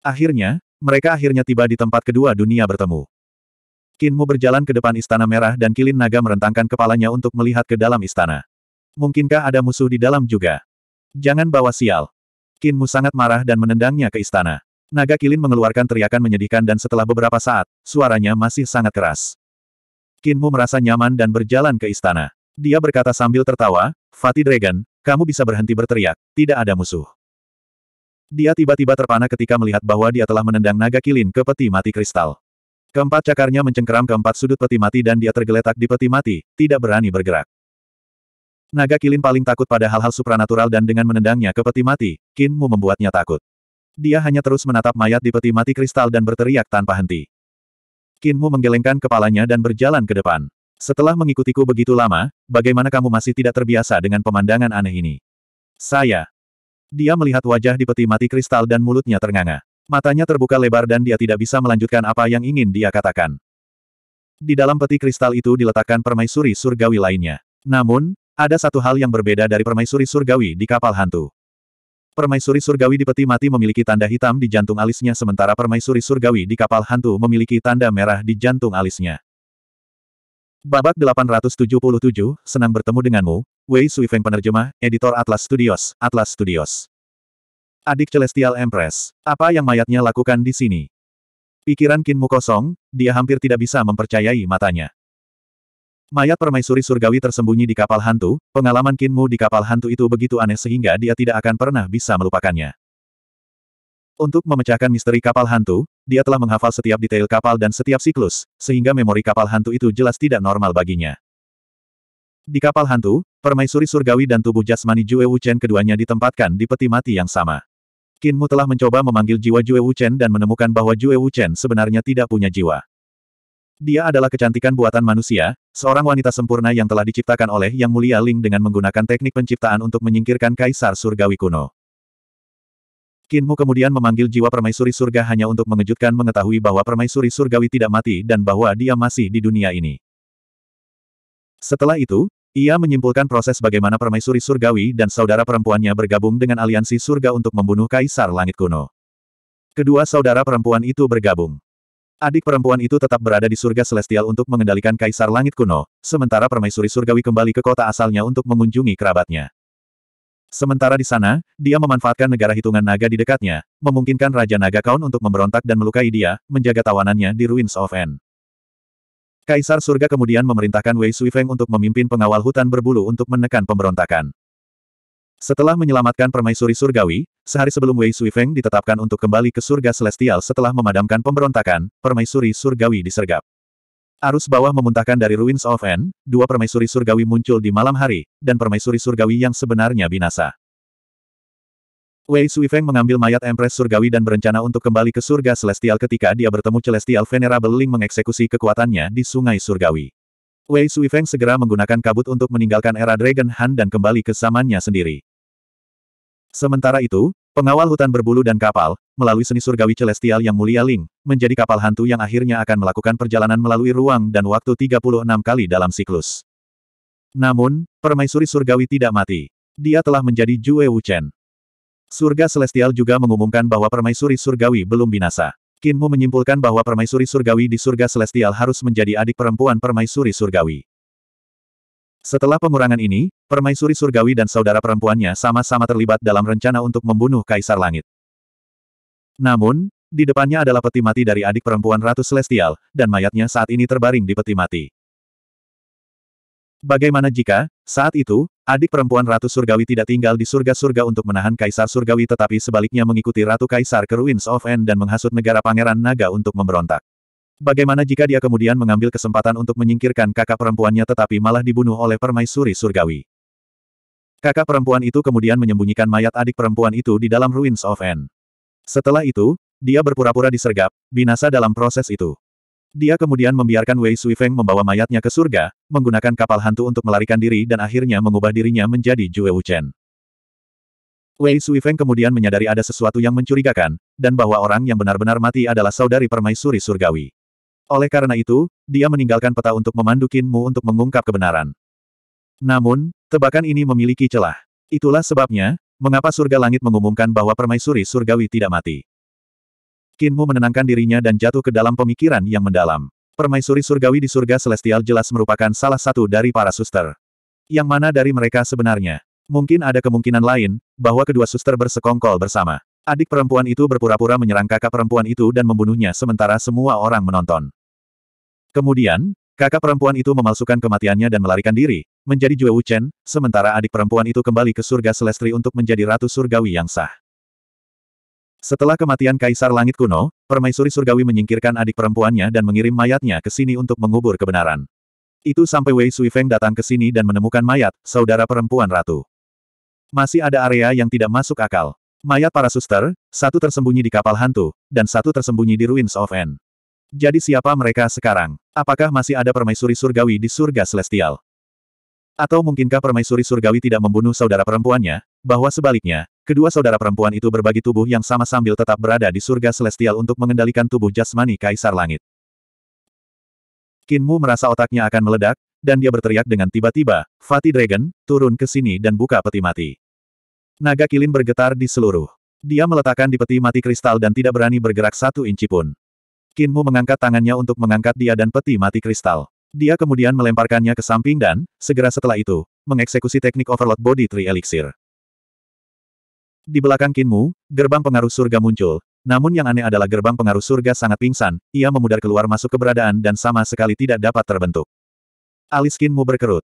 Akhirnya, mereka akhirnya tiba di tempat kedua dunia bertemu. Kinmu berjalan ke depan Istana Merah dan Kilin Naga merentangkan kepalanya untuk melihat ke dalam istana. Mungkinkah ada musuh di dalam juga? Jangan bawa sial. Kinmu sangat marah dan menendangnya ke istana. Naga Kilin mengeluarkan teriakan menyedihkan dan setelah beberapa saat, suaranya masih sangat keras. Kinmu merasa nyaman dan berjalan ke istana. Dia berkata sambil tertawa, Fatih Dragon, kamu bisa berhenti berteriak, tidak ada musuh. Dia tiba-tiba terpana ketika melihat bahwa dia telah menendang naga kilin ke peti mati kristal. Keempat cakarnya mencengkeram keempat sudut peti mati dan dia tergeletak di peti mati, tidak berani bergerak. Naga kilin paling takut pada hal-hal supranatural dan dengan menendangnya ke peti mati, Kinmu membuatnya takut. Dia hanya terus menatap mayat di peti mati kristal dan berteriak tanpa henti. Kinmu menggelengkan kepalanya dan berjalan ke depan. Setelah mengikutiku begitu lama, bagaimana kamu masih tidak terbiasa dengan pemandangan aneh ini? Saya. Dia melihat wajah di peti mati kristal dan mulutnya ternganga. Matanya terbuka lebar dan dia tidak bisa melanjutkan apa yang ingin dia katakan. Di dalam peti kristal itu diletakkan permaisuri surgawi lainnya. Namun, ada satu hal yang berbeda dari permaisuri surgawi di kapal hantu. Permaisuri surgawi di peti mati memiliki tanda hitam di jantung alisnya sementara permaisuri surgawi di kapal hantu memiliki tanda merah di jantung alisnya. Babak 877, senang bertemu denganmu, Wei Suifeng penerjemah, editor Atlas Studios, Atlas Studios. Adik Celestial Empress, apa yang mayatnya lakukan di sini? Pikiran Kinmu kosong, dia hampir tidak bisa mempercayai matanya. Mayat permaisuri surgawi tersembunyi di kapal hantu, pengalaman Kinmu di kapal hantu itu begitu aneh sehingga dia tidak akan pernah bisa melupakannya. Untuk memecahkan misteri kapal hantu, dia telah menghafal setiap detail kapal dan setiap siklus, sehingga memori kapal hantu itu jelas tidak normal baginya. Di kapal hantu, permaisuri surgawi dan tubuh jasmani Jue Wuchen keduanya ditempatkan di peti mati yang sama. Kinmu telah mencoba memanggil jiwa Jue Wuchen dan menemukan bahwa Jue Wuchen sebenarnya tidak punya jiwa. Dia adalah kecantikan buatan manusia, seorang wanita sempurna yang telah diciptakan oleh Yang Mulia Ling dengan menggunakan teknik penciptaan untuk menyingkirkan kaisar surgawi kuno. Kinmu kemudian memanggil jiwa permaisuri surga hanya untuk mengejutkan mengetahui bahwa permaisuri surgawi tidak mati dan bahwa dia masih di dunia ini. Setelah itu, ia menyimpulkan proses bagaimana permaisuri surgawi dan saudara perempuannya bergabung dengan aliansi surga untuk membunuh kaisar langit kuno. Kedua saudara perempuan itu bergabung. Adik perempuan itu tetap berada di surga celestial untuk mengendalikan kaisar langit kuno, sementara permaisuri surgawi kembali ke kota asalnya untuk mengunjungi kerabatnya. Sementara di sana, dia memanfaatkan negara hitungan naga di dekatnya, memungkinkan Raja Naga Kaun untuk memberontak dan melukai dia, menjaga tawanannya di Ruins of N. Kaisar surga kemudian memerintahkan Wei Suifeng untuk memimpin pengawal hutan berbulu untuk menekan pemberontakan. Setelah menyelamatkan permaisuri surgawi, sehari sebelum Wei Sui Feng ditetapkan untuk kembali ke surga celestial setelah memadamkan pemberontakan, permaisuri surgawi disergap. Arus bawah memuntahkan dari Ruins of N, dua permaisuri surgawi muncul di malam hari, dan permaisuri surgawi yang sebenarnya binasa. Wei Sui Feng mengambil mayat Empress Surgawi dan berencana untuk kembali ke surga Celestial ketika dia bertemu Celestial Venerable Ling mengeksekusi kekuatannya di Sungai Surgawi. Wei Sui Feng segera menggunakan kabut untuk meninggalkan era Dragon Han dan kembali ke zamannya sendiri. Sementara itu, pengawal hutan berbulu dan kapal, melalui seni surgawi celestial yang mulia Ling, menjadi kapal hantu yang akhirnya akan melakukan perjalanan melalui ruang dan waktu 36 kali dalam siklus. Namun, permaisuri surgawi tidak mati. Dia telah menjadi Jue Wuchen. Surga Celestial juga mengumumkan bahwa permaisuri surgawi belum binasa. Kinmu menyimpulkan bahwa permaisuri surgawi di surga Celestial harus menjadi adik perempuan permaisuri surgawi. Setelah pengurangan ini, Permaisuri surgawi dan saudara perempuannya sama-sama terlibat dalam rencana untuk membunuh Kaisar Langit. Namun, di depannya adalah peti mati dari adik perempuan Ratu Celestial, dan mayatnya saat ini terbaring di peti mati. Bagaimana jika, saat itu, adik perempuan Ratu Surgawi tidak tinggal di surga-surga untuk menahan Kaisar Surgawi tetapi sebaliknya mengikuti Ratu Kaisar ke Ruins of End dan menghasut negara Pangeran Naga untuk memberontak. Bagaimana jika dia kemudian mengambil kesempatan untuk menyingkirkan kakak perempuannya tetapi malah dibunuh oleh permaisuri surgawi? Kakak perempuan itu kemudian menyembunyikan mayat adik perempuan itu di dalam Ruins of N. Setelah itu, dia berpura-pura disergap, binasa dalam proses itu. Dia kemudian membiarkan Wei Suifeng membawa mayatnya ke surga, menggunakan kapal hantu untuk melarikan diri dan akhirnya mengubah dirinya menjadi Jue Wuchen. Wei Suifeng kemudian menyadari ada sesuatu yang mencurigakan, dan bahwa orang yang benar-benar mati adalah saudari permaisuri surgawi. Oleh karena itu, dia meninggalkan peta untuk memandu Kinmu untuk mengungkap kebenaran. Namun, Tebakan ini memiliki celah. Itulah sebabnya, mengapa surga langit mengumumkan bahwa permaisuri surgawi tidak mati. Kinmu menenangkan dirinya dan jatuh ke dalam pemikiran yang mendalam. Permaisuri surgawi di surga celestial jelas merupakan salah satu dari para suster. Yang mana dari mereka sebenarnya? Mungkin ada kemungkinan lain, bahwa kedua suster bersekongkol bersama. Adik perempuan itu berpura-pura menyerang kakak perempuan itu dan membunuhnya sementara semua orang menonton. Kemudian, kakak perempuan itu memalsukan kematiannya dan melarikan diri, menjadi Jue Wuchen, sementara adik perempuan itu kembali ke surga Selestri untuk menjadi ratu surgawi yang sah. Setelah kematian Kaisar Langit Kuno, Permaisuri Surgawi menyingkirkan adik perempuannya dan mengirim mayatnya ke sini untuk mengubur kebenaran. Itu sampai Wei Sui Feng datang ke sini dan menemukan mayat, saudara perempuan ratu. Masih ada area yang tidak masuk akal. Mayat para suster, satu tersembunyi di kapal hantu, dan satu tersembunyi di Ruins of N. Jadi siapa mereka sekarang? Apakah masih ada permaisuri surgawi di surga celestial? Atau mungkinkah permaisuri surgawi tidak membunuh saudara perempuannya, bahwa sebaliknya, kedua saudara perempuan itu berbagi tubuh yang sama sambil tetap berada di surga celestial untuk mengendalikan tubuh jasmani kaisar langit. Kinmu merasa otaknya akan meledak, dan dia berteriak dengan tiba-tiba, Fati Dragon, turun ke sini dan buka peti mati. Naga kilin bergetar di seluruh. Dia meletakkan di peti mati kristal dan tidak berani bergerak satu inci pun. Kinmu mengangkat tangannya untuk mengangkat dia dan peti mati kristal. Dia kemudian melemparkannya ke samping dan, segera setelah itu, mengeksekusi teknik overload body tri elixir. Di belakang Kinmu, gerbang pengaruh surga muncul, namun yang aneh adalah gerbang pengaruh surga sangat pingsan, ia memudar keluar masuk keberadaan dan sama sekali tidak dapat terbentuk. Alis Kinmu berkerut.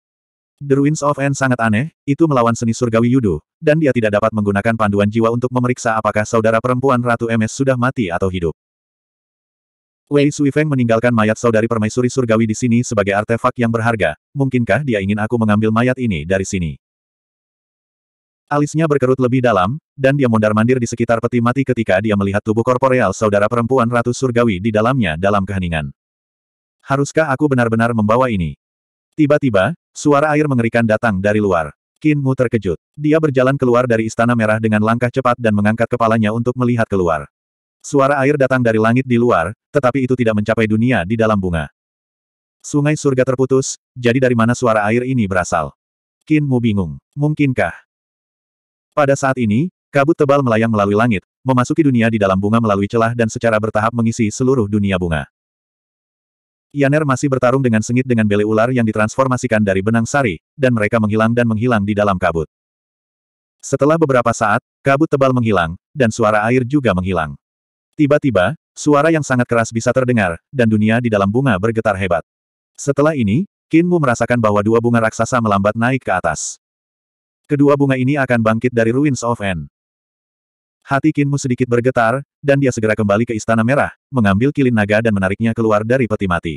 The Ruins of N sangat aneh, itu melawan seni surgawi Yudu, dan dia tidak dapat menggunakan panduan jiwa untuk memeriksa apakah saudara perempuan Ratu MS sudah mati atau hidup. Wei Sui Feng meninggalkan mayat saudari permaisuri surgawi di sini sebagai artefak yang berharga, mungkinkah dia ingin aku mengambil mayat ini dari sini? Alisnya berkerut lebih dalam, dan dia mondar-mandir di sekitar peti mati ketika dia melihat tubuh korporeal saudara perempuan Ratu Surgawi di dalamnya dalam keheningan. Haruskah aku benar-benar membawa ini? Tiba-tiba, suara air mengerikan datang dari luar. Qin Mu terkejut. Dia berjalan keluar dari Istana Merah dengan langkah cepat dan mengangkat kepalanya untuk melihat keluar. Suara air datang dari langit di luar, tetapi itu tidak mencapai dunia di dalam bunga. Sungai surga terputus, jadi dari mana suara air ini berasal? Qin Mu bingung. Mungkinkah? Pada saat ini, kabut tebal melayang melalui langit, memasuki dunia di dalam bunga melalui celah dan secara bertahap mengisi seluruh dunia bunga. Yaner masih bertarung dengan sengit dengan bele ular yang ditransformasikan dari benang sari, dan mereka menghilang dan menghilang di dalam kabut. Setelah beberapa saat, kabut tebal menghilang, dan suara air juga menghilang. Tiba-tiba, suara yang sangat keras bisa terdengar, dan dunia di dalam bunga bergetar hebat. Setelah ini, Kinmu merasakan bahwa dua bunga raksasa melambat naik ke atas. Kedua bunga ini akan bangkit dari Ruins of End. Hati Kinmu sedikit bergetar, dan dia segera kembali ke Istana Merah, mengambil kilin naga dan menariknya keluar dari peti mati.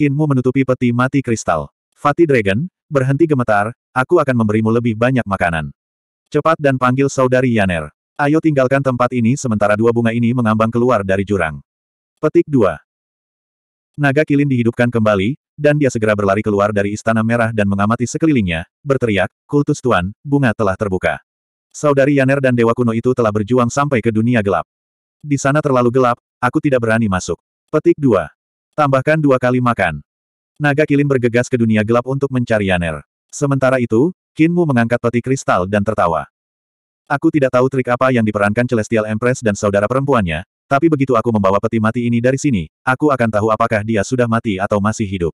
Kinmu menutupi peti mati kristal. Fatih Dragon, berhenti gemetar, aku akan memberimu lebih banyak makanan. Cepat dan panggil saudari Yaner. Ayo tinggalkan tempat ini sementara dua bunga ini mengambang keluar dari jurang. Petik 2. Naga kilin dihidupkan kembali, dan dia segera berlari keluar dari istana merah dan mengamati sekelilingnya, berteriak, kultus tuan, bunga telah terbuka. Saudari Yaner dan Dewa Kuno itu telah berjuang sampai ke dunia gelap. Di sana terlalu gelap, aku tidak berani masuk. Petik 2. Tambahkan dua kali makan. Naga kilin bergegas ke dunia gelap untuk mencari Yaner. Sementara itu, Kinmu mengangkat peti kristal dan tertawa. Aku tidak tahu trik apa yang diperankan Celestial Empress dan saudara perempuannya, tapi begitu aku membawa peti mati ini dari sini, aku akan tahu apakah dia sudah mati atau masih hidup.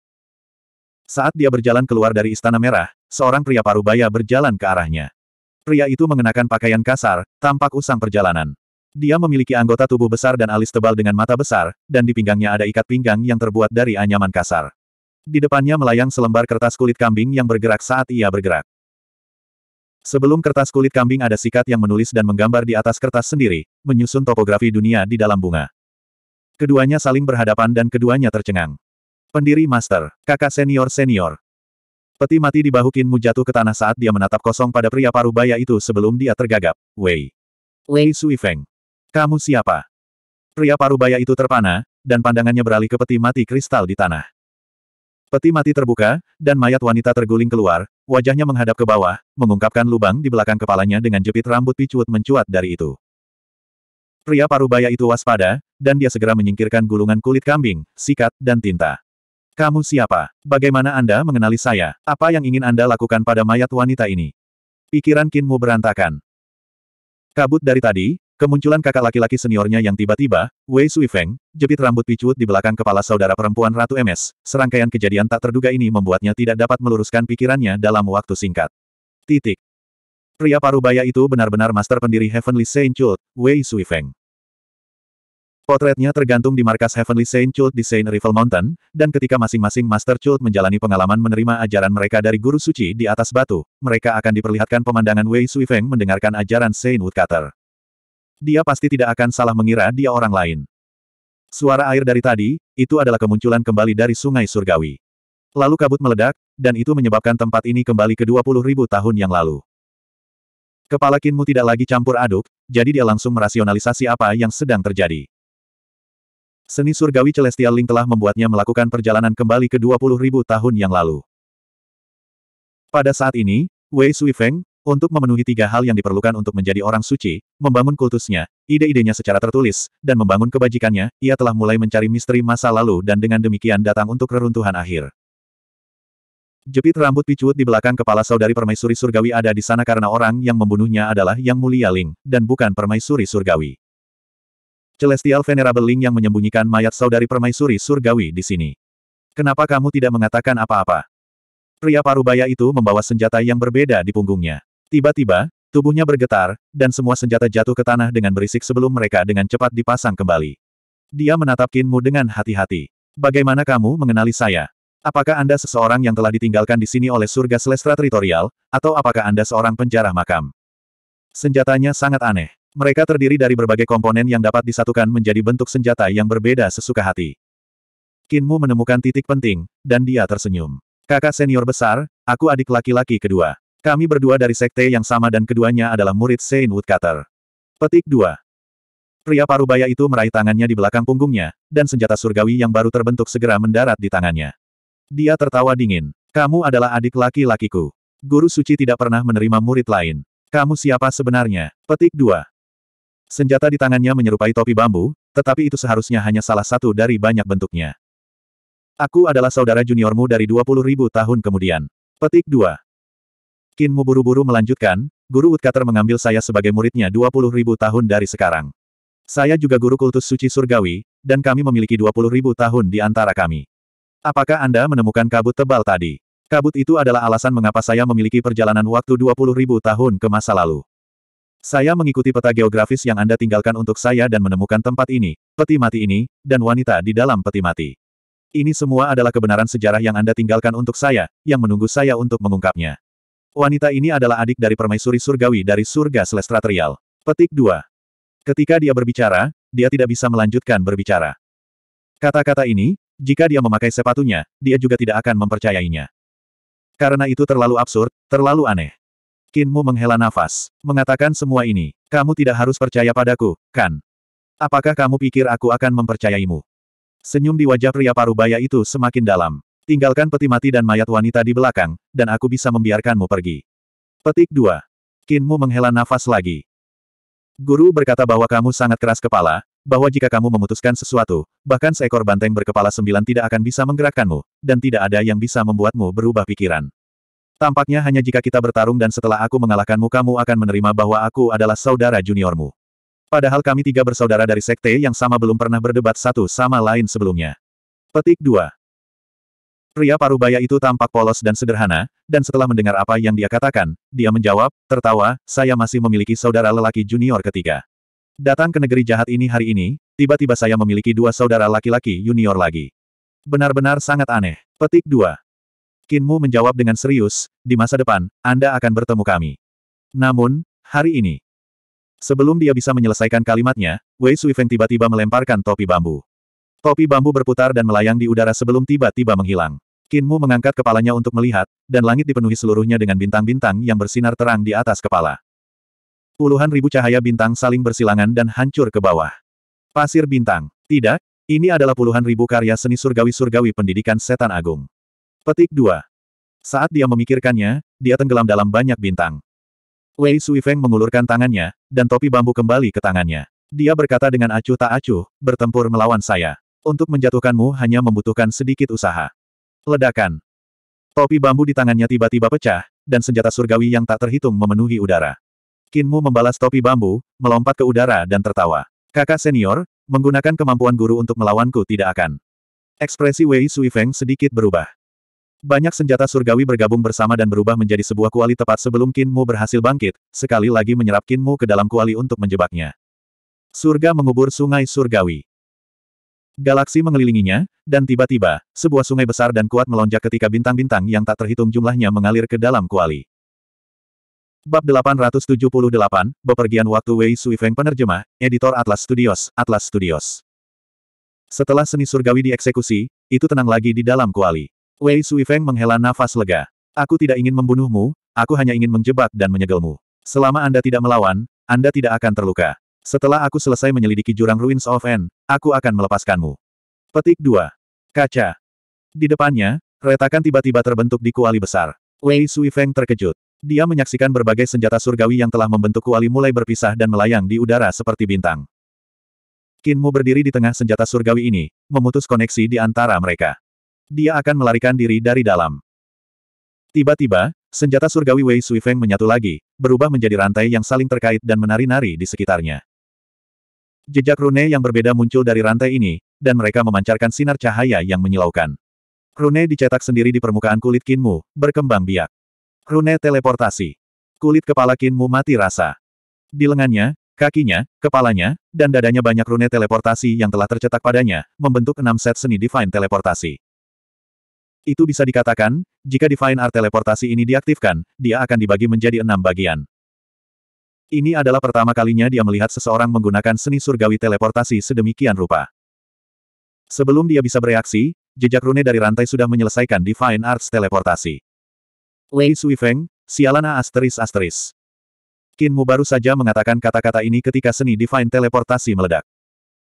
Saat dia berjalan keluar dari Istana Merah, seorang pria parubaya berjalan ke arahnya. Pria itu mengenakan pakaian kasar, tampak usang perjalanan. Dia memiliki anggota tubuh besar dan alis tebal dengan mata besar, dan di pinggangnya ada ikat pinggang yang terbuat dari anyaman kasar. Di depannya melayang selembar kertas kulit kambing yang bergerak saat ia bergerak. Sebelum kertas kulit kambing ada sikat yang menulis dan menggambar di atas kertas sendiri, menyusun topografi dunia di dalam bunga. Keduanya saling berhadapan dan keduanya tercengang. Pendiri Master, kakak senior-senior. Peti mati di bahu Kinmu jatuh ke tanah saat dia menatap kosong pada pria paruh baya itu sebelum dia tergagap. Wei. Wei Suifeng. Kamu siapa? Pria paruh baya itu terpana, dan pandangannya beralih ke peti mati kristal di tanah. Peti mati terbuka, dan mayat wanita terguling keluar, wajahnya menghadap ke bawah, mengungkapkan lubang di belakang kepalanya dengan jepit rambut picuut mencuat dari itu. Pria parubaya itu waspada, dan dia segera menyingkirkan gulungan kulit kambing, sikat, dan tinta. Kamu siapa? Bagaimana Anda mengenali saya? Apa yang ingin Anda lakukan pada mayat wanita ini? Pikiran Kinmu berantakan. Kabut dari tadi, Kemunculan kakak laki-laki seniornya yang tiba-tiba, Wei Sui Feng, jepit rambut picut di belakang kepala saudara perempuan Ratu MS, serangkaian kejadian tak terduga ini membuatnya tidak dapat meluruskan pikirannya dalam waktu singkat. Titik. Pria parubaya itu benar-benar master pendiri Heavenly Saint Chult, Wei Sui Feng. Potretnya tergantung di markas Heavenly Saint Chult di Saint River Mountain, dan ketika masing-masing Master Chult menjalani pengalaman menerima ajaran mereka dari Guru Suci di atas batu, mereka akan diperlihatkan pemandangan Wei Sui Feng mendengarkan ajaran Saint Woodcutter. Dia pasti tidak akan salah mengira dia orang lain. Suara air dari tadi, itu adalah kemunculan kembali dari sungai surgawi. Lalu kabut meledak, dan itu menyebabkan tempat ini kembali ke 20 ribu tahun yang lalu. Kepala Kinmu tidak lagi campur aduk, jadi dia langsung merasionalisasi apa yang sedang terjadi. Seni surgawi Celestial Link telah membuatnya melakukan perjalanan kembali ke 20 ribu tahun yang lalu. Pada saat ini, Wei Suifeng, untuk memenuhi tiga hal yang diperlukan untuk menjadi orang suci, membangun kultusnya, ide-idenya secara tertulis, dan membangun kebajikannya, ia telah mulai mencari misteri masa lalu dan dengan demikian datang untuk reruntuhan akhir. Jepit rambut picuut di belakang kepala saudari permaisuri surgawi ada di sana karena orang yang membunuhnya adalah Yang Mulia Ling, dan bukan permaisuri surgawi. Celestial Venerable Ling yang menyembunyikan mayat saudari permaisuri surgawi di sini. Kenapa kamu tidak mengatakan apa-apa? Pria parubaya itu membawa senjata yang berbeda di punggungnya. Tiba-tiba, tubuhnya bergetar, dan semua senjata jatuh ke tanah dengan berisik sebelum mereka dengan cepat dipasang kembali. Dia menatap Kinmu dengan hati-hati. Bagaimana kamu mengenali saya? Apakah Anda seseorang yang telah ditinggalkan di sini oleh surga Selestra Teritorial, atau apakah Anda seorang penjarah makam? Senjatanya sangat aneh. Mereka terdiri dari berbagai komponen yang dapat disatukan menjadi bentuk senjata yang berbeda sesuka hati. Kinmu menemukan titik penting, dan dia tersenyum. Kakak senior besar, aku adik laki-laki kedua. Kami berdua dari sekte yang sama dan keduanya adalah murid Sein Woodcutter. Petik 2. Pria parubaya itu meraih tangannya di belakang punggungnya, dan senjata surgawi yang baru terbentuk segera mendarat di tangannya. Dia tertawa dingin. Kamu adalah adik laki-lakiku. Guru suci tidak pernah menerima murid lain. Kamu siapa sebenarnya? Petik 2. Senjata di tangannya menyerupai topi bambu, tetapi itu seharusnya hanya salah satu dari banyak bentuknya. Aku adalah saudara juniormu dari 20.000 tahun kemudian. Petik 2. Kinmu buru-buru melanjutkan, Guru Utkater mengambil saya sebagai muridnya 20.000 tahun dari sekarang. Saya juga guru kultus suci surgawi, dan kami memiliki 20.000 tahun di antara kami. Apakah Anda menemukan kabut tebal tadi? Kabut itu adalah alasan mengapa saya memiliki perjalanan waktu 20.000 tahun ke masa lalu. Saya mengikuti peta geografis yang Anda tinggalkan untuk saya dan menemukan tempat ini, peti mati ini, dan wanita di dalam peti mati. Ini semua adalah kebenaran sejarah yang Anda tinggalkan untuk saya, yang menunggu saya untuk mengungkapnya. Wanita ini adalah adik dari permaisuri surgawi dari surga celestial. Petik 2. Ketika dia berbicara, dia tidak bisa melanjutkan berbicara. Kata-kata ini, jika dia memakai sepatunya, dia juga tidak akan mempercayainya. Karena itu terlalu absurd, terlalu aneh. Kinmu menghela nafas, mengatakan semua ini, kamu tidak harus percaya padaku, kan? Apakah kamu pikir aku akan mempercayaimu? Senyum di wajah pria parubaya itu semakin dalam. Tinggalkan peti mati dan mayat wanita di belakang, dan aku bisa membiarkanmu pergi. Petik 2. Kinmu menghela nafas lagi. Guru berkata bahwa kamu sangat keras kepala, bahwa jika kamu memutuskan sesuatu, bahkan seekor banteng berkepala sembilan tidak akan bisa menggerakkanmu, dan tidak ada yang bisa membuatmu berubah pikiran. Tampaknya hanya jika kita bertarung dan setelah aku mengalahkanmu kamu akan menerima bahwa aku adalah saudara juniormu. Padahal kami tiga bersaudara dari sekte yang sama belum pernah berdebat satu sama lain sebelumnya. Petik 2. Pria parubaya itu tampak polos dan sederhana, dan setelah mendengar apa yang dia katakan, dia menjawab, tertawa, saya masih memiliki saudara lelaki junior ketiga. Datang ke negeri jahat ini hari ini, tiba-tiba saya memiliki dua saudara laki-laki junior lagi. Benar-benar sangat aneh. Petik 2. Kinmu menjawab dengan serius, di masa depan, Anda akan bertemu kami. Namun, hari ini. Sebelum dia bisa menyelesaikan kalimatnya, Wei Suifeng tiba-tiba melemparkan topi bambu. Topi bambu berputar dan melayang di udara sebelum tiba-tiba menghilang. Kinmu mengangkat kepalanya untuk melihat, dan langit dipenuhi seluruhnya dengan bintang-bintang yang bersinar terang di atas kepala. Puluhan ribu cahaya bintang saling bersilangan dan hancur ke bawah. Pasir bintang. Tidak, ini adalah puluhan ribu karya seni surgawi-surgawi pendidikan setan agung. Petik 2. Saat dia memikirkannya, dia tenggelam dalam banyak bintang. Wei Suifeng mengulurkan tangannya, dan topi bambu kembali ke tangannya. Dia berkata dengan acuh tak acuh, bertempur melawan saya. Untuk menjatuhkanmu hanya membutuhkan sedikit usaha. Ledakan. Topi bambu di tangannya tiba-tiba pecah, dan senjata surgawi yang tak terhitung memenuhi udara. Kinmu membalas topi bambu, melompat ke udara dan tertawa. Kakak senior, menggunakan kemampuan guru untuk melawanku tidak akan. Ekspresi Wei Sui Feng sedikit berubah. Banyak senjata surgawi bergabung bersama dan berubah menjadi sebuah kuali tepat sebelum Kinmu berhasil bangkit, sekali lagi menyerap Kinmu ke dalam kuali untuk menjebaknya. Surga mengubur sungai surgawi. Galaksi mengelilinginya, dan tiba-tiba, sebuah sungai besar dan kuat melonjak ketika bintang-bintang yang tak terhitung jumlahnya mengalir ke dalam kuali. Bab 878, Bepergian Waktu Wei Sui Feng Penerjemah, Editor Atlas Studios, Atlas Studios. Setelah seni surgawi dieksekusi, itu tenang lagi di dalam kuali. Wei Sui Feng menghela nafas lega. Aku tidak ingin membunuhmu, aku hanya ingin menjebak dan menyegelmu. Selama Anda tidak melawan, Anda tidak akan terluka. Setelah aku selesai menyelidiki jurang Ruins of N, aku akan melepaskanmu. Petik 2. Kaca. Di depannya, retakan tiba-tiba terbentuk di kuali besar. Wei Sui Feng terkejut. Dia menyaksikan berbagai senjata surgawi yang telah membentuk kuali mulai berpisah dan melayang di udara seperti bintang. Kinmu berdiri di tengah senjata surgawi ini, memutus koneksi di antara mereka. Dia akan melarikan diri dari dalam. Tiba-tiba, senjata surgawi Wei Sui Feng menyatu lagi, berubah menjadi rantai yang saling terkait dan menari-nari di sekitarnya. Jejak rune yang berbeda muncul dari rantai ini, dan mereka memancarkan sinar cahaya yang menyilaukan. Rune dicetak sendiri di permukaan kulit Kinmu, berkembang biak. Rune teleportasi. Kulit kepala Kinmu mati rasa. Di lengannya, kakinya, kepalanya, dan dadanya banyak rune teleportasi yang telah tercetak padanya, membentuk enam set seni Divine Teleportasi. Itu bisa dikatakan, jika Divine Art Teleportasi ini diaktifkan, dia akan dibagi menjadi enam bagian. Ini adalah pertama kalinya dia melihat seseorang menggunakan seni surgawi teleportasi sedemikian rupa. Sebelum dia bisa bereaksi, jejak rune dari rantai sudah menyelesaikan Divine Arts teleportasi. Wei Suifeng, sialan asteris asteris. Qin Mu baru saja mengatakan kata-kata ini ketika seni Divine teleportasi meledak.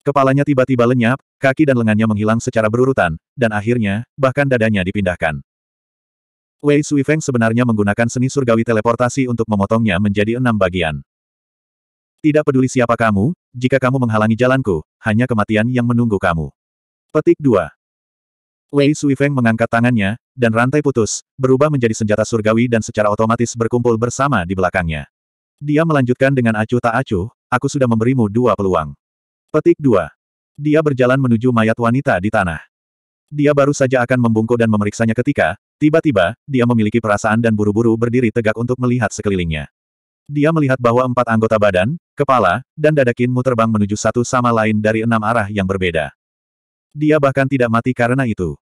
Kepalanya tiba-tiba lenyap, kaki dan lengannya menghilang secara berurutan, dan akhirnya, bahkan dadanya dipindahkan. Wei Sui Feng sebenarnya menggunakan seni surgawi teleportasi untuk memotongnya menjadi enam bagian. Tidak peduli siapa kamu, jika kamu menghalangi jalanku, hanya kematian yang menunggu kamu. Petik 2. Wei Feng mengangkat tangannya, dan rantai putus, berubah menjadi senjata surgawi dan secara otomatis berkumpul bersama di belakangnya. Dia melanjutkan dengan acuh tak acuh, aku sudah memberimu dua peluang. Petik 2. Dia berjalan menuju mayat wanita di tanah. Dia baru saja akan membungkuk dan memeriksanya ketika, Tiba-tiba, dia memiliki perasaan dan buru-buru berdiri tegak untuk melihat sekelilingnya. Dia melihat bahwa empat anggota badan, kepala, dan dada Kinmu terbang menuju satu sama lain dari enam arah yang berbeda. Dia bahkan tidak mati karena itu.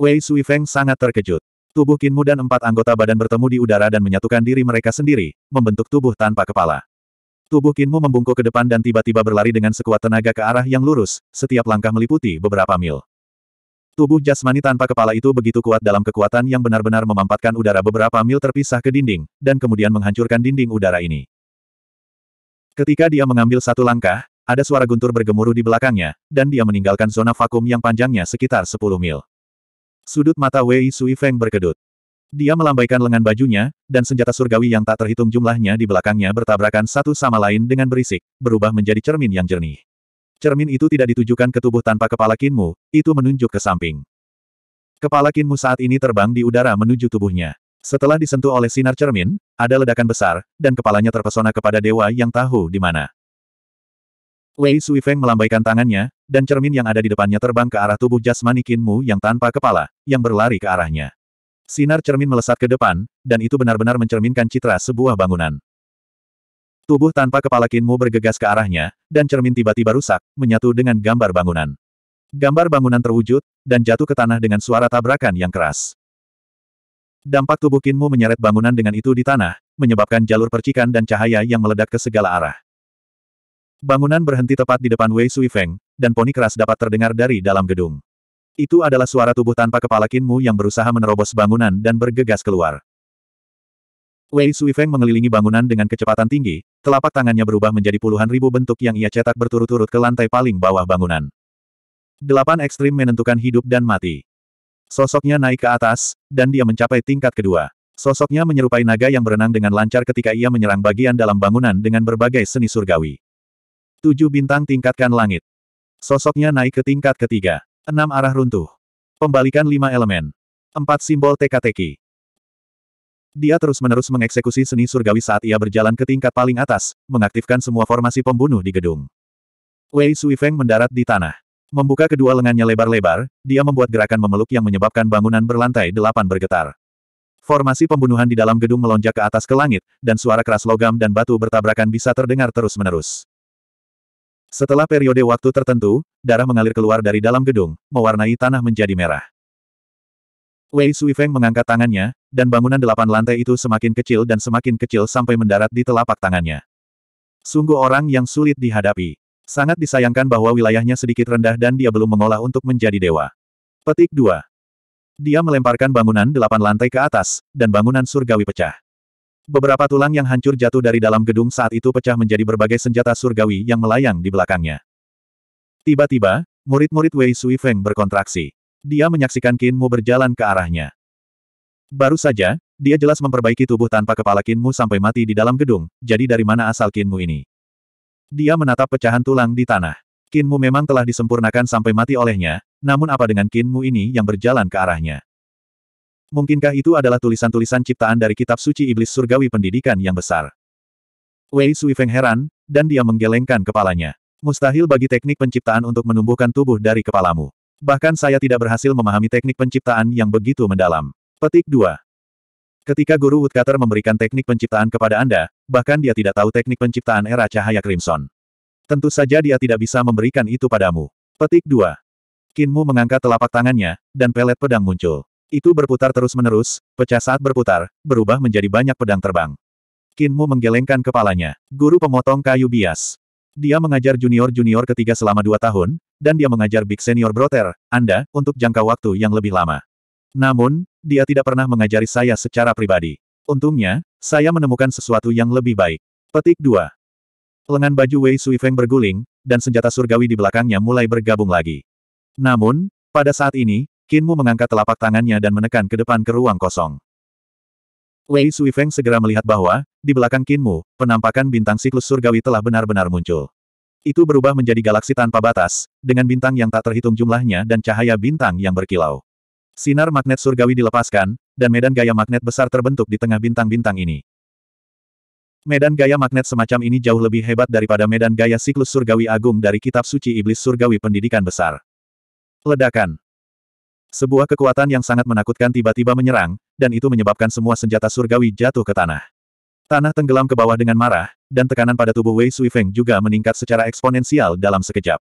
Wei Sui Feng sangat terkejut. Tubuh Kinmu dan empat anggota badan bertemu di udara dan menyatukan diri mereka sendiri, membentuk tubuh tanpa kepala. Tubuh Kinmu membungkuk ke depan dan tiba-tiba berlari dengan sekuat tenaga ke arah yang lurus, setiap langkah meliputi beberapa mil. Tubuh jasmani tanpa kepala itu begitu kuat dalam kekuatan yang benar-benar memampatkan udara beberapa mil terpisah ke dinding, dan kemudian menghancurkan dinding udara ini. Ketika dia mengambil satu langkah, ada suara guntur bergemuruh di belakangnya, dan dia meninggalkan zona vakum yang panjangnya sekitar 10 mil. Sudut mata Wei Sui Feng berkedut. Dia melambaikan lengan bajunya, dan senjata surgawi yang tak terhitung jumlahnya di belakangnya bertabrakan satu sama lain dengan berisik, berubah menjadi cermin yang jernih. Cermin itu tidak ditujukan ke tubuh tanpa kepala Kinmu, itu menunjuk ke samping. Kepala Kinmu saat ini terbang di udara menuju tubuhnya. Setelah disentuh oleh sinar cermin, ada ledakan besar, dan kepalanya terpesona kepada dewa yang tahu di mana. Wei Sui Feng melambaikan tangannya, dan cermin yang ada di depannya terbang ke arah tubuh jasmani Kinmu yang tanpa kepala, yang berlari ke arahnya. Sinar cermin melesat ke depan, dan itu benar-benar mencerminkan citra sebuah bangunan. Tubuh tanpa kepala Kinmu bergegas ke arahnya, dan cermin tiba-tiba rusak, menyatu dengan gambar bangunan. Gambar bangunan terwujud, dan jatuh ke tanah dengan suara tabrakan yang keras. Dampak tubuh Kinmu menyeret bangunan dengan itu di tanah, menyebabkan jalur percikan dan cahaya yang meledak ke segala arah. Bangunan berhenti tepat di depan Wei Sui Feng, dan poni keras dapat terdengar dari dalam gedung. Itu adalah suara tubuh tanpa kepala Kinmu yang berusaha menerobos bangunan dan bergegas keluar. Wei Suifeng mengelilingi bangunan dengan kecepatan tinggi, telapak tangannya berubah menjadi puluhan ribu bentuk yang ia cetak berturut-turut ke lantai paling bawah bangunan. Delapan ekstrim menentukan hidup dan mati. Sosoknya naik ke atas, dan dia mencapai tingkat kedua. Sosoknya menyerupai naga yang berenang dengan lancar ketika ia menyerang bagian dalam bangunan dengan berbagai seni surgawi. Tujuh bintang tingkatkan langit. Sosoknya naik ke tingkat ketiga. Enam arah runtuh. Pembalikan lima elemen. Empat simbol teka-teki. Dia terus-menerus mengeksekusi seni surgawi saat ia berjalan ke tingkat paling atas, mengaktifkan semua formasi pembunuh di gedung. Wei Suifeng mendarat di tanah. Membuka kedua lengannya lebar-lebar, dia membuat gerakan memeluk yang menyebabkan bangunan berlantai delapan bergetar. Formasi pembunuhan di dalam gedung melonjak ke atas ke langit, dan suara keras logam dan batu bertabrakan bisa terdengar terus-menerus. Setelah periode waktu tertentu, darah mengalir keluar dari dalam gedung, mewarnai tanah menjadi merah. Wei Sui Feng mengangkat tangannya, dan bangunan delapan lantai itu semakin kecil dan semakin kecil sampai mendarat di telapak tangannya. Sungguh orang yang sulit dihadapi. Sangat disayangkan bahwa wilayahnya sedikit rendah dan dia belum mengolah untuk menjadi dewa. Petik 2. Dia melemparkan bangunan delapan lantai ke atas, dan bangunan surgawi pecah. Beberapa tulang yang hancur jatuh dari dalam gedung saat itu pecah menjadi berbagai senjata surgawi yang melayang di belakangnya. Tiba-tiba, murid-murid Wei Sui Feng berkontraksi dia menyaksikan Kinmu berjalan ke arahnya. Baru saja, dia jelas memperbaiki tubuh tanpa kepala Kinmu sampai mati di dalam gedung, jadi dari mana asal Kinmu ini? Dia menatap pecahan tulang di tanah. Kinmu memang telah disempurnakan sampai mati olehnya, namun apa dengan Kinmu ini yang berjalan ke arahnya? Mungkinkah itu adalah tulisan-tulisan ciptaan dari kitab suci iblis surgawi pendidikan yang besar? Wei Sui Feng heran, dan dia menggelengkan kepalanya. Mustahil bagi teknik penciptaan untuk menumbuhkan tubuh dari kepalamu. Bahkan saya tidak berhasil memahami teknik penciptaan yang begitu mendalam. Petik 2. Ketika Guru Woodcutter memberikan teknik penciptaan kepada Anda, bahkan dia tidak tahu teknik penciptaan era cahaya Crimson. Tentu saja dia tidak bisa memberikan itu padamu. Petik 2. Kinmu mengangkat telapak tangannya, dan pelet pedang muncul. Itu berputar terus-menerus, pecah saat berputar, berubah menjadi banyak pedang terbang. Kinmu menggelengkan kepalanya. Guru pemotong kayu bias. Dia mengajar junior-junior ketiga selama dua tahun, dan dia mengajar Big Senior broter, Anda, untuk jangka waktu yang lebih lama. Namun, dia tidak pernah mengajari saya secara pribadi. Untungnya, saya menemukan sesuatu yang lebih baik. Petik 2. Lengan baju Wei Sui Feng berguling, dan senjata surgawi di belakangnya mulai bergabung lagi. Namun, pada saat ini, Kinmu mengangkat telapak tangannya dan menekan ke depan ke ruang kosong. Wei Sui Feng segera melihat bahwa, di belakang Qin Mu, penampakan bintang siklus surgawi telah benar-benar muncul. Itu berubah menjadi galaksi tanpa batas, dengan bintang yang tak terhitung jumlahnya dan cahaya bintang yang berkilau. Sinar magnet surgawi dilepaskan, dan medan gaya magnet besar terbentuk di tengah bintang-bintang ini. Medan gaya magnet semacam ini jauh lebih hebat daripada medan gaya siklus surgawi agung dari kitab suci iblis surgawi pendidikan besar. Ledakan. Sebuah kekuatan yang sangat menakutkan tiba-tiba menyerang, dan itu menyebabkan semua senjata surgawi jatuh ke tanah. Tanah tenggelam ke bawah dengan marah, dan tekanan pada tubuh Wei Sui Feng juga meningkat secara eksponensial dalam sekejap.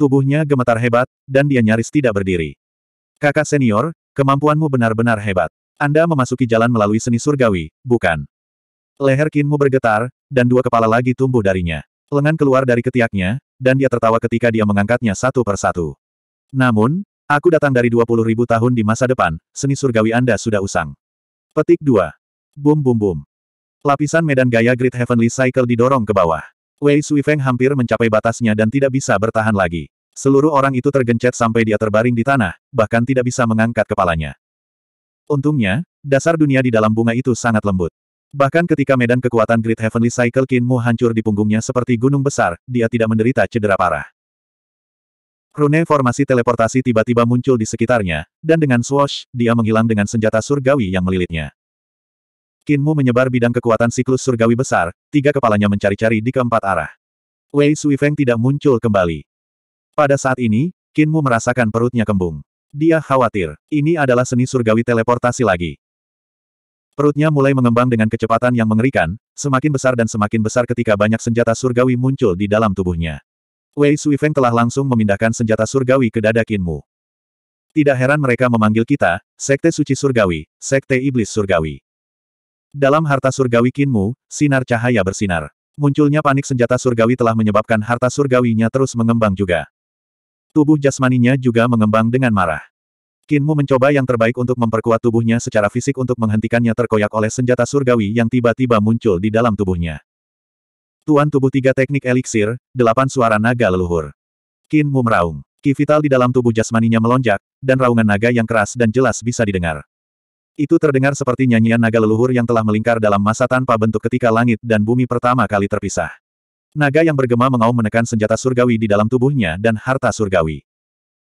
Tubuhnya gemetar hebat, dan dia nyaris tidak berdiri. Kakak senior, kemampuanmu benar-benar hebat. Anda memasuki jalan melalui seni surgawi, bukan? Leher kinmu bergetar, dan dua kepala lagi tumbuh darinya. Lengan keluar dari ketiaknya, dan dia tertawa ketika dia mengangkatnya satu persatu. Namun, Aku datang dari 20.000 tahun di masa depan, seni surgawi Anda sudah usang. Petik 2. Bum bum bum. Lapisan medan gaya Great Heavenly Cycle didorong ke bawah. Wei Sui Feng hampir mencapai batasnya dan tidak bisa bertahan lagi. Seluruh orang itu tergencet sampai dia terbaring di tanah, bahkan tidak bisa mengangkat kepalanya. Untungnya, dasar dunia di dalam bunga itu sangat lembut. Bahkan ketika medan kekuatan Great Heavenly Cycle Kinmu hancur di punggungnya seperti gunung besar, dia tidak menderita cedera parah. Rune formasi teleportasi tiba-tiba muncul di sekitarnya, dan dengan swash, dia menghilang dengan senjata surgawi yang melilitnya. Kinmu menyebar bidang kekuatan siklus surgawi besar, tiga kepalanya mencari-cari di keempat arah. Wei Suifeng tidak muncul kembali. Pada saat ini, Kinmu merasakan perutnya kembung. Dia khawatir, ini adalah seni surgawi teleportasi lagi. Perutnya mulai mengembang dengan kecepatan yang mengerikan, semakin besar dan semakin besar ketika banyak senjata surgawi muncul di dalam tubuhnya. Wei Suifeng telah langsung memindahkan senjata surgawi ke dada Kinmu. Tidak heran mereka memanggil kita, Sekte Suci Surgawi, Sekte Iblis Surgawi. Dalam harta surgawi Kinmu, sinar cahaya bersinar. Munculnya panik senjata surgawi telah menyebabkan harta surgawinya terus mengembang juga. Tubuh jasmaninya juga mengembang dengan marah. Kinmu mencoba yang terbaik untuk memperkuat tubuhnya secara fisik untuk menghentikannya terkoyak oleh senjata surgawi yang tiba-tiba muncul di dalam tubuhnya. Tuan tubuh tiga teknik eliksir, delapan suara naga leluhur. Kinmu Mu meraung. Ki vital di dalam tubuh jasmaninya melonjak, dan raungan naga yang keras dan jelas bisa didengar. Itu terdengar seperti nyanyian naga leluhur yang telah melingkar dalam masa tanpa bentuk ketika langit dan bumi pertama kali terpisah. Naga yang bergema mengaum menekan senjata surgawi di dalam tubuhnya dan harta surgawi.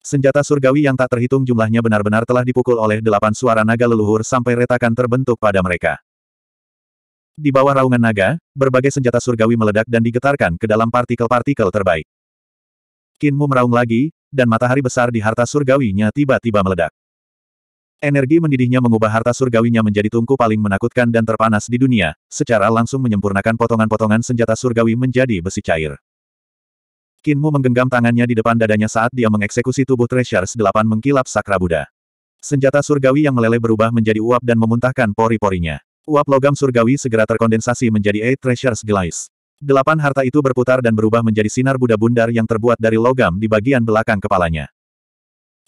Senjata surgawi yang tak terhitung jumlahnya benar-benar telah dipukul oleh delapan suara naga leluhur sampai retakan terbentuk pada mereka. Di bawah raungan naga, berbagai senjata surgawi meledak dan digetarkan ke dalam partikel-partikel terbaik. Kinmu meraung lagi, dan matahari besar di harta surgawinya tiba-tiba meledak. Energi mendidihnya mengubah harta surgawinya menjadi tungku paling menakutkan dan terpanas di dunia, secara langsung menyempurnakan potongan-potongan senjata surgawi menjadi besi cair. Kinmu menggenggam tangannya di depan dadanya saat dia mengeksekusi tubuh Treasures 8 mengkilap Sakra Buddha. Senjata surgawi yang meleleh berubah menjadi uap dan memuntahkan pori-porinya. Uap logam surgawi segera terkondensasi menjadi Eight Treasures Glaze. Delapan harta itu berputar dan berubah menjadi sinar Buddha bundar yang terbuat dari logam di bagian belakang kepalanya.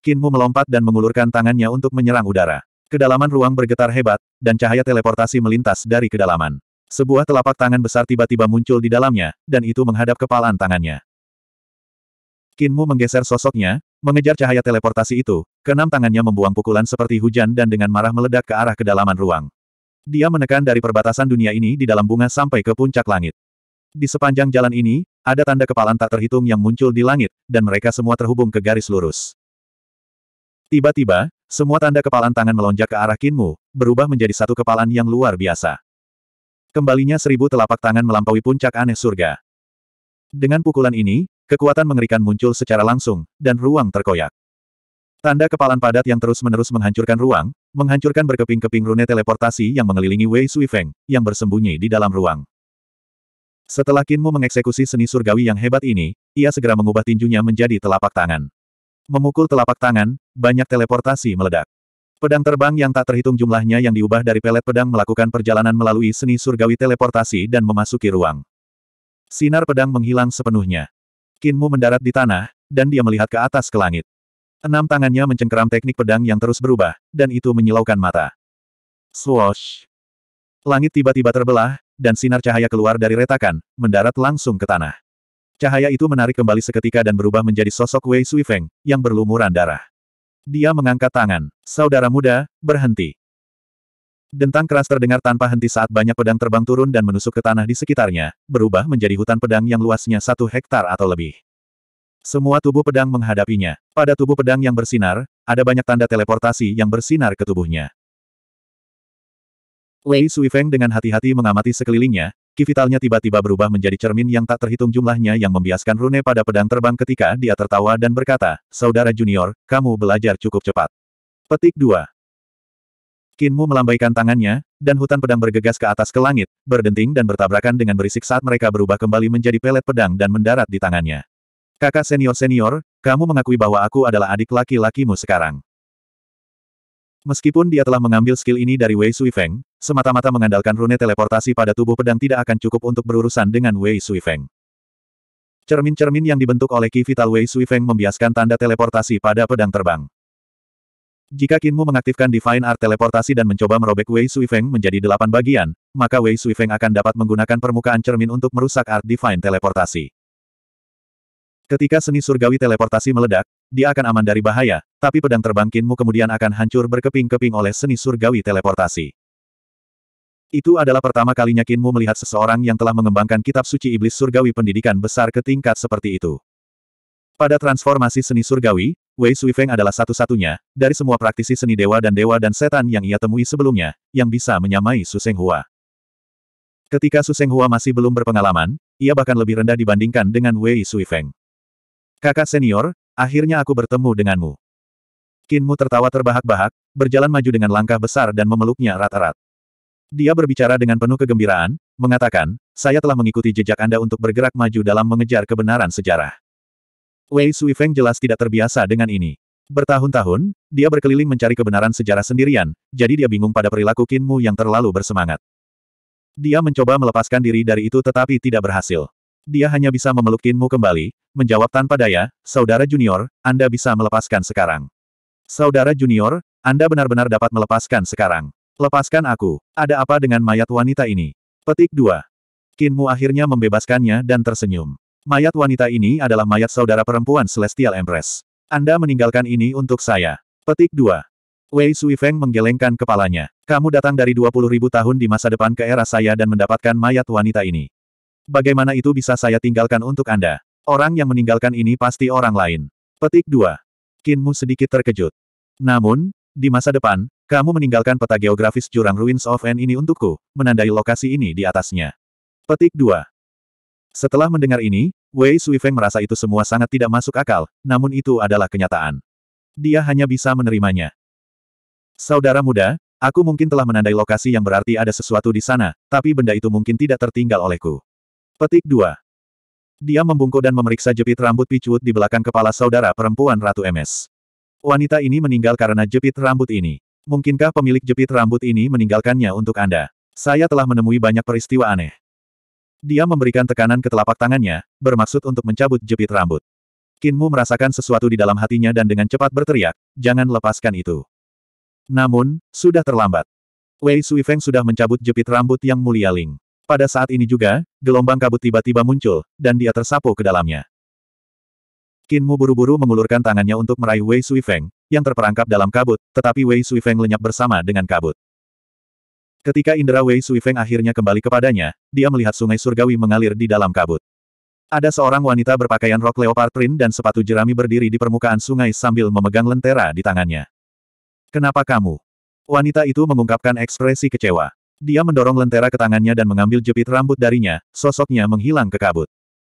Kinmu melompat dan mengulurkan tangannya untuk menyerang udara. Kedalaman ruang bergetar hebat, dan cahaya teleportasi melintas dari kedalaman. Sebuah telapak tangan besar tiba-tiba muncul di dalamnya, dan itu menghadap kepalan tangannya. Kinmu menggeser sosoknya, mengejar cahaya teleportasi itu, keenam tangannya membuang pukulan seperti hujan dan dengan marah meledak ke arah kedalaman ruang. Dia menekan dari perbatasan dunia ini di dalam bunga sampai ke puncak langit. Di sepanjang jalan ini, ada tanda kepalan tak terhitung yang muncul di langit, dan mereka semua terhubung ke garis lurus. Tiba-tiba, semua tanda kepalan tangan melonjak ke arah Kinmu, berubah menjadi satu kepalan yang luar biasa. Kembalinya seribu telapak tangan melampaui puncak aneh surga. Dengan pukulan ini, kekuatan mengerikan muncul secara langsung, dan ruang terkoyak. Tanda kepalan padat yang terus-menerus menghancurkan ruang, menghancurkan berkeping-keping rune teleportasi yang mengelilingi Wei Sui Feng, yang bersembunyi di dalam ruang. Setelah Kinmu mengeksekusi seni surgawi yang hebat ini, ia segera mengubah tinjunya menjadi telapak tangan. Memukul telapak tangan, banyak teleportasi meledak. Pedang terbang yang tak terhitung jumlahnya yang diubah dari pelet pedang melakukan perjalanan melalui seni surgawi teleportasi dan memasuki ruang. Sinar pedang menghilang sepenuhnya. Kinmu mendarat di tanah, dan dia melihat ke atas ke langit. Enam tangannya mencengkeram teknik pedang yang terus berubah, dan itu menyilaukan mata. Swoosh! Langit tiba-tiba terbelah, dan sinar cahaya keluar dari retakan, mendarat langsung ke tanah. Cahaya itu menarik kembali seketika dan berubah menjadi sosok Wei Suifeng, yang berlumuran darah. Dia mengangkat tangan. Saudara muda, berhenti. Dentang keras terdengar tanpa henti saat banyak pedang terbang turun dan menusuk ke tanah di sekitarnya, berubah menjadi hutan pedang yang luasnya satu hektar atau lebih. Semua tubuh pedang menghadapinya. Pada tubuh pedang yang bersinar, ada banyak tanda teleportasi yang bersinar ke tubuhnya. Wei Suifeng dengan hati-hati mengamati sekelilingnya, kivitalnya tiba-tiba berubah menjadi cermin yang tak terhitung jumlahnya yang membiaskan rune pada pedang terbang ketika dia tertawa dan berkata, Saudara junior, kamu belajar cukup cepat. Petik 2. Kinmu melambaikan tangannya, dan hutan pedang bergegas ke atas ke langit, berdenting dan bertabrakan dengan berisik saat mereka berubah kembali menjadi pelet pedang dan mendarat di tangannya. Kakak senior-senior, kamu mengakui bahwa aku adalah adik laki-lakimu sekarang. Meskipun dia telah mengambil skill ini dari Wei Sui Feng, semata-mata mengandalkan rune teleportasi pada tubuh pedang tidak akan cukup untuk berurusan dengan Wei Sui Feng. Cermin-cermin yang dibentuk oleh Ki Vital Wei Sui Feng membiaskan tanda teleportasi pada pedang terbang. Jika Kinmu mengaktifkan Divine Art teleportasi dan mencoba merobek Wei Sui Feng menjadi delapan bagian, maka Wei Sui Feng akan dapat menggunakan permukaan cermin untuk merusak Art Divine teleportasi. Ketika seni surgawi teleportasi meledak, dia akan aman dari bahaya, tapi pedang terbang Kinmu kemudian akan hancur berkeping-keping oleh seni surgawi teleportasi. Itu adalah pertama kalinya Kinmu melihat seseorang yang telah mengembangkan kitab suci iblis surgawi pendidikan besar ke tingkat seperti itu. Pada transformasi seni surgawi, Wei Suifeng adalah satu-satunya, dari semua praktisi seni dewa dan dewa dan setan yang ia temui sebelumnya, yang bisa menyamai Su Seng Hua. Ketika Su Seng Hua masih belum berpengalaman, ia bahkan lebih rendah dibandingkan dengan Wei Suifeng. Kakak senior, akhirnya aku bertemu denganmu. Kinmu tertawa terbahak-bahak, berjalan maju dengan langkah besar dan memeluknya rata erat Dia berbicara dengan penuh kegembiraan, mengatakan, saya telah mengikuti jejak Anda untuk bergerak maju dalam mengejar kebenaran sejarah. Wei Sui Feng jelas tidak terbiasa dengan ini. Bertahun-tahun, dia berkeliling mencari kebenaran sejarah sendirian, jadi dia bingung pada perilaku Kinmu yang terlalu bersemangat. Dia mencoba melepaskan diri dari itu tetapi tidak berhasil dia hanya bisa memeluk Kinmu kembali, menjawab tanpa daya, Saudara Junior, Anda bisa melepaskan sekarang. Saudara Junior, Anda benar-benar dapat melepaskan sekarang. Lepaskan aku, ada apa dengan mayat wanita ini? Petik 2. Kinmu akhirnya membebaskannya dan tersenyum. Mayat wanita ini adalah mayat saudara perempuan Celestial Empress. Anda meninggalkan ini untuk saya. Petik 2. Wei Feng menggelengkan kepalanya. Kamu datang dari 20.000 tahun di masa depan ke era saya dan mendapatkan mayat wanita ini. Bagaimana itu bisa saya tinggalkan untuk Anda? Orang yang meninggalkan ini pasti orang lain. Petik 2. Kinmu sedikit terkejut. Namun, di masa depan, kamu meninggalkan peta geografis jurang Ruins of N ini untukku, menandai lokasi ini di atasnya. Petik 2. Setelah mendengar ini, Wei Suifeng merasa itu semua sangat tidak masuk akal, namun itu adalah kenyataan. Dia hanya bisa menerimanya. Saudara muda, aku mungkin telah menandai lokasi yang berarti ada sesuatu di sana, tapi benda itu mungkin tidak tertinggal olehku. Petik 2. Dia membungkuk dan memeriksa jepit rambut picut di belakang kepala saudara perempuan Ratu MS. Wanita ini meninggal karena jepit rambut ini. Mungkinkah pemilik jepit rambut ini meninggalkannya untuk Anda? Saya telah menemui banyak peristiwa aneh. Dia memberikan tekanan ke telapak tangannya, bermaksud untuk mencabut jepit rambut. Kinmu merasakan sesuatu di dalam hatinya dan dengan cepat berteriak, jangan lepaskan itu. Namun, sudah terlambat. Wei Suifeng sudah mencabut jepit rambut yang mulia Ling. Pada saat ini juga, gelombang kabut tiba-tiba muncul, dan dia tersapu ke dalamnya. Mu buru-buru mengulurkan tangannya untuk meraih Wei Sui Feng, yang terperangkap dalam kabut, tetapi Wei Sui Feng lenyap bersama dengan kabut. Ketika indera Wei Sui Feng akhirnya kembali kepadanya, dia melihat sungai surgawi mengalir di dalam kabut. Ada seorang wanita berpakaian rok leopard print dan sepatu jerami berdiri di permukaan sungai sambil memegang lentera di tangannya. Kenapa kamu? Wanita itu mengungkapkan ekspresi kecewa. Dia mendorong lentera ke tangannya dan mengambil jepit rambut darinya, sosoknya menghilang ke kabut.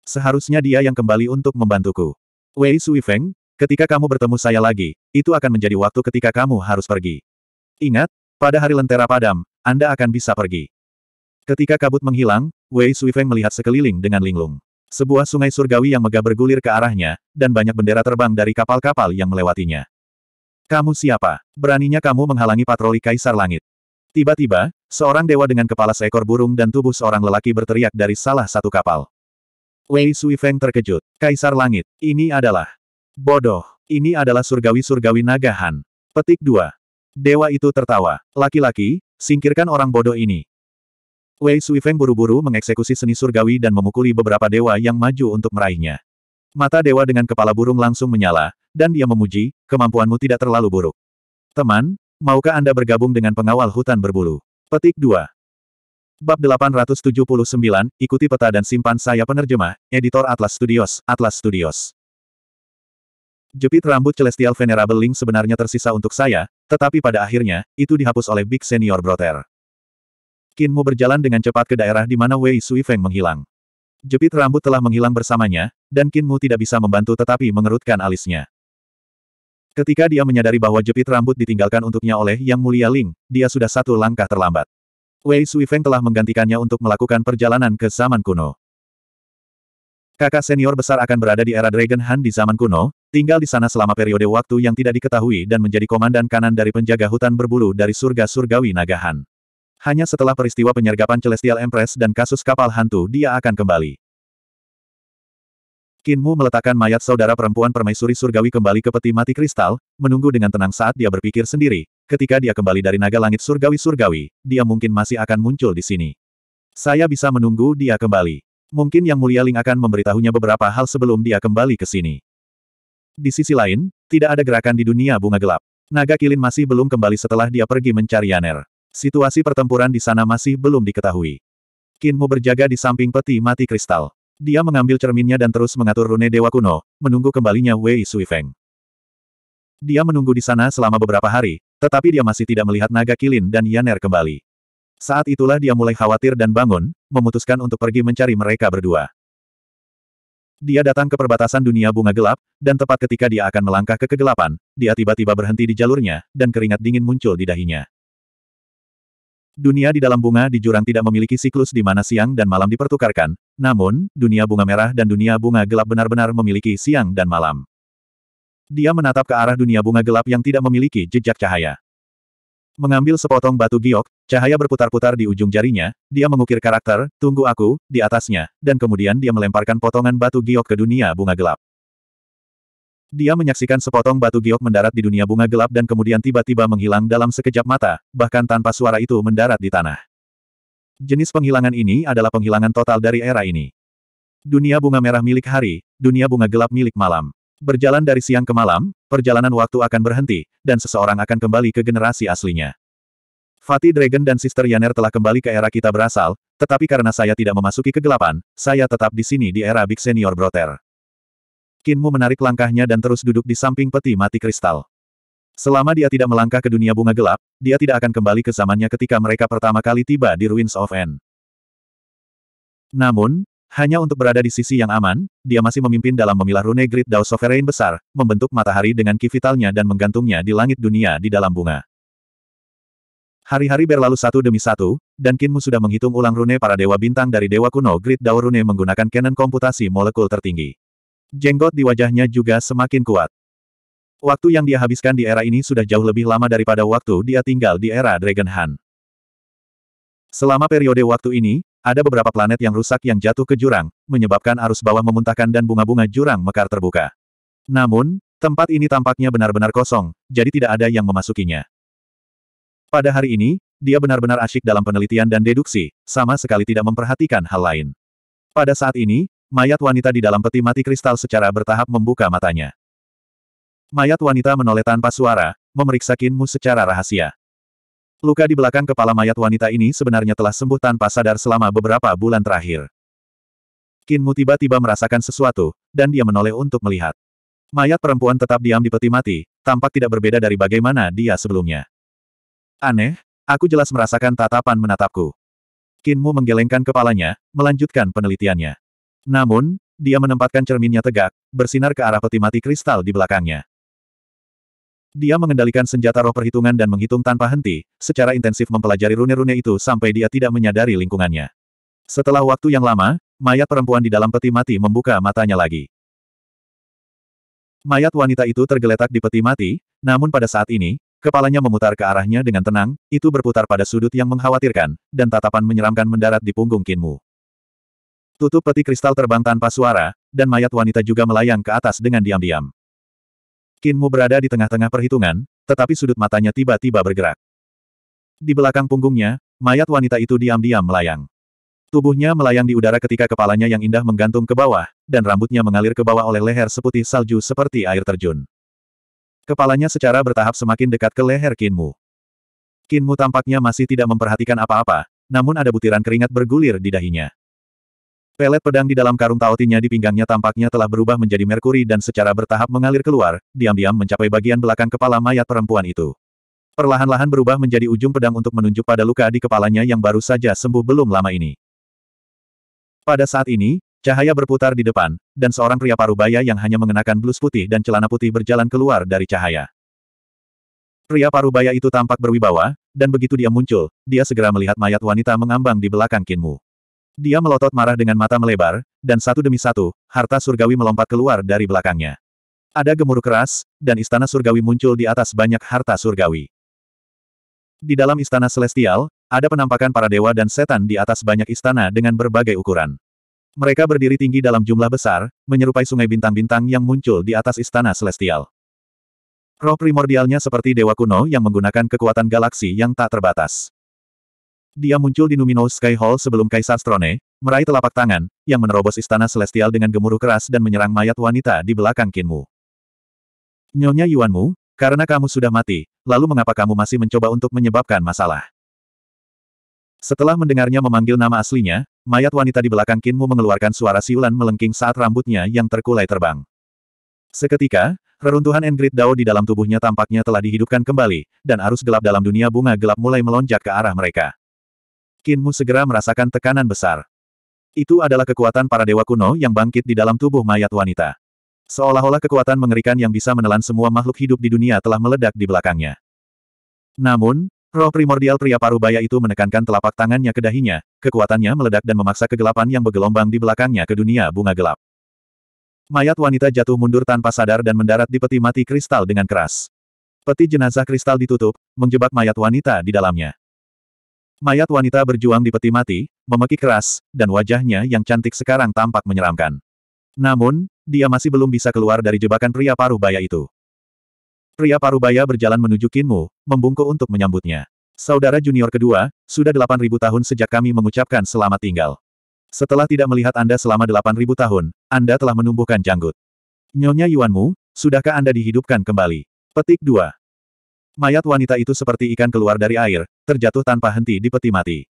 Seharusnya dia yang kembali untuk membantuku. Wei Sui Feng, ketika kamu bertemu saya lagi, itu akan menjadi waktu ketika kamu harus pergi. Ingat, pada hari lentera padam, Anda akan bisa pergi. Ketika kabut menghilang, Wei Sui Feng melihat sekeliling dengan linglung. Sebuah sungai surgawi yang megah bergulir ke arahnya, dan banyak bendera terbang dari kapal-kapal yang melewatinya. Kamu siapa? Beraninya kamu menghalangi patroli Kaisar Langit. Tiba-tiba, seorang dewa dengan kepala seekor burung dan tubuh seorang lelaki berteriak dari salah satu kapal. Wei Sui Feng terkejut. Kaisar Langit, ini adalah bodoh. Ini adalah surgawi-surgawi nagahan. Petik 2. Dewa itu tertawa. Laki-laki, singkirkan orang bodoh ini. Wei Sui Feng buru-buru mengeksekusi seni surgawi dan memukuli beberapa dewa yang maju untuk meraihnya. Mata dewa dengan kepala burung langsung menyala, dan dia memuji, kemampuanmu tidak terlalu buruk. Teman, Maukah Anda bergabung dengan pengawal hutan berbulu? Petik 2. Bab 879, ikuti peta dan simpan saya penerjemah, editor Atlas Studios, Atlas Studios. Jepit rambut Celestial Venerable Link sebenarnya tersisa untuk saya, tetapi pada akhirnya, itu dihapus oleh Big Senior Brother. Kinmu berjalan dengan cepat ke daerah di mana Wei Sui Feng menghilang. Jepit rambut telah menghilang bersamanya, dan Kinmu tidak bisa membantu tetapi mengerutkan alisnya. Ketika dia menyadari bahwa jepit rambut ditinggalkan untuknya oleh Yang Mulia Ling, dia sudah satu langkah terlambat. Wei Sui Feng telah menggantikannya untuk melakukan perjalanan ke zaman kuno. Kakak senior besar akan berada di era Dragon Han di zaman kuno, tinggal di sana selama periode waktu yang tidak diketahui dan menjadi komandan kanan dari penjaga hutan berbulu dari surga surgawi naga Han. Hanya setelah peristiwa penyergapan Celestial Empress dan kasus kapal hantu dia akan kembali. Kinmu meletakkan mayat saudara perempuan permaisuri surgawi kembali ke peti mati kristal, menunggu dengan tenang saat dia berpikir sendiri, ketika dia kembali dari naga langit surgawi-surgawi, dia mungkin masih akan muncul di sini. Saya bisa menunggu dia kembali. Mungkin Yang Mulia Ling akan memberitahunya beberapa hal sebelum dia kembali ke sini. Di sisi lain, tidak ada gerakan di dunia bunga gelap. Naga Kilin masih belum kembali setelah dia pergi mencari Yaner. Situasi pertempuran di sana masih belum diketahui. Kinmu berjaga di samping peti mati kristal. Dia mengambil cerminnya dan terus mengatur rune dewa kuno, menunggu kembalinya Wei Suifeng. Dia menunggu di sana selama beberapa hari, tetapi dia masih tidak melihat naga kilin dan Yaner kembali. Saat itulah dia mulai khawatir dan bangun, memutuskan untuk pergi mencari mereka berdua. Dia datang ke perbatasan dunia bunga gelap, dan tepat ketika dia akan melangkah ke kegelapan, dia tiba-tiba berhenti di jalurnya, dan keringat dingin muncul di dahinya. Dunia di dalam bunga di jurang tidak memiliki siklus di mana siang dan malam dipertukarkan, namun, dunia bunga merah dan dunia bunga gelap benar-benar memiliki siang dan malam. Dia menatap ke arah dunia bunga gelap yang tidak memiliki jejak cahaya. Mengambil sepotong batu giok, cahaya berputar-putar di ujung jarinya, dia mengukir karakter, tunggu aku, di atasnya, dan kemudian dia melemparkan potongan batu giok ke dunia bunga gelap. Dia menyaksikan sepotong batu giok mendarat di dunia bunga gelap dan kemudian tiba-tiba menghilang dalam sekejap mata, bahkan tanpa suara itu mendarat di tanah. Jenis penghilangan ini adalah penghilangan total dari era ini. Dunia bunga merah milik hari, dunia bunga gelap milik malam. Berjalan dari siang ke malam, perjalanan waktu akan berhenti, dan seseorang akan kembali ke generasi aslinya. Fatih Dragon dan Sister Yaner telah kembali ke era kita berasal, tetapi karena saya tidak memasuki kegelapan, saya tetap di sini di era Big Senior Brother. Kinmu menarik langkahnya dan terus duduk di samping peti mati kristal. Selama dia tidak melangkah ke dunia bunga gelap, dia tidak akan kembali ke zamannya ketika mereka pertama kali tiba di Ruins of N. Namun, hanya untuk berada di sisi yang aman, dia masih memimpin dalam memilah rune Great Dao Sovereign besar, membentuk matahari dengan kivitalnya dan menggantungnya di langit dunia di dalam bunga. Hari-hari berlalu satu demi satu, dan Kinmu sudah menghitung ulang rune para dewa bintang dari dewa kuno Great Dao Rune menggunakan canon komputasi molekul tertinggi. Jenggot di wajahnya juga semakin kuat. Waktu yang dia habiskan di era ini sudah jauh lebih lama daripada waktu dia tinggal di era Dragon Hunt. Selama periode waktu ini, ada beberapa planet yang rusak yang jatuh ke jurang, menyebabkan arus bawah memuntahkan dan bunga-bunga jurang mekar terbuka. Namun, tempat ini tampaknya benar-benar kosong, jadi tidak ada yang memasukinya. Pada hari ini, dia benar-benar asyik dalam penelitian dan deduksi, sama sekali tidak memperhatikan hal lain. Pada saat ini, Mayat wanita di dalam peti mati kristal secara bertahap membuka matanya. Mayat wanita menoleh tanpa suara, memeriksa Kinmu secara rahasia. Luka di belakang kepala mayat wanita ini sebenarnya telah sembuh tanpa sadar selama beberapa bulan terakhir. Kinmu tiba-tiba merasakan sesuatu, dan dia menoleh untuk melihat. Mayat perempuan tetap diam di peti mati, tampak tidak berbeda dari bagaimana dia sebelumnya. Aneh, aku jelas merasakan tatapan menatapku. Kinmu menggelengkan kepalanya, melanjutkan penelitiannya. Namun, dia menempatkan cerminnya tegak, bersinar ke arah peti mati kristal di belakangnya. Dia mengendalikan senjata roh perhitungan dan menghitung tanpa henti, secara intensif mempelajari rune-rune itu sampai dia tidak menyadari lingkungannya. Setelah waktu yang lama, mayat perempuan di dalam peti mati membuka matanya lagi. Mayat wanita itu tergeletak di peti mati, namun pada saat ini, kepalanya memutar ke arahnya dengan tenang, itu berputar pada sudut yang mengkhawatirkan, dan tatapan menyeramkan mendarat di punggung Kinmu. Tutup peti kristal terbang tanpa suara, dan mayat wanita juga melayang ke atas dengan diam-diam. Kinmu berada di tengah-tengah perhitungan, tetapi sudut matanya tiba-tiba bergerak. Di belakang punggungnya, mayat wanita itu diam-diam melayang. Tubuhnya melayang di udara ketika kepalanya yang indah menggantung ke bawah, dan rambutnya mengalir ke bawah oleh leher seputih salju seperti air terjun. Kepalanya secara bertahap semakin dekat ke leher Kinmu. Kinmu tampaknya masih tidak memperhatikan apa-apa, namun ada butiran keringat bergulir di dahinya. Pelet pedang di dalam karung taotinya di pinggangnya tampaknya telah berubah menjadi merkuri dan secara bertahap mengalir keluar, diam-diam mencapai bagian belakang kepala mayat perempuan itu. Perlahan-lahan berubah menjadi ujung pedang untuk menunjuk pada luka di kepalanya yang baru saja sembuh belum lama ini. Pada saat ini, cahaya berputar di depan, dan seorang pria parubaya yang hanya mengenakan blus putih dan celana putih berjalan keluar dari cahaya. Pria parubaya itu tampak berwibawa, dan begitu dia muncul, dia segera melihat mayat wanita mengambang di belakang Kinmu. Dia melotot marah dengan mata melebar, dan satu demi satu, harta surgawi melompat keluar dari belakangnya. Ada gemuruh keras, dan istana surgawi muncul di atas banyak harta surgawi. Di dalam istana celestial, ada penampakan para dewa dan setan di atas banyak istana dengan berbagai ukuran. Mereka berdiri tinggi dalam jumlah besar, menyerupai sungai bintang-bintang yang muncul di atas istana celestial. Roh primordialnya seperti dewa kuno yang menggunakan kekuatan galaksi yang tak terbatas. Dia muncul di Numinous Sky Hall sebelum Kaisar Strone, meraih telapak tangan, yang menerobos istana celestial dengan gemuruh keras dan menyerang mayat wanita di belakang Kinmu. Nyonya Yuanmu, karena kamu sudah mati, lalu mengapa kamu masih mencoba untuk menyebabkan masalah? Setelah mendengarnya memanggil nama aslinya, mayat wanita di belakang Kinmu mengeluarkan suara siulan melengking saat rambutnya yang terkulai terbang. Seketika, reruntuhan Engrid Dao di dalam tubuhnya tampaknya telah dihidupkan kembali, dan arus gelap dalam dunia bunga gelap mulai melonjak ke arah mereka. Kinmu segera merasakan tekanan besar. Itu adalah kekuatan para dewa kuno yang bangkit di dalam tubuh mayat wanita. Seolah-olah kekuatan mengerikan yang bisa menelan semua makhluk hidup di dunia telah meledak di belakangnya. Namun, roh primordial pria parubaya itu menekankan telapak tangannya ke dahinya, kekuatannya meledak dan memaksa kegelapan yang bergelombang di belakangnya ke dunia bunga gelap. Mayat wanita jatuh mundur tanpa sadar dan mendarat di peti mati kristal dengan keras. Peti jenazah kristal ditutup, menjebak mayat wanita di dalamnya. Mayat wanita berjuang di peti mati, memekik keras, dan wajahnya yang cantik sekarang tampak menyeramkan. Namun, dia masih belum bisa keluar dari jebakan pria paruh baya itu. Pria paruh baya berjalan menuju Kinmu, membungkuk untuk menyambutnya. Saudara junior kedua, sudah 8.000 tahun sejak kami mengucapkan selamat tinggal. Setelah tidak melihat Anda selama 8.000 tahun, Anda telah menumbuhkan janggut. Nyonya Yuanmu, sudahkah Anda dihidupkan kembali? Petik 2. Mayat wanita itu seperti ikan keluar dari air, terjatuh tanpa henti di peti mati.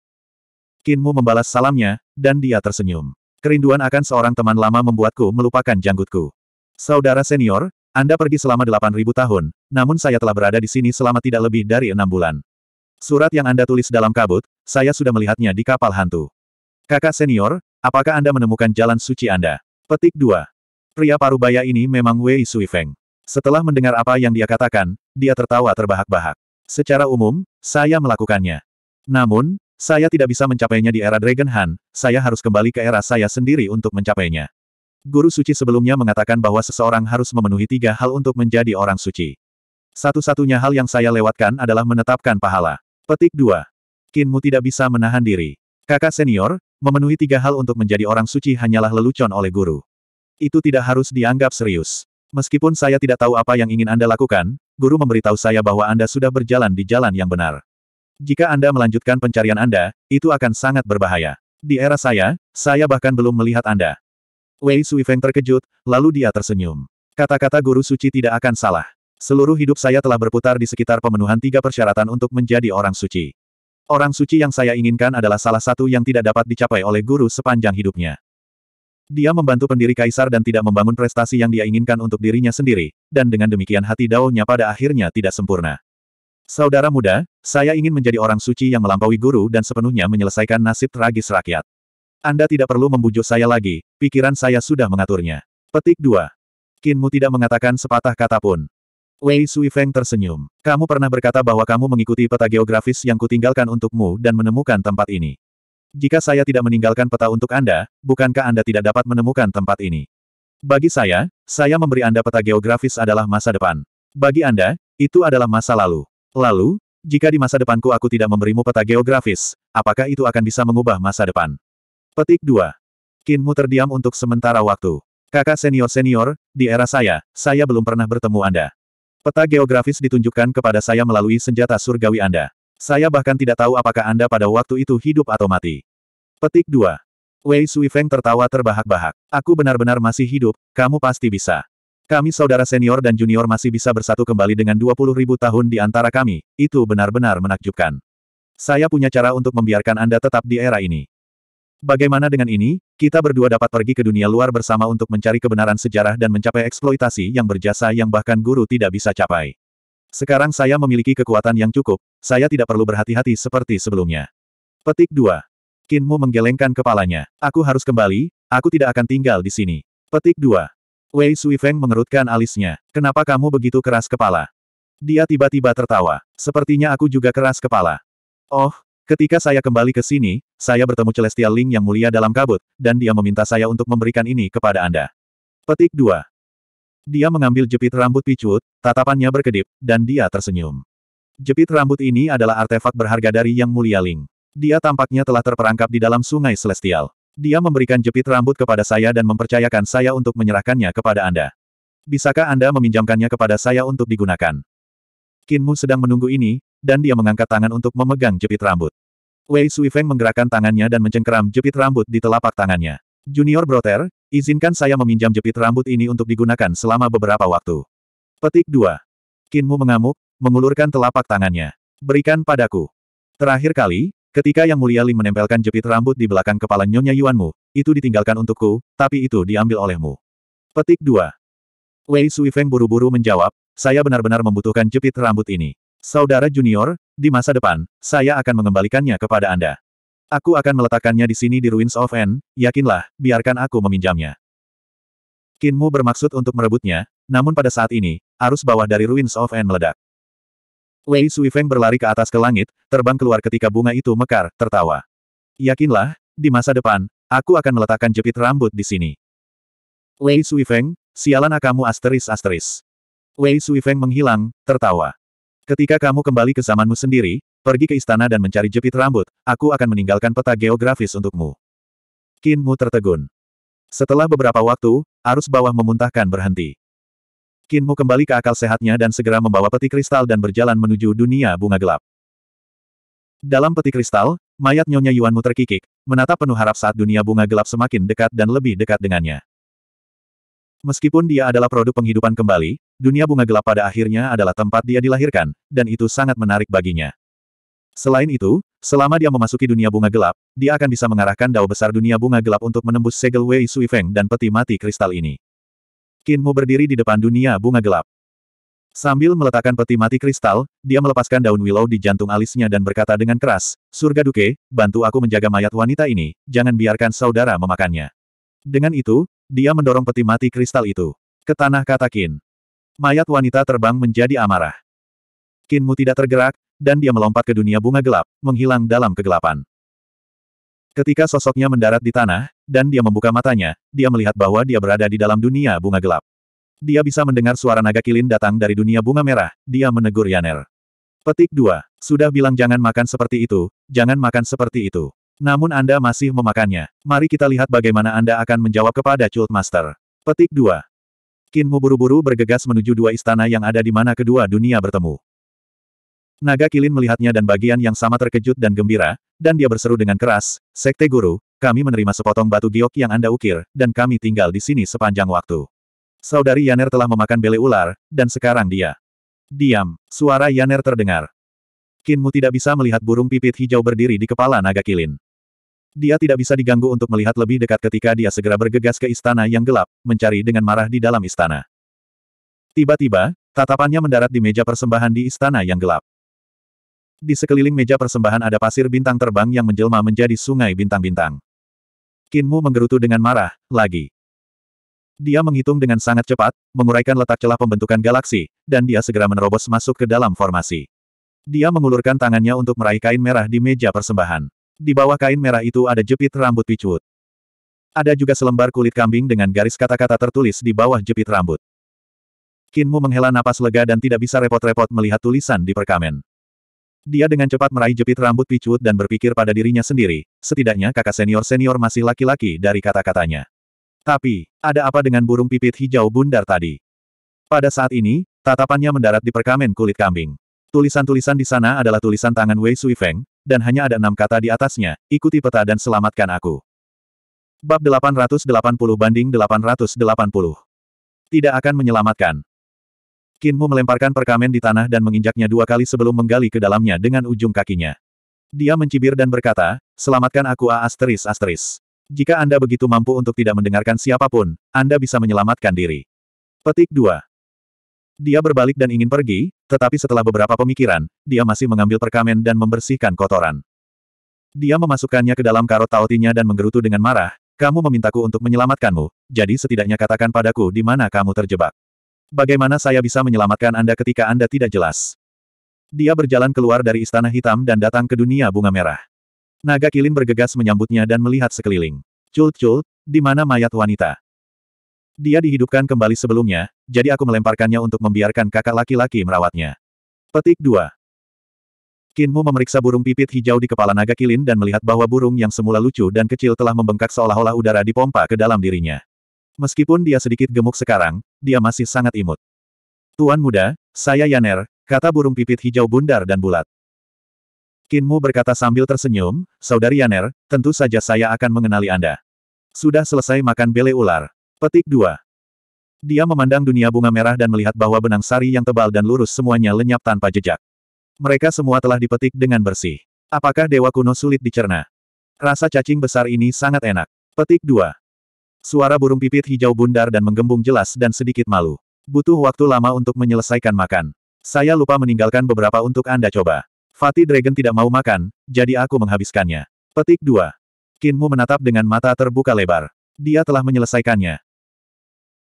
Kinmu membalas salamnya, dan dia tersenyum. Kerinduan akan seorang teman lama membuatku melupakan janggutku. Saudara senior, Anda pergi selama 8.000 tahun, namun saya telah berada di sini selama tidak lebih dari enam bulan. Surat yang Anda tulis dalam kabut, saya sudah melihatnya di kapal hantu. Kakak senior, apakah Anda menemukan jalan suci Anda? Petik 2. Pria parubaya ini memang Wei Suifeng. Setelah mendengar apa yang dia katakan, dia tertawa terbahak-bahak. Secara umum, saya melakukannya. Namun, saya tidak bisa mencapainya di era Dragon Han, saya harus kembali ke era saya sendiri untuk mencapainya. Guru suci sebelumnya mengatakan bahwa seseorang harus memenuhi tiga hal untuk menjadi orang suci. Satu-satunya hal yang saya lewatkan adalah menetapkan pahala. Petik 2. Kinmu tidak bisa menahan diri. Kakak senior, memenuhi tiga hal untuk menjadi orang suci hanyalah lelucon oleh guru. Itu tidak harus dianggap serius. Meskipun saya tidak tahu apa yang ingin Anda lakukan, guru memberitahu saya bahwa Anda sudah berjalan di jalan yang benar. Jika Anda melanjutkan pencarian Anda, itu akan sangat berbahaya. Di era saya, saya bahkan belum melihat Anda. Wei Suifeng terkejut, lalu dia tersenyum. Kata-kata guru suci tidak akan salah. Seluruh hidup saya telah berputar di sekitar pemenuhan tiga persyaratan untuk menjadi orang suci. Orang suci yang saya inginkan adalah salah satu yang tidak dapat dicapai oleh guru sepanjang hidupnya. Dia membantu pendiri kaisar dan tidak membangun prestasi yang dia inginkan untuk dirinya sendiri, dan dengan demikian hati Dao-nya pada akhirnya tidak sempurna. Saudara muda, saya ingin menjadi orang suci yang melampaui guru dan sepenuhnya menyelesaikan nasib tragis rakyat. Anda tidak perlu membujuk saya lagi, pikiran saya sudah mengaturnya. Petik 2. Kinmu tidak mengatakan sepatah kata pun. Wei Sui Feng tersenyum. Kamu pernah berkata bahwa kamu mengikuti peta geografis yang kutinggalkan untukmu dan menemukan tempat ini. Jika saya tidak meninggalkan peta untuk Anda, bukankah Anda tidak dapat menemukan tempat ini? Bagi saya, saya memberi Anda peta geografis adalah masa depan. Bagi Anda, itu adalah masa lalu. Lalu, jika di masa depanku aku tidak memberimu peta geografis, apakah itu akan bisa mengubah masa depan? Petik 2. Kinmu terdiam untuk sementara waktu. Kakak senior-senior, di era saya, saya belum pernah bertemu Anda. Peta geografis ditunjukkan kepada saya melalui senjata surgawi Anda. Saya bahkan tidak tahu apakah Anda pada waktu itu hidup atau mati. Petik 2. Wei Feng tertawa terbahak-bahak. Aku benar-benar masih hidup, kamu pasti bisa. Kami saudara senior dan junior masih bisa bersatu kembali dengan 20 ribu tahun di antara kami, itu benar-benar menakjubkan. Saya punya cara untuk membiarkan Anda tetap di era ini. Bagaimana dengan ini, kita berdua dapat pergi ke dunia luar bersama untuk mencari kebenaran sejarah dan mencapai eksploitasi yang berjasa yang bahkan guru tidak bisa capai. Sekarang saya memiliki kekuatan yang cukup, saya tidak perlu berhati-hati seperti sebelumnya. Petik 2. Kinmu menggelengkan kepalanya. Aku harus kembali, aku tidak akan tinggal di sini. Petik 2. Wei Feng mengerutkan alisnya. Kenapa kamu begitu keras kepala? Dia tiba-tiba tertawa. Sepertinya aku juga keras kepala. Oh, ketika saya kembali ke sini, saya bertemu Celestial Ling yang mulia dalam kabut, dan dia meminta saya untuk memberikan ini kepada Anda. Petik 2. Dia mengambil jepit rambut picut, tatapannya berkedip, dan dia tersenyum. Jepit rambut ini adalah artefak berharga dari Yang Mulia Ling. Dia tampaknya telah terperangkap di dalam sungai celestial. Dia memberikan jepit rambut kepada saya dan mempercayakan saya untuk menyerahkannya kepada Anda. Bisakah Anda meminjamkannya kepada saya untuk digunakan? Kinmu sedang menunggu ini, dan dia mengangkat tangan untuk memegang jepit rambut. Wei Suifeng menggerakkan tangannya dan mencengkeram jepit rambut di telapak tangannya. Junior Brother. Izinkan saya meminjam jepit rambut ini untuk digunakan selama beberapa waktu. Petik 2. Kinmu mengamuk, mengulurkan telapak tangannya. Berikan padaku. Terakhir kali, ketika Yang Mulia Lim menempelkan jepit rambut di belakang kepala Nyonya Yuanmu, itu ditinggalkan untukku, tapi itu diambil olehmu. Petik 2. Wei Feng buru-buru menjawab, saya benar-benar membutuhkan jepit rambut ini. Saudara junior, di masa depan, saya akan mengembalikannya kepada Anda. Aku akan meletakkannya di sini di Ruins of N, yakinlah, biarkan aku meminjamnya. Kinmu bermaksud untuk merebutnya, namun pada saat ini, arus bawah dari Ruins of N meledak. Wei Suifeng berlari ke atas ke langit, terbang keluar ketika bunga itu mekar, tertawa. Yakinlah, di masa depan, aku akan meletakkan jepit rambut di sini. Wei Suifeng, sialan akamu asteris asteris. Wei Suifeng menghilang, tertawa. Ketika kamu kembali ke zamanmu sendiri, Pergi ke istana dan mencari jepit rambut, aku akan meninggalkan peta geografis untukmu. Qin Mu tertegun. Setelah beberapa waktu, arus bawah memuntahkan berhenti. Qin Mu kembali ke akal sehatnya dan segera membawa peti kristal dan berjalan menuju dunia bunga gelap. Dalam peti kristal, mayat Nyonya Yuanmu terkikik, menatap penuh harap saat dunia bunga gelap semakin dekat dan lebih dekat dengannya. Meskipun dia adalah produk penghidupan kembali, dunia bunga gelap pada akhirnya adalah tempat dia dilahirkan, dan itu sangat menarik baginya. Selain itu, selama dia memasuki dunia bunga gelap, dia akan bisa mengarahkan dao besar dunia bunga gelap untuk menembus segel Wei Suifeng dan peti mati kristal ini. Qin Mu berdiri di depan dunia bunga gelap. Sambil meletakkan peti mati kristal, dia melepaskan daun willow di jantung alisnya dan berkata dengan keras, Surga Duke, bantu aku menjaga mayat wanita ini, jangan biarkan saudara memakannya. Dengan itu, dia mendorong peti mati kristal itu. Ke tanah kata Qin. Mayat wanita terbang menjadi amarah. Qin Mu tidak tergerak, dan dia melompat ke dunia bunga gelap, menghilang dalam kegelapan. Ketika sosoknya mendarat di tanah, dan dia membuka matanya, dia melihat bahwa dia berada di dalam dunia bunga gelap. Dia bisa mendengar suara naga kilin datang dari dunia bunga merah, dia menegur Yaner. Petik 2. Sudah bilang jangan makan seperti itu, jangan makan seperti itu. Namun Anda masih memakannya. Mari kita lihat bagaimana Anda akan menjawab kepada Cult Master. Petik 2. Kinmu buru-buru bergegas menuju dua istana yang ada di mana kedua dunia bertemu. Naga Kilin melihatnya dan bagian yang sama terkejut dan gembira, dan dia berseru dengan keras, Sekte Guru, kami menerima sepotong batu giok yang Anda ukir, dan kami tinggal di sini sepanjang waktu. Saudari Yaner telah memakan bele ular, dan sekarang dia. Diam, suara Yaner terdengar. Kinmu tidak bisa melihat burung pipit hijau berdiri di kepala naga kilin. Dia tidak bisa diganggu untuk melihat lebih dekat ketika dia segera bergegas ke istana yang gelap, mencari dengan marah di dalam istana. Tiba-tiba, tatapannya mendarat di meja persembahan di istana yang gelap. Di sekeliling meja persembahan ada pasir bintang terbang yang menjelma menjadi sungai bintang-bintang. Kinmu menggerutu dengan marah, lagi. Dia menghitung dengan sangat cepat, menguraikan letak celah pembentukan galaksi, dan dia segera menerobos masuk ke dalam formasi. Dia mengulurkan tangannya untuk meraih kain merah di meja persembahan. Di bawah kain merah itu ada jepit rambut picut. Ada juga selembar kulit kambing dengan garis kata-kata tertulis di bawah jepit rambut. Kinmu menghela napas lega dan tidak bisa repot-repot melihat tulisan di perkamen. Dia dengan cepat meraih jepit rambut picut dan berpikir pada dirinya sendiri, setidaknya kakak senior-senior masih laki-laki dari kata-katanya. Tapi, ada apa dengan burung pipit hijau bundar tadi? Pada saat ini, tatapannya mendarat di perkamen kulit kambing. Tulisan-tulisan di sana adalah tulisan tangan Wei Sui Feng, dan hanya ada enam kata di atasnya, ikuti peta dan selamatkan aku. Bab 880 banding 880. Tidak akan menyelamatkan, Kinmu melemparkan perkamen di tanah dan menginjaknya dua kali sebelum menggali ke dalamnya dengan ujung kakinya. Dia mencibir dan berkata, selamatkan aku A asteris asteris. Jika Anda begitu mampu untuk tidak mendengarkan siapapun, Anda bisa menyelamatkan diri. Petik 2. Dia berbalik dan ingin pergi, tetapi setelah beberapa pemikiran, dia masih mengambil perkamen dan membersihkan kotoran. Dia memasukkannya ke dalam karot tautinya dan menggerutu dengan marah, kamu memintaku untuk menyelamatkanmu, jadi setidaknya katakan padaku di mana kamu terjebak. Bagaimana saya bisa menyelamatkan Anda ketika Anda tidak jelas? Dia berjalan keluar dari Istana Hitam dan datang ke dunia bunga merah. Naga Kilin bergegas menyambutnya dan melihat sekeliling. Cult-cult, di mana mayat wanita? Dia dihidupkan kembali sebelumnya, jadi aku melemparkannya untuk membiarkan kakak laki-laki merawatnya. Petik 2. Kinmu memeriksa burung pipit hijau di kepala naga kilin dan melihat bahwa burung yang semula lucu dan kecil telah membengkak seolah-olah udara dipompa ke dalam dirinya. Meskipun dia sedikit gemuk sekarang, dia masih sangat imut. Tuan muda, saya Yaner, kata burung pipit hijau bundar dan bulat. Kinmu berkata sambil tersenyum, Saudari Yaner, tentu saja saya akan mengenali Anda. Sudah selesai makan bele ular. Petik 2. Dia memandang dunia bunga merah dan melihat bahwa benang sari yang tebal dan lurus semuanya lenyap tanpa jejak. Mereka semua telah dipetik dengan bersih. Apakah dewa kuno sulit dicerna? Rasa cacing besar ini sangat enak. Petik 2. Suara burung pipit hijau bundar dan menggembung jelas dan sedikit malu. Butuh waktu lama untuk menyelesaikan makan. Saya lupa meninggalkan beberapa untuk Anda coba. Fatih Dragon tidak mau makan, jadi aku menghabiskannya. Petik 2. Kinmu menatap dengan mata terbuka lebar. Dia telah menyelesaikannya.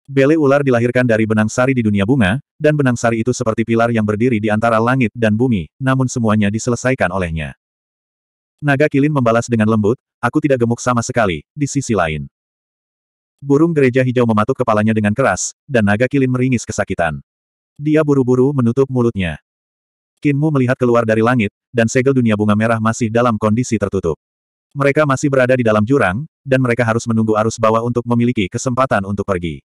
Bele ular dilahirkan dari benang sari di dunia bunga, dan benang sari itu seperti pilar yang berdiri di antara langit dan bumi, namun semuanya diselesaikan olehnya. Naga Kilin membalas dengan lembut, aku tidak gemuk sama sekali, di sisi lain. Burung gereja hijau mematuk kepalanya dengan keras, dan naga kilin meringis kesakitan. Dia buru-buru menutup mulutnya. Kinmu melihat keluar dari langit, dan segel dunia bunga merah masih dalam kondisi tertutup. Mereka masih berada di dalam jurang, dan mereka harus menunggu arus bawah untuk memiliki kesempatan untuk pergi.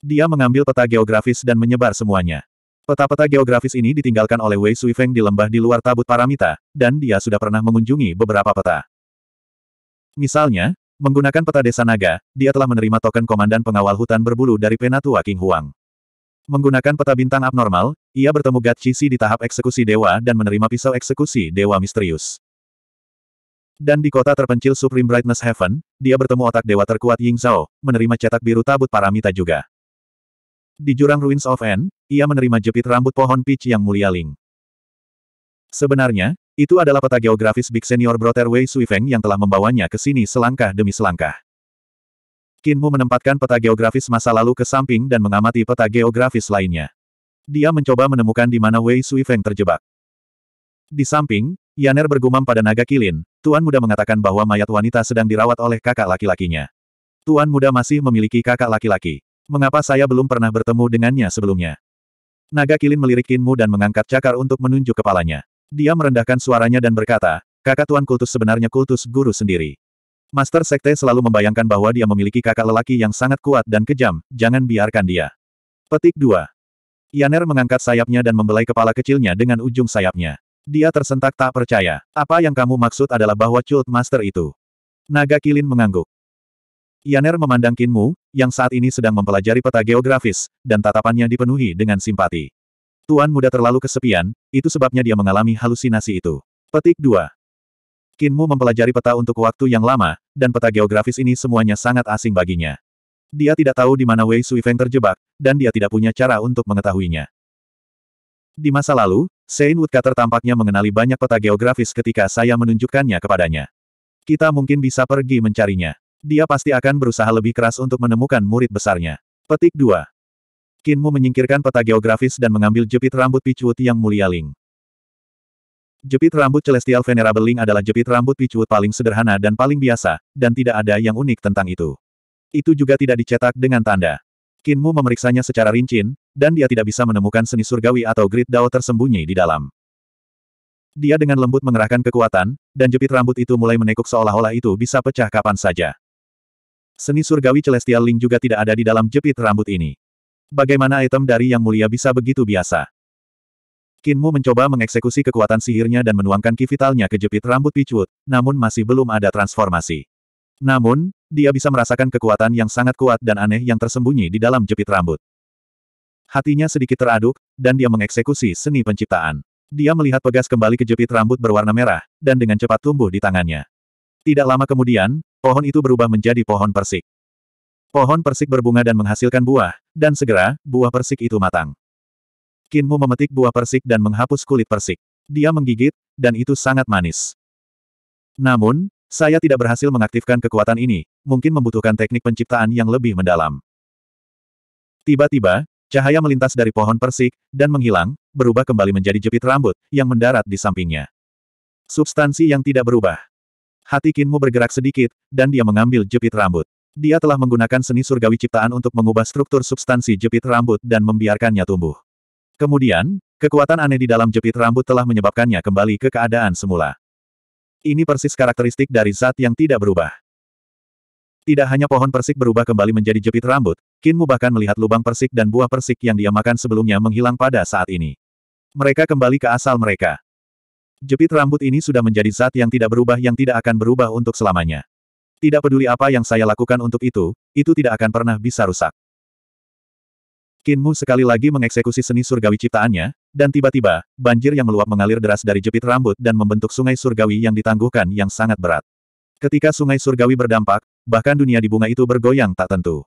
Dia mengambil peta geografis dan menyebar semuanya. Peta-peta geografis ini ditinggalkan oleh Wei Suifeng di lembah di luar tabut paramita, dan dia sudah pernah mengunjungi beberapa peta. Misalnya, Menggunakan peta desa naga, dia telah menerima token komandan pengawal hutan berbulu dari Penatua King Huang. Menggunakan peta bintang abnormal, ia bertemu Gatchisi di tahap eksekusi dewa dan menerima pisau eksekusi dewa misterius. Dan di kota terpencil Supreme Brightness Heaven, dia bertemu otak dewa terkuat Ying Zhao, menerima cetak biru tabut paramita juga. Di jurang Ruins of N, ia menerima jepit rambut pohon peach yang mulia Ling. Sebenarnya, itu adalah peta geografis Big Senior Brother Wei Sui Feng yang telah membawanya ke sini selangkah demi selangkah. Kinmu menempatkan peta geografis masa lalu ke samping dan mengamati peta geografis lainnya. Dia mencoba menemukan di mana Wei Sui Feng terjebak. Di samping, Yaner bergumam pada naga kilin, Tuan Muda mengatakan bahwa mayat wanita sedang dirawat oleh kakak laki-lakinya. Tuan Muda masih memiliki kakak laki-laki. Mengapa saya belum pernah bertemu dengannya sebelumnya? Naga kilin melirik Kinmu dan mengangkat cakar untuk menunjuk kepalanya. Dia merendahkan suaranya dan berkata, kakak tuan kultus sebenarnya kultus guru sendiri. Master Sekte selalu membayangkan bahwa dia memiliki kakak lelaki yang sangat kuat dan kejam, jangan biarkan dia. Petik 2. Yaner mengangkat sayapnya dan membelai kepala kecilnya dengan ujung sayapnya. Dia tersentak tak percaya. Apa yang kamu maksud adalah bahwa Cult Master itu? Naga Kilin mengangguk. Yaner memandang Kinmu, yang saat ini sedang mempelajari peta geografis, dan tatapannya dipenuhi dengan simpati. Tuan muda terlalu kesepian, itu sebabnya dia mengalami halusinasi itu. Petik 2. Kinmu mempelajari peta untuk waktu yang lama, dan peta geografis ini semuanya sangat asing baginya. Dia tidak tahu di mana Wei Suifeng terjebak, dan dia tidak punya cara untuk mengetahuinya. Di masa lalu, Sein Woodcutter tampaknya mengenali banyak peta geografis ketika saya menunjukkannya kepadanya. Kita mungkin bisa pergi mencarinya. Dia pasti akan berusaha lebih keras untuk menemukan murid besarnya. Petik 2. Kinmu menyingkirkan peta geografis dan mengambil jepit rambut picuut yang mulia Ling. Jepit rambut Celestial Venerable Ling adalah jepit rambut picuut paling sederhana dan paling biasa, dan tidak ada yang unik tentang itu. Itu juga tidak dicetak dengan tanda. Kinmu memeriksanya secara rincin, dan dia tidak bisa menemukan seni surgawi atau grid dao tersembunyi di dalam. Dia dengan lembut mengerahkan kekuatan, dan jepit rambut itu mulai menekuk seolah-olah itu bisa pecah kapan saja. Seni surgawi Celestial Ling juga tidak ada di dalam jepit rambut ini. Bagaimana item dari Yang Mulia bisa begitu biasa? Kinmu mencoba mengeksekusi kekuatan sihirnya dan menuangkan ki vitalnya ke jepit rambut Picut, namun masih belum ada transformasi. Namun, dia bisa merasakan kekuatan yang sangat kuat dan aneh yang tersembunyi di dalam jepit rambut. Hatinya sedikit teraduk, dan dia mengeksekusi seni penciptaan. Dia melihat pegas kembali ke jepit rambut berwarna merah, dan dengan cepat tumbuh di tangannya. Tidak lama kemudian, pohon itu berubah menjadi pohon persik. Pohon persik berbunga dan menghasilkan buah, dan segera, buah persik itu matang. Kinmu memetik buah persik dan menghapus kulit persik. Dia menggigit, dan itu sangat manis. Namun, saya tidak berhasil mengaktifkan kekuatan ini, mungkin membutuhkan teknik penciptaan yang lebih mendalam. Tiba-tiba, cahaya melintas dari pohon persik, dan menghilang, berubah kembali menjadi jepit rambut, yang mendarat di sampingnya. Substansi yang tidak berubah. Hati Kinmu bergerak sedikit, dan dia mengambil jepit rambut. Dia telah menggunakan seni surgawi ciptaan untuk mengubah struktur substansi jepit rambut dan membiarkannya tumbuh. Kemudian, kekuatan aneh di dalam jepit rambut telah menyebabkannya kembali ke keadaan semula. Ini persis karakteristik dari zat yang tidak berubah. Tidak hanya pohon persik berubah kembali menjadi jepit rambut, Kinmu bahkan melihat lubang persik dan buah persik yang dia makan sebelumnya menghilang pada saat ini. Mereka kembali ke asal mereka. Jepit rambut ini sudah menjadi zat yang tidak berubah yang tidak akan berubah untuk selamanya. Tidak peduli apa yang saya lakukan untuk itu, itu tidak akan pernah bisa rusak. Kinmu sekali lagi mengeksekusi seni surgawi ciptaannya, dan tiba-tiba, banjir yang meluap mengalir deras dari jepit rambut dan membentuk sungai surgawi yang ditangguhkan yang sangat berat. Ketika sungai surgawi berdampak, bahkan dunia di bunga itu bergoyang tak tentu.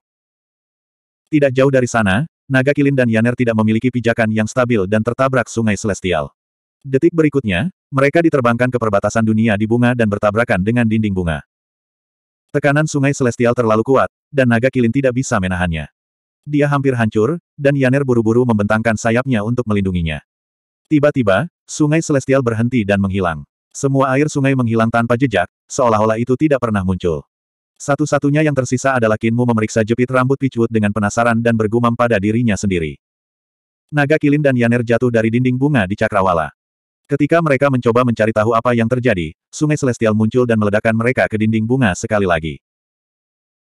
Tidak jauh dari sana, naga kilin dan Yaner tidak memiliki pijakan yang stabil dan tertabrak sungai celestial. Detik berikutnya, mereka diterbangkan ke perbatasan dunia di bunga dan bertabrakan dengan dinding bunga. Tekanan sungai Celestial terlalu kuat, dan naga kilin tidak bisa menahannya. Dia hampir hancur, dan Yaner buru-buru membentangkan sayapnya untuk melindunginya. Tiba-tiba, sungai Celestial berhenti dan menghilang. Semua air sungai menghilang tanpa jejak, seolah-olah itu tidak pernah muncul. Satu-satunya yang tersisa adalah Kinmu memeriksa jepit rambut picut dengan penasaran dan bergumam pada dirinya sendiri. Naga Kilin dan Yaner jatuh dari dinding bunga di Cakrawala. Ketika mereka mencoba mencari tahu apa yang terjadi, sungai celestial muncul dan meledakkan mereka ke dinding bunga sekali lagi.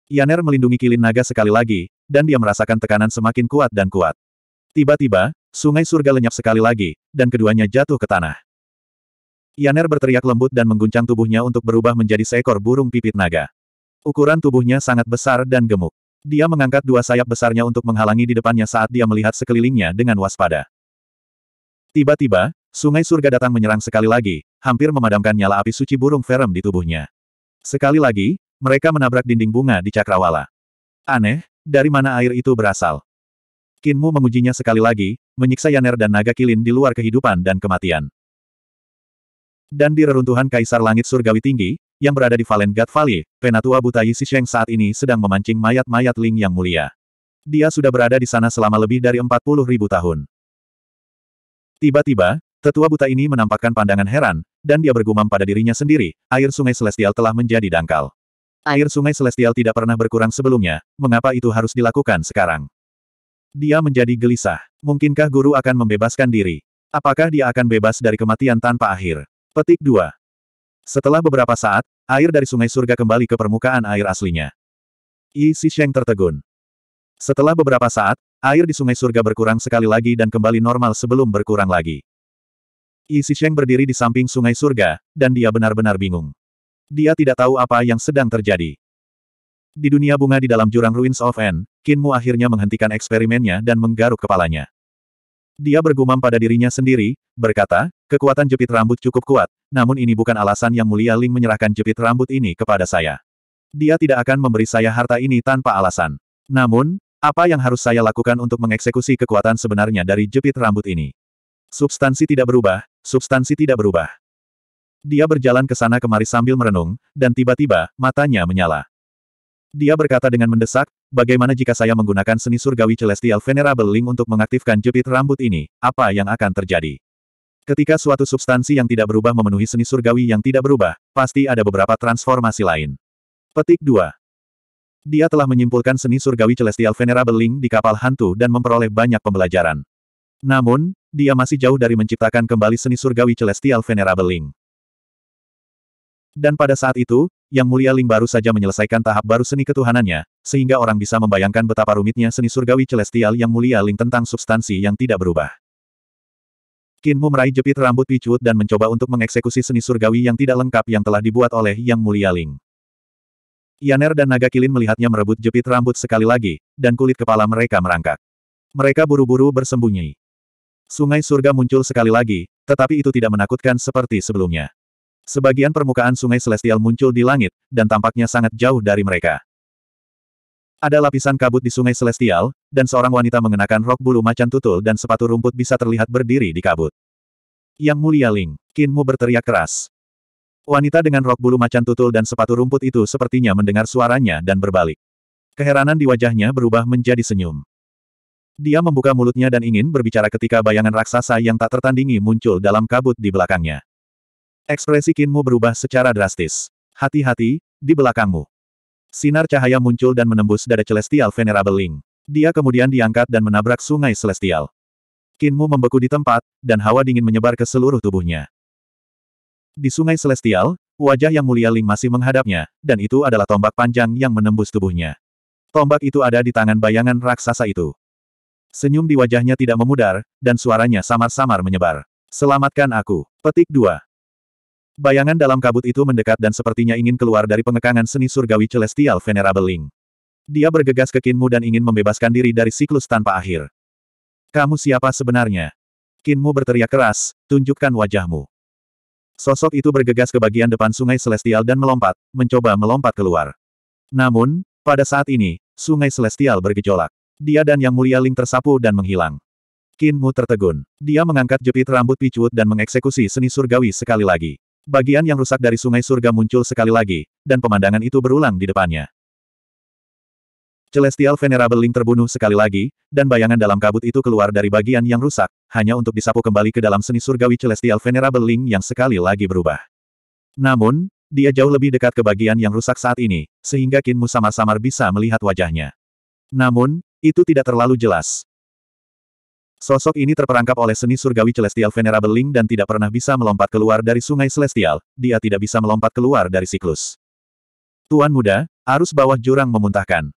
Yaner melindungi kilin naga sekali lagi, dan dia merasakan tekanan semakin kuat dan kuat. Tiba-tiba, sungai surga lenyap sekali lagi, dan keduanya jatuh ke tanah. Yaner berteriak lembut dan mengguncang tubuhnya untuk berubah menjadi seekor burung pipit naga. Ukuran tubuhnya sangat besar dan gemuk. Dia mengangkat dua sayap besarnya untuk menghalangi di depannya saat dia melihat sekelilingnya dengan waspada. Tiba-tiba, Sungai surga datang menyerang sekali lagi, hampir memadamkan nyala api suci burung ferem di tubuhnya. Sekali lagi, mereka menabrak dinding bunga di Cakrawala. Aneh, dari mana air itu berasal? Kinmu mengujinya sekali lagi, menyiksa Yaner dan naga kilin di luar kehidupan dan kematian. Dan di reruntuhan Kaisar Langit Surgawi Tinggi, yang berada di Valen God Valley, Penatua Buta Yi Sheng saat ini sedang memancing mayat-mayat Ling yang mulia. Dia sudah berada di sana selama lebih dari 40 ribu tahun. Tiba-tiba, Tetua buta ini menampakkan pandangan heran, dan dia bergumam pada dirinya sendiri, air sungai celestial telah menjadi dangkal. Air sungai celestial tidak pernah berkurang sebelumnya, mengapa itu harus dilakukan sekarang? Dia menjadi gelisah. Mungkinkah guru akan membebaskan diri? Apakah dia akan bebas dari kematian tanpa akhir? Petik 2. Setelah beberapa saat, air dari sungai surga kembali ke permukaan air aslinya. Yi Si Sheng tertegun. Setelah beberapa saat, air di sungai surga berkurang sekali lagi dan kembali normal sebelum berkurang lagi. Yi Sheng berdiri di samping sungai surga, dan dia benar-benar bingung. Dia tidak tahu apa yang sedang terjadi. Di dunia bunga di dalam jurang Ruins of N, Qin Mu akhirnya menghentikan eksperimennya dan menggaruk kepalanya. Dia bergumam pada dirinya sendiri, berkata, kekuatan jepit rambut cukup kuat, namun ini bukan alasan yang mulia Ling menyerahkan jepit rambut ini kepada saya. Dia tidak akan memberi saya harta ini tanpa alasan. Namun, apa yang harus saya lakukan untuk mengeksekusi kekuatan sebenarnya dari jepit rambut ini? Substansi tidak berubah, substansi tidak berubah. Dia berjalan ke sana kemari sambil merenung, dan tiba-tiba, matanya menyala. Dia berkata dengan mendesak, bagaimana jika saya menggunakan seni surgawi Celestial Venerable Link untuk mengaktifkan jepit rambut ini, apa yang akan terjadi? Ketika suatu substansi yang tidak berubah memenuhi seni surgawi yang tidak berubah, pasti ada beberapa transformasi lain. Petik 2. Dia telah menyimpulkan seni surgawi Celestial Venerable Link di kapal hantu dan memperoleh banyak pembelajaran. Namun, dia masih jauh dari menciptakan kembali seni surgawi Celestial Venerable Ling. Dan pada saat itu, Yang Mulia Ling baru saja menyelesaikan tahap baru seni ketuhanannya, sehingga orang bisa membayangkan betapa rumitnya seni surgawi Celestial Yang Mulia Ling tentang substansi yang tidak berubah. Kinmu meraih jepit rambut picut dan mencoba untuk mengeksekusi seni surgawi yang tidak lengkap yang telah dibuat oleh Yang Mulia Ling. Yaner dan Naga Kilin melihatnya merebut jepit rambut sekali lagi, dan kulit kepala mereka merangkak. Mereka buru-buru bersembunyi. Sungai surga muncul sekali lagi, tetapi itu tidak menakutkan seperti sebelumnya. Sebagian permukaan sungai celestial muncul di langit, dan tampaknya sangat jauh dari mereka. Ada lapisan kabut di sungai celestial, dan seorang wanita mengenakan rok bulu macan tutul dan sepatu rumput bisa terlihat berdiri di kabut. Yang mulia Ling, Kinmu berteriak keras. Wanita dengan rok bulu macan tutul dan sepatu rumput itu sepertinya mendengar suaranya dan berbalik. Keheranan di wajahnya berubah menjadi senyum. Dia membuka mulutnya dan ingin berbicara ketika bayangan raksasa yang tak tertandingi muncul dalam kabut di belakangnya. Ekspresi Kinmu berubah secara drastis. Hati-hati, di belakangmu. Sinar cahaya muncul dan menembus dada Celestial Venerable Ling. Dia kemudian diangkat dan menabrak sungai Celestial. Kinmu membeku di tempat, dan hawa dingin menyebar ke seluruh tubuhnya. Di sungai Celestial, wajah yang mulia Ling masih menghadapnya, dan itu adalah tombak panjang yang menembus tubuhnya. Tombak itu ada di tangan bayangan raksasa itu. Senyum di wajahnya tidak memudar, dan suaranya samar-samar menyebar. Selamatkan aku. Petik 2. Bayangan dalam kabut itu mendekat dan sepertinya ingin keluar dari pengekangan seni surgawi celestial Venerable Ling. Dia bergegas ke Kinmu dan ingin membebaskan diri dari siklus tanpa akhir. Kamu siapa sebenarnya? Kinmu berteriak keras, tunjukkan wajahmu. Sosok itu bergegas ke bagian depan sungai celestial dan melompat, mencoba melompat keluar. Namun, pada saat ini, sungai celestial bergejolak. Dia dan Yang Mulia Ling tersapu dan menghilang. Qin Mu tertegun. Dia mengangkat jepit rambut picut dan mengeksekusi seni surgawi sekali lagi. Bagian yang rusak dari sungai surga muncul sekali lagi, dan pemandangan itu berulang di depannya. Celestial Venerable Ling terbunuh sekali lagi, dan bayangan dalam kabut itu keluar dari bagian yang rusak, hanya untuk disapu kembali ke dalam seni surgawi Celestial Venerable Ling yang sekali lagi berubah. Namun, dia jauh lebih dekat ke bagian yang rusak saat ini, sehingga Kinmu samar-samar bisa melihat wajahnya. Namun, itu tidak terlalu jelas. Sosok ini terperangkap oleh seni surgawi Celestial Venerable Ling dan tidak pernah bisa melompat keluar dari sungai Celestial, dia tidak bisa melompat keluar dari siklus. Tuan muda, arus bawah jurang memuntahkan.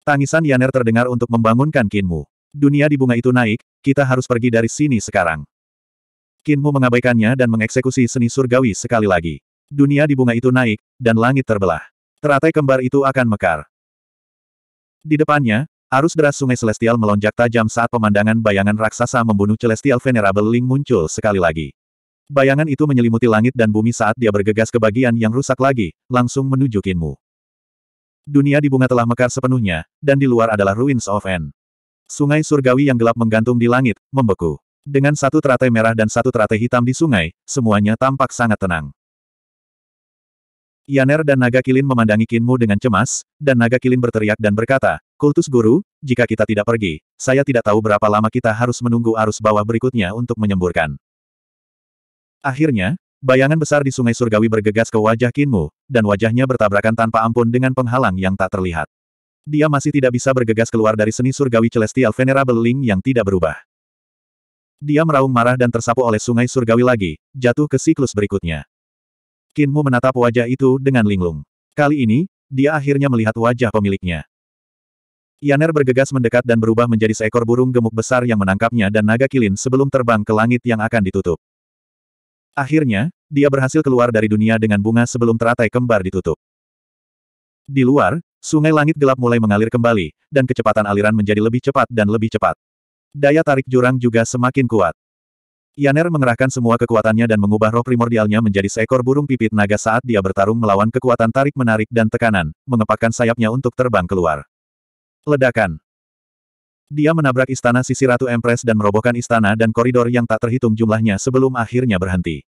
Tangisan Yaner terdengar untuk membangunkan Kinmu. Dunia di bunga itu naik, kita harus pergi dari sini sekarang. Kinmu mengabaikannya dan mengeksekusi seni surgawi sekali lagi. Dunia di bunga itu naik, dan langit terbelah. Teratai kembar itu akan mekar. Di depannya, Arus deras sungai Celestial melonjak tajam saat pemandangan bayangan raksasa membunuh Celestial Venerable Ling muncul sekali lagi. Bayangan itu menyelimuti langit dan bumi saat dia bergegas ke bagian yang rusak lagi, langsung menuju Kinmu. Dunia di bunga telah mekar sepenuhnya, dan di luar adalah Ruins of N. Sungai surgawi yang gelap menggantung di langit, membeku. Dengan satu teratai merah dan satu teratai hitam di sungai, semuanya tampak sangat tenang. Yaner dan naga kilin memandangi Kinmu dengan cemas, dan naga kilin berteriak dan berkata, Kultus guru, jika kita tidak pergi, saya tidak tahu berapa lama kita harus menunggu arus bawah berikutnya untuk menyemburkan. Akhirnya, bayangan besar di sungai surgawi bergegas ke wajah Kinmu, dan wajahnya bertabrakan tanpa ampun dengan penghalang yang tak terlihat. Dia masih tidak bisa bergegas keluar dari seni surgawi Celestial Venerable Link yang tidak berubah. Dia meraung marah dan tersapu oleh sungai surgawi lagi, jatuh ke siklus berikutnya. Kinmu menatap wajah itu dengan linglung. Kali ini, dia akhirnya melihat wajah pemiliknya. Yaner bergegas mendekat dan berubah menjadi seekor burung gemuk besar yang menangkapnya dan naga kilin sebelum terbang ke langit yang akan ditutup. Akhirnya, dia berhasil keluar dari dunia dengan bunga sebelum teratai kembar ditutup. Di luar, sungai langit gelap mulai mengalir kembali, dan kecepatan aliran menjadi lebih cepat dan lebih cepat. Daya tarik jurang juga semakin kuat. Yaner mengerahkan semua kekuatannya dan mengubah roh primordialnya menjadi seekor burung pipit naga saat dia bertarung melawan kekuatan tarik-menarik dan tekanan, mengepakkan sayapnya untuk terbang keluar. Ledakan. Dia menabrak istana sisi Ratu Empress dan merobohkan istana dan koridor yang tak terhitung jumlahnya sebelum akhirnya berhenti.